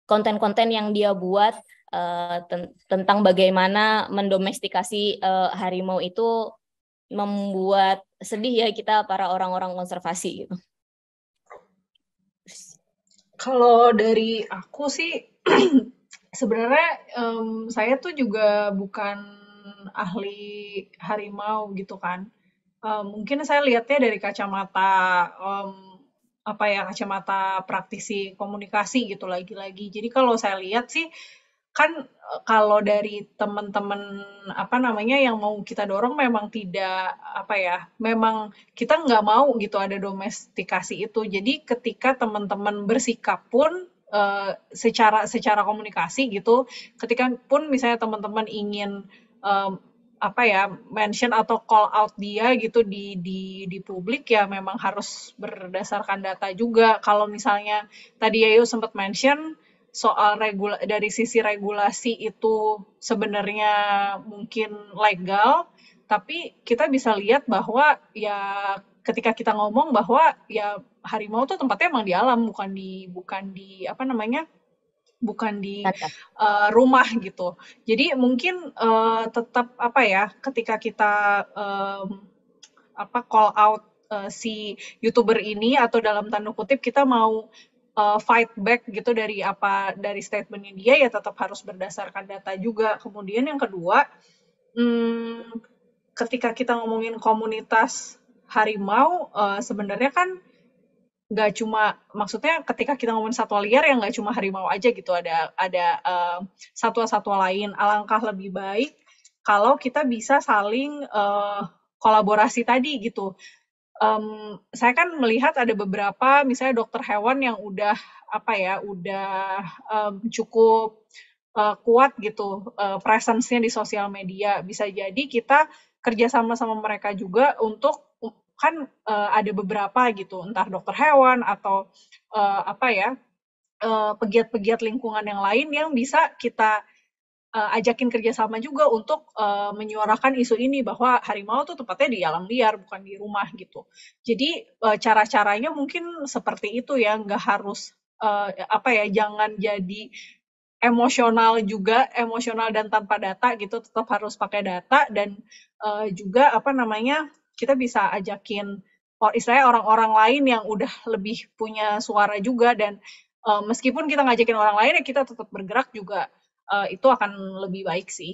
konten-konten yang dia buat tentang bagaimana mendomestikasi harimau itu membuat sedih ya kita para orang-orang konservasi gitu. Kalau dari aku sih sebenarnya um, saya tuh juga bukan ahli harimau gitu kan. Um, mungkin saya lihatnya dari kacamata um, apa ya kacamata praktisi komunikasi gitu lagi-lagi. Jadi kalau saya lihat sih kan eh, kalau dari teman-teman apa namanya yang mau kita dorong memang tidak apa ya memang kita nggak mau gitu ada domestikasi itu jadi ketika teman-teman bersikap pun uh, secara secara komunikasi gitu ketika pun misalnya teman-teman ingin um, apa ya mention atau call out dia gitu di di di publik ya memang harus berdasarkan data juga kalau misalnya tadi Yayu sempat mention soal regula dari sisi regulasi itu sebenarnya mungkin legal, tapi kita bisa lihat bahwa ya ketika kita ngomong bahwa ya harimau tuh tempatnya emang di alam bukan di bukan di apa namanya bukan di uh, rumah gitu. Jadi mungkin uh, tetap apa ya ketika kita um, apa call out uh, si youtuber ini atau dalam tanda kutip kita mau uh, fight back gitu dari apa dari statementnya dia ya tetap harus berdasarkan data juga. Kemudian yang kedua, hmm, ketika kita ngomongin komunitas harimau, uh, sebenarnya kan nggak cuma maksudnya ketika kita ngomongin satwa liar yang nggak cuma harimau aja gitu ada ada satwa eh, satwa-satwa lain. Alangkah lebih baik kalau kita bisa saling uh, kolaborasi tadi gitu um, saya kan melihat ada beberapa misalnya dokter hewan yang udah apa ya udah um, cukup uh, kuat gitu uh, presence-nya di sosial media bisa jadi kita kerjasama sama mereka juga untuk kan uh, ada beberapa gitu entah dokter hewan atau uh, apa ya pegiat-pegiat uh, lingkungan yang lain yang bisa kita uh, ajakin kerjasama juga untuk uh, menyuarakan isu ini bahwa harimau tuh tempatnya di alam liar bukan di rumah gitu. Jadi uh, cara-caranya mungkin seperti itu ya, nggak harus uh, apa ya, jangan jadi emosional juga, emosional dan tanpa data gitu, tetap harus pakai data dan uh, juga apa namanya kita bisa ajakin or istilahnya orang-orang lain yang udah lebih punya suara juga dan uh, meskipun kita ngajakin orang lain ya kita tetap bergerak juga Eh, itu akan lebih baik sih.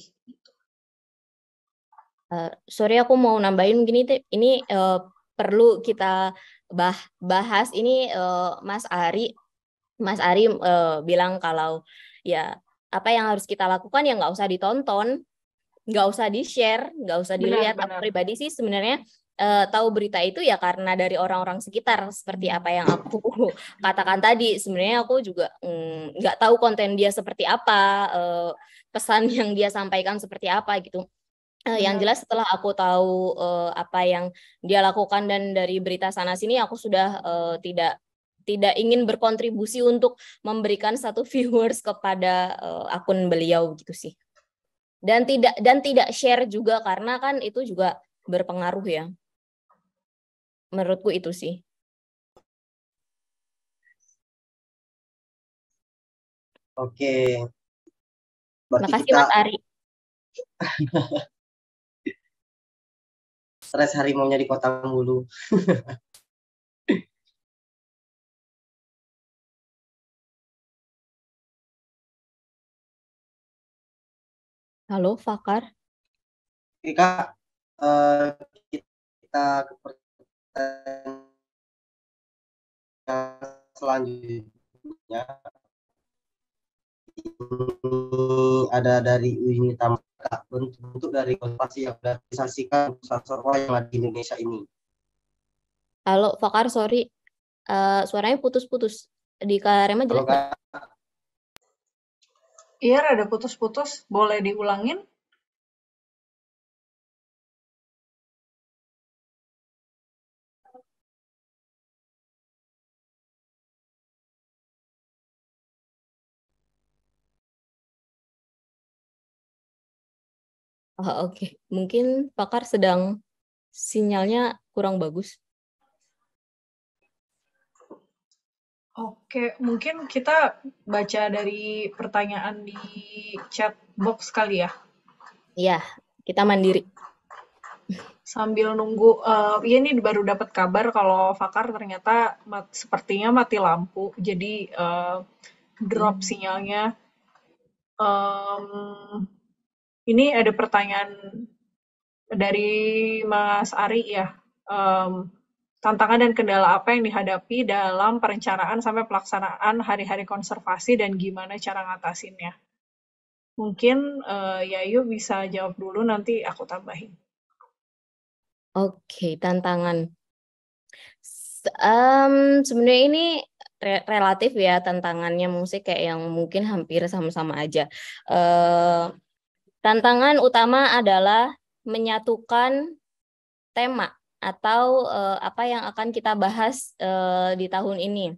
Uh, sorry aku mau nambahin gini, ini uh, perlu kita bah bahas ini uh, Mas Ari Mas Ari uh, bilang kalau ya apa yang harus kita lakukan ya nggak usah ditonton nggak usah di share nggak usah dilihat benar, benar. pribadi sih sebenarnya uh, tahu berita itu ya karena dari orang-orang sekitar seperti apa yang aku katakan tadi sebenarnya aku juga mm, nggak mm, tahu konten dia seperti apa uh, pesan yang dia sampaikan seperti apa gitu eh, yang iya. jelas setelah aku tahu uh, apa yang dia lakukan dan dari berita sana sini aku sudah uh, tidak tidak ingin berkontribusi untuk memberikan satu viewers kepada uh, akun beliau gitu sih dan tidak dan tidak share juga karena kan itu juga berpengaruh ya menurutku itu sih. Oke. Terima kasih kita... Mas Ari. Stres harimaunya di kota mulu. Halo, Fakar. Oke, Kak. Uh, kita ke selanjutnya ada dari unit Tamaka bentuk dari konservasi yang disaksikan satwa yang ada di Indonesia ini. Halo, Fakar, sorry. Uh, suaranya putus-putus. Di Karema jelas Iya, ada putus-putus. Boleh diulangin? Oh, Oke, okay. mungkin Pakar sedang sinyalnya kurang bagus. Oke, mungkin kita baca dari pertanyaan di chat box kali ya. Iya, kita mandiri. Sambil nunggu, uh, eh, ya ini baru dapat kabar kalau Fakar ternyata mat, sepertinya mati lampu, jadi uh, drop hmm. sinyalnya. Um, ini ada pertanyaan dari Mas Ari ya. Um, tantangan dan kendala apa yang dihadapi dalam perencanaan sampai pelaksanaan hari-hari konservasi dan gimana cara ngatasinnya? Mungkin uh, Yayu bisa jawab dulu nanti aku tambahin. Oke, tantangan. Um, sebenarnya ini re relatif ya tantangannya mungkin kayak yang mungkin hampir sama-sama aja. Uh, Tantangan utama adalah menyatukan tema atau eh, apa yang akan kita bahas eh, di tahun ini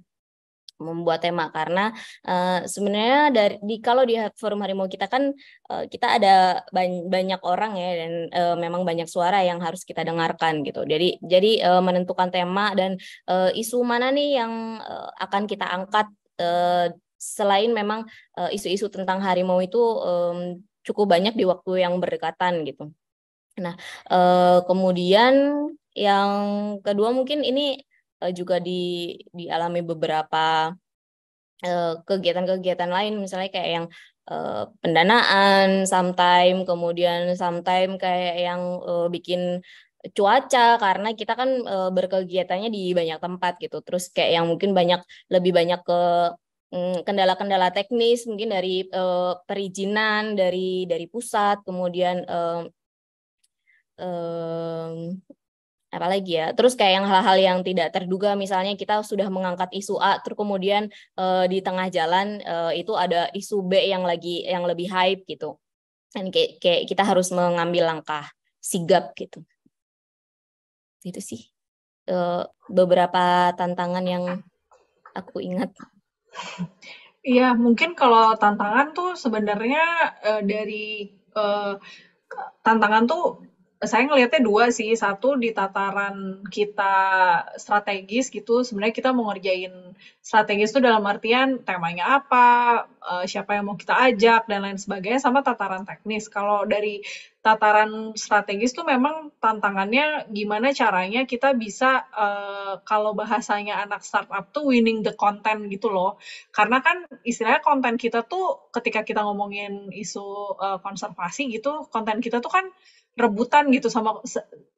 membuat tema karena uh, sebenarnya dari di, kalau di forum harimau kita kan uh, kita ada bany banyak orang ya dan uh, memang banyak suara yang harus kita dengarkan gitu jadi jadi uh, menentukan tema dan uh, isu mana nih yang uh, akan kita angkat uh, selain memang isu-isu uh, tentang harimau itu um, cukup banyak di waktu yang berdekatan gitu. Nah, eh, kemudian yang kedua mungkin ini eh, juga di dialami beberapa eh, kegiatan-kegiatan lain misalnya kayak yang uh, pendanaan sometime kemudian sometime kayak yang uh, bikin cuaca karena kita kan uh, berkegiatannya di banyak tempat gitu terus kayak yang mungkin banyak lebih banyak ke Hmm, kendala-kendala teknis mungkin dari uh, perizinan dari dari pusat kemudian eh, eh, apa lagi ya terus kayak yang hal-hal yang tidak terduga misalnya kita sudah mengangkat isu A terus kemudian uh, di tengah jalan uh, itu ada isu B yang lagi yang lebih hype gitu dan kayak, kayak kita harus mengambil langkah sigap gitu itu sih uh, beberapa tantangan yang aku ingat Iya, mungkin kalau tantangan tuh sebenarnya, uh, dari, uh, tantangan tuh saya ngelihatnya dua sih. Satu di tataran kita strategis gitu, sebenarnya kita mau ngerjain strategis itu dalam artian temanya apa, eh, siapa yang mau kita ajak dan lain sebagainya sama tataran teknis. Kalau dari tataran strategis tuh memang tantangannya gimana caranya kita bisa eh, kalau bahasanya anak startup tuh winning the content gitu loh. Karena kan istilahnya konten kita tuh ketika kita ngomongin isu eh, konservasi gitu, konten kita tuh kan rebutan gitu sama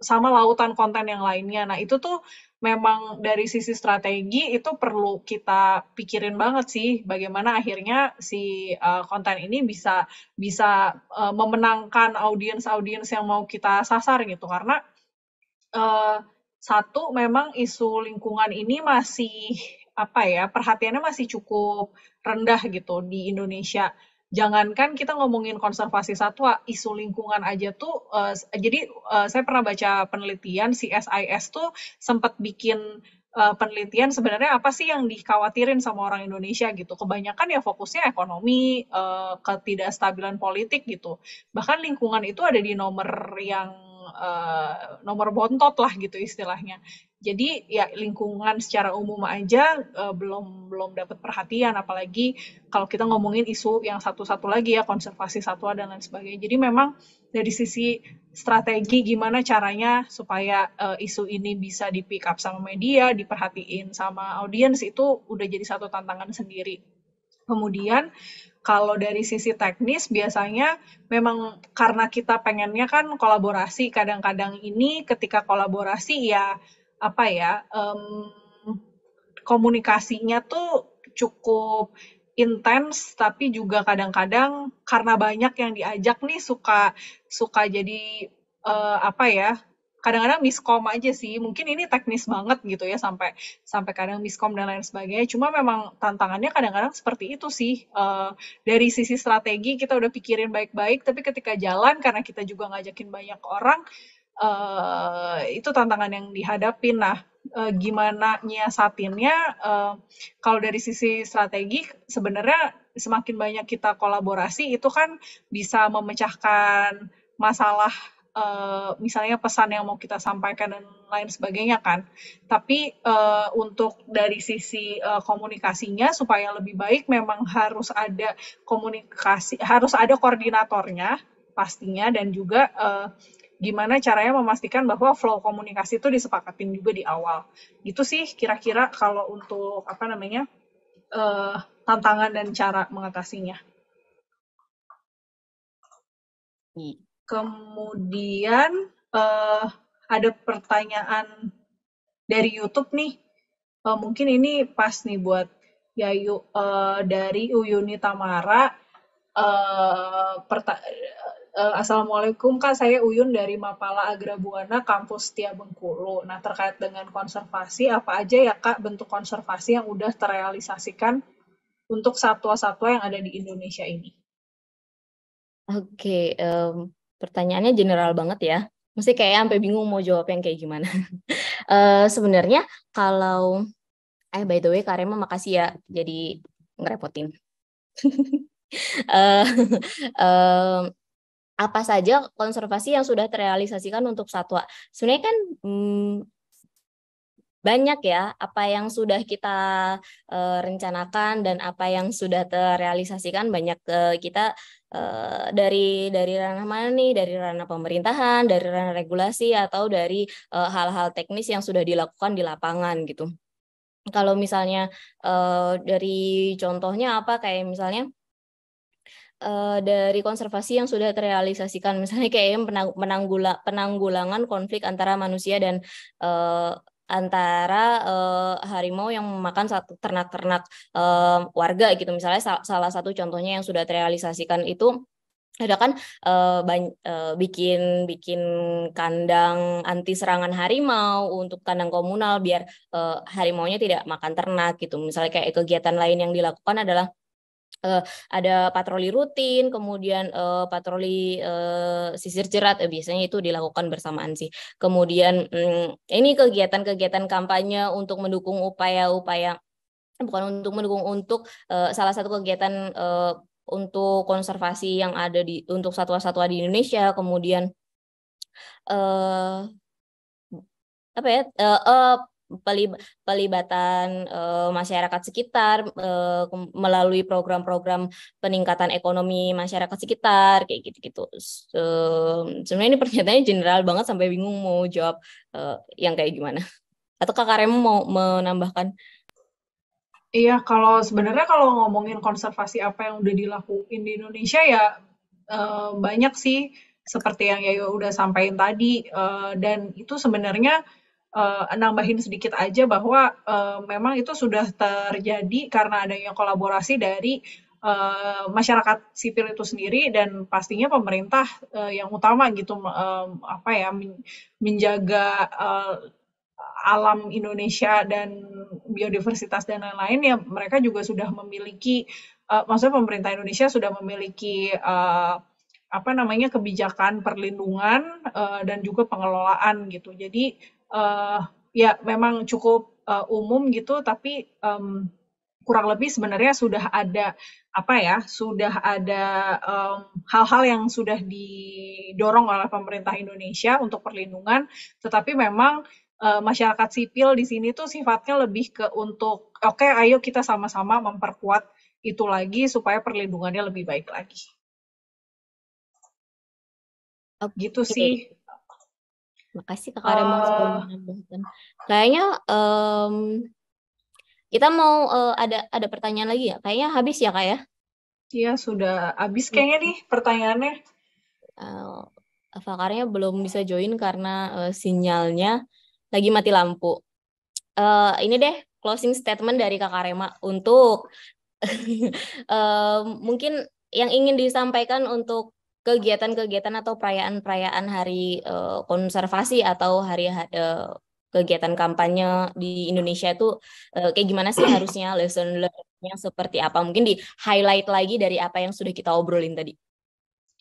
sama lautan konten yang lainnya. Nah, itu tuh memang dari sisi strategi itu perlu kita pikirin banget sih bagaimana akhirnya si uh, konten ini bisa bisa uh, memenangkan audiens-audiens yang mau kita sasar gitu karena uh, satu memang isu lingkungan ini masih apa ya perhatiannya masih cukup rendah gitu di Indonesia jangankan kita ngomongin konservasi satwa, isu lingkungan aja tuh. Uh, jadi uh, saya pernah baca penelitian CSIS tuh sempat bikin uh, penelitian sebenarnya apa sih yang dikhawatirin sama orang Indonesia gitu. Kebanyakan ya fokusnya ekonomi, uh, ketidakstabilan politik gitu. Bahkan lingkungan itu ada di nomor yang uh, nomor bontot lah gitu istilahnya. Jadi ya lingkungan secara umum aja uh, belum belum dapat perhatian apalagi kalau kita ngomongin isu yang satu-satu lagi ya konservasi satwa dan lain sebagainya. Jadi memang dari sisi strategi gimana caranya supaya uh, isu ini bisa di pick up sama media, diperhatiin sama audiens itu udah jadi satu tantangan sendiri. Kemudian kalau dari sisi teknis biasanya memang karena kita pengennya kan kolaborasi. Kadang-kadang ini ketika kolaborasi ya apa ya um, komunikasinya tuh cukup intens tapi juga kadang-kadang karena banyak yang diajak nih suka suka jadi uh, apa ya kadang-kadang miskom aja sih. Mungkin ini teknis banget gitu ya sampai sampai kadang miskom dan lain sebagainya. Cuma memang tantangannya kadang-kadang seperti itu sih. Uh, dari sisi strategi kita udah pikirin baik-baik, tapi ketika jalan karena kita juga ngajakin banyak orang, uh, itu tantangan yang dihadapin. Nah, uh, eh, gimana nyiasatinnya? Uh, kalau dari sisi strategi sebenarnya semakin banyak kita kolaborasi itu kan bisa memecahkan masalah uh, misalnya pesan yang mau kita sampaikan dan lain sebagainya kan. Tapi uh, untuk dari sisi uh, komunikasinya supaya lebih baik memang harus ada komunikasi, harus ada koordinatornya pastinya dan juga uh, gimana caranya memastikan bahwa flow komunikasi itu disepakatin juga di awal. Itu sih kira-kira kalau untuk apa namanya uh, tantangan dan cara mengatasinya. Kemudian eh, ada pertanyaan dari YouTube nih. Eh, mungkin ini pas nih buat Yayu eh, dari Uyuni Tamara. Eh, perta- eh, Assalamualaikum Kak, saya Uyun dari Mapala Agrabuana, Kampus Setia Bengkulu. Nah, terkait dengan konservasi, apa aja ya Kak bentuk konservasi yang udah terrealisasikan untuk satwa-satwa yang ada di Indonesia ini? Oke, okay, um, pertanyaannya general banget ya. Mesti kayak sampai bingung mau jawab yang kayak gimana. uh, sebenarnya kalau eh by the way Kak Rema makasih ya jadi ngerepotin. uh, uh, apa saja konservasi yang sudah terrealisasikan untuk satwa? Sebenarnya kan hmm, banyak ya apa yang sudah kita uh, rencanakan dan apa yang sudah terrealisasikan banyak uh, kita uh, dari dari ranah mana nih dari ranah pemerintahan dari ranah regulasi atau dari hal-hal teknis yang sudah dilakukan di lapangan gitu kalau misalnya dari contohnya apa kayak misalnya dari konservasi yang sudah terrealisasikan misalnya kayak penanggula, penanggulangan konflik antara manusia dan uh, antara uh, harimau yang memakan satu ternak-ternak uh, warga gitu misalnya sal salah satu contohnya yang sudah terrealisasikan itu ada kan uh, uh, bikin bikin kandang anti serangan harimau untuk kandang komunal biar uh, nya tidak makan ternak gitu misalnya kayak kegiatan lain yang dilakukan adalah uh, ada patroli rutin, kemudian uh, patroli uh, sisir jerat, uh, biasanya itu dilakukan bersamaan sih. Kemudian um, ini kegiatan-kegiatan kampanye untuk mendukung upaya-upaya bukan untuk mendukung untuk uh, salah satu kegiatan uh, untuk konservasi yang ada di untuk satwa-satwa di Indonesia, kemudian uh, apa ya uh, uh, pelibatan uh, masyarakat sekitar uh, melalui program-program peningkatan ekonomi masyarakat sekitar kayak gitu-gitu. Uh, sebenarnya ini pernyataannya general banget sampai bingung mau jawab uh, yang kayak gimana. Atau kak Rem mau menambahkan? Iya, kalau sebenarnya kalau ngomongin konservasi apa yang udah dilakuin di Indonesia ya uh, banyak sih seperti yang Yayo udah sampaikan tadi uh, dan itu sebenarnya uh, nambahin sedikit aja bahwa uh, memang itu sudah terjadi karena adanya kolaborasi dari uh, masyarakat sipil itu sendiri dan pastinya pemerintah uh, yang utama gitu um, apa ya menjaga uh, alam Indonesia dan biodiversitas dan lain-lain ya mereka juga sudah memiliki uh, maksudnya pemerintah Indonesia sudah memiliki uh, apa namanya kebijakan perlindungan uh, dan juga pengelolaan gitu. Jadi uh, ya memang cukup uh, umum gitu, tapi um, kurang lebih sebenarnya sudah ada apa ya sudah ada hal-hal um, yang sudah didorong oleh pemerintah Indonesia untuk perlindungan tetapi memang uh, masyarakat sipil di sini tuh sifatnya lebih ke untuk oke okay, ayo kita sama-sama memperkuat itu lagi supaya perlindungannya lebih baik lagi okay. gitu sih Makasih Kak Rema uh, sudah menambahkan. Oh. Kayaknya um, kita mau uh, ada ada pertanyaan lagi ya. Kayaknya habis ya Kak ya? Iya, sudah habis kayaknya nih pertanyaannya. Uh, eh, Fakarnya belum bisa join karena uh, sinyalnya lagi mati lampu. Uh, ini deh closing statement dari Kak Rema untuk uh, mungkin yang ingin disampaikan untuk kegiatan-kegiatan atau perayaan-perayaan hari uh, konservasi atau hari uh, kegiatan kampanye di Indonesia itu uh, kayak gimana sih harusnya lesson learn-nya seperti apa? Mungkin di highlight lagi dari apa yang sudah kita obrolin tadi.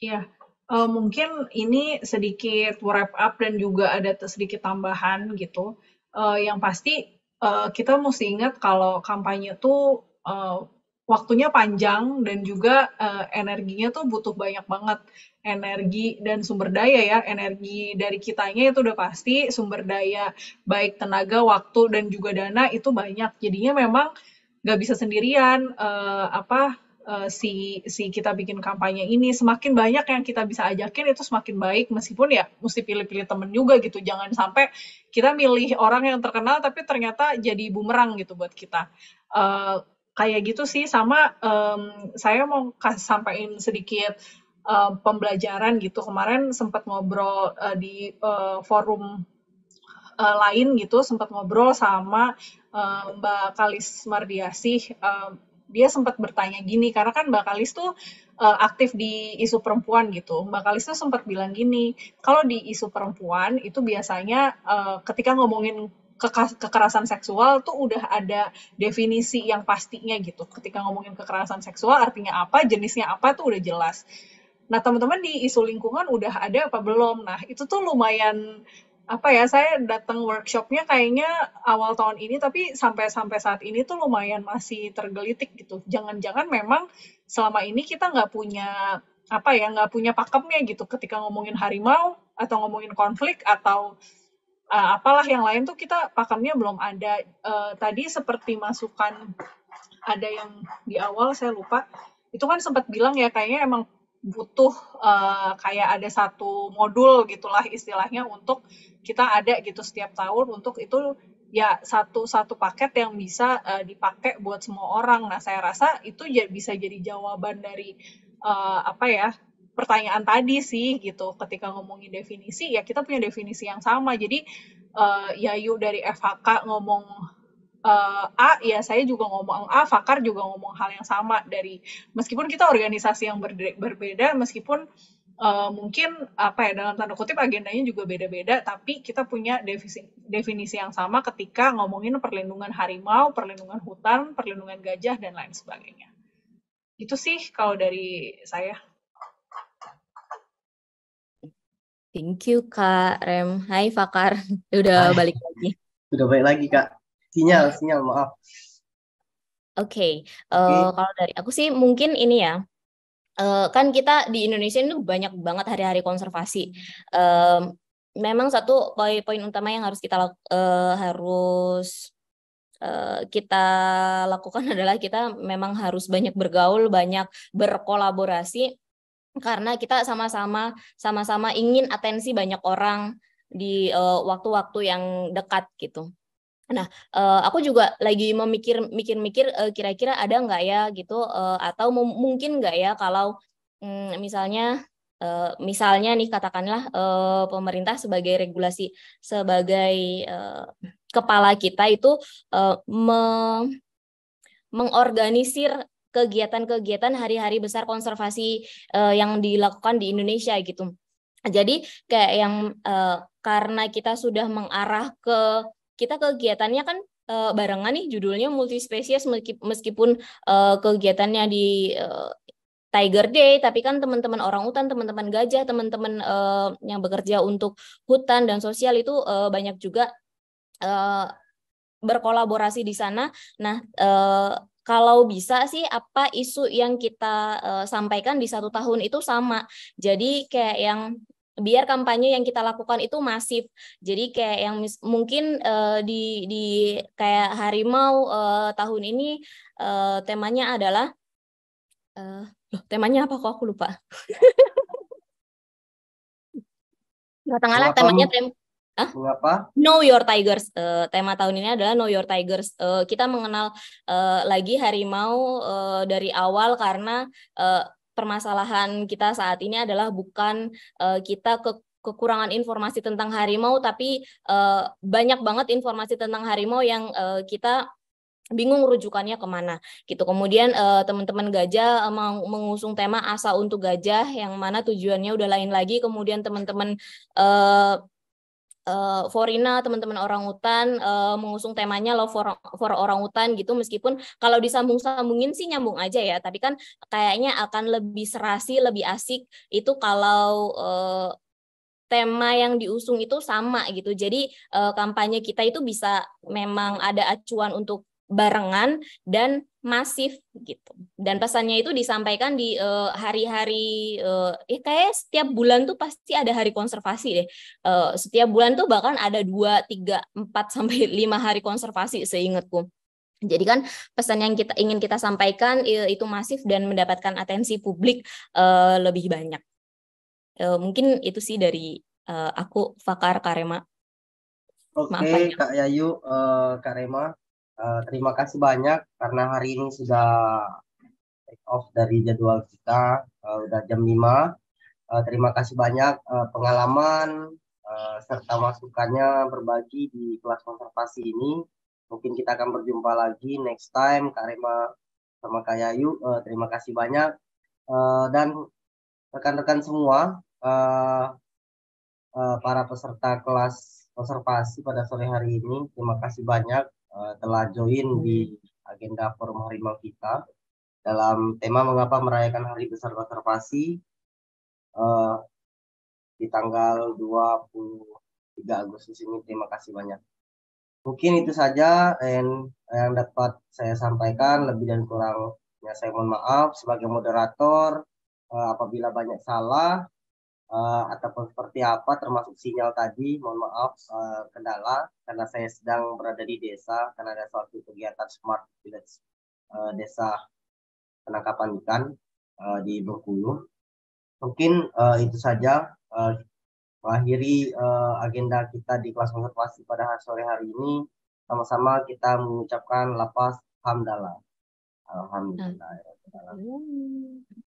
Iya. Yeah. Uh, mungkin ini sedikit wrap up dan juga ada sedikit tambahan gitu. Uh, yang pasti uh, kita mesti ingat kalau kampanye tuh uh, waktunya panjang dan juga uh, energinya tuh butuh banyak banget energi dan sumber daya ya energi dari kitanya itu udah pasti sumber daya baik tenaga waktu dan juga dana itu banyak jadinya memang nggak bisa sendirian uh, apa uh, si si kita bikin kampanye ini semakin banyak yang kita bisa ajakin itu semakin baik meskipun ya mesti pilih-pilih temen juga gitu jangan sampai kita milih orang yang terkenal tapi ternyata jadi bumerang gitu buat kita uh, kayak gitu sih sama um, saya mau sampaikan sedikit um, pembelajaran gitu kemarin sempat ngobrol uh, di uh, forum uh, lain gitu sempat ngobrol sama uh, Mbak Kalis Mardiasih um, dia sempat bertanya gini karena kan Mbak Kalis tuh uh, aktif di isu perempuan gitu. Mbak Kalis tuh sempat bilang gini, kalau di isu perempuan itu biasanya uh, ketika ngomongin kekerasan seksual tuh udah ada definisi yang pastinya gitu. Ketika ngomongin kekerasan seksual artinya apa, jenisnya apa tuh udah jelas. Nah, teman-teman di isu lingkungan udah ada apa belum? Nah, itu tuh lumayan apa ya saya datang workshopnya kayaknya awal tahun ini tapi sampai sampai saat ini tuh lumayan masih tergelitik gitu jangan-jangan memang selama ini kita nggak punya apa ya nggak punya pakemnya gitu ketika ngomongin harimau atau ngomongin konflik atau uh, apalah yang lain tuh kita pakemnya belum ada. Uh, tadi seperti masukan ada yang di awal saya lupa. Itu kan sempat bilang ya kayaknya emang butuh uh, kayak ada satu modul gitulah istilahnya untuk kita ada gitu setiap tahun untuk itu ya satu satu paket yang bisa uh, dipakai buat semua orang. Nah saya rasa itu ya bisa jadi jawaban dari uh, apa ya pertanyaan tadi sih gitu ketika ngomongin definisi ya kita punya definisi yang sama jadi uh, eh, Yayu dari FHK ngomong uh, A ya saya juga ngomong A Fakar juga ngomong hal yang sama dari meskipun kita organisasi yang berbeda meskipun uh, mungkin apa ya dalam tanda kutip agendanya juga beda-beda tapi kita punya definisi definisi yang sama ketika ngomongin perlindungan harimau perlindungan hutan perlindungan gajah dan lain sebagainya itu sih kalau dari saya Thank you Kak Rem. Hai Fakar, udah Hai. balik lagi. Udah balik lagi Kak. Sinyal, sinyal, maaf. Oke, okay. uh, eh, okay. kalau dari aku sih mungkin ini ya. Uh, kan kita di Indonesia ini banyak banget hari-hari konservasi. Um, memang satu poin-poin utama yang harus kita uh, harus kita lakukan adalah kita memang harus banyak bergaul, banyak berkolaborasi karena kita sama-sama sama-sama ingin atensi banyak orang di eh, waktu-waktu uh, yang dekat gitu. Nah, uh, aku juga lagi memikir mikir-mikir uh, kira-kira ada nggak ya gitu uh, atau mungkin nggak ya kalau um, misalnya uh, misalnya nih katakanlah uh, pemerintah sebagai regulasi sebagai uh, kepala kita itu uh, me mengorganisir kegiatan-kegiatan hari-hari besar konservasi uh, yang dilakukan di Indonesia gitu. Jadi kayak yang uh, karena kita sudah mengarah ke kita kegiatannya kan uh, barengan nih judulnya multispesies meskipun uh, kegiatannya di uh, Tiger Day, tapi kan teman-teman orang hutan, teman-teman gajah, teman-teman uh, yang bekerja untuk hutan dan sosial itu uh, banyak juga uh, berkolaborasi di sana. Nah, uh, kalau bisa sih apa isu yang kita uh, sampaikan di satu tahun itu sama. Jadi kayak yang biar kampanye yang kita lakukan itu masif. Jadi kayak yang mungkin uh, di di kayak harimau uh, tahun ini uh, temanya adalah uh, loh, temanya apa kok aku lupa. Gak tengah lah temanya tem Hah? Know Your Tigers. Uh, tema tahun ini adalah Know Your Tigers. Uh, kita mengenal uh, lagi harimau uh, dari awal karena uh, permasalahan kita saat ini adalah bukan uh, kita ke kekurangan informasi tentang harimau tapi uh, banyak banget informasi tentang harimau yang uh, kita bingung rujukannya kemana gitu kemudian teman teman-teman gajah mengusung tema asa untuk gajah yang mana tujuannya udah lain lagi kemudian teman-teman eh, uh, Forina teman-teman orang hutan uh, eh, mengusung temanya love for, for orang hutan gitu meskipun kalau disambung-sambungin sih nyambung aja ya tapi kan kayaknya akan lebih serasi lebih asik itu kalau uh, tema yang diusung itu sama gitu. Jadi uh, kampanye kita itu bisa memang ada acuan untuk barengan dan masif gitu. Dan pesannya itu disampaikan di eh, hari-hari uh, uh, eh, eh kayak setiap bulan tuh pasti ada hari konservasi deh. Uh, setiap bulan tuh bahkan ada dua tiga empat sampai lima hari konservasi seingatku. Jadi kan pesan yang kita ingin kita sampaikan itu masif dan mendapatkan atensi publik uh, lebih banyak. Uh, mungkin itu sih dari uh, aku Fakar Karema. Oke, okay, Kak Yayu, uh, Kak Eh, terima kasih banyak karena hari ini sudah take off dari jadwal kita uh, udah jam 5. Uh, eh, terima kasih banyak uh, pengalaman uh, serta masukannya berbagi di kelas konservasi ini. Mungkin kita akan berjumpa lagi next time Kak Rema sama Kak Yayu. Uh, terima kasih banyak uh, dan rekan-rekan semua uh, uh, para peserta kelas konservasi pada sore hari ini. Terima kasih banyak Eh, telah join di agenda forum harimau kita dalam tema mengapa merayakan hari besar konservasi uh, di tanggal 23 Agustus ini. Terima kasih banyak. Mungkin itu saja yang, yang dapat saya sampaikan lebih dan kurangnya saya mohon maaf sebagai moderator uh, apabila banyak salah uh, ataupun seperti apa termasuk sinyal tadi mohon maaf uh, kendala karena saya sedang berada di desa karena ada suatu kegiatan smart village uh, desa penangkapan ikan uh, di Bengkulu mungkin uh, itu saja uh, mengakhiri uh, agenda kita di kelas konservasi pada sore hari ini sama-sama kita mengucapkan lapas hamdalah alhamdulillah, alhamdulillah.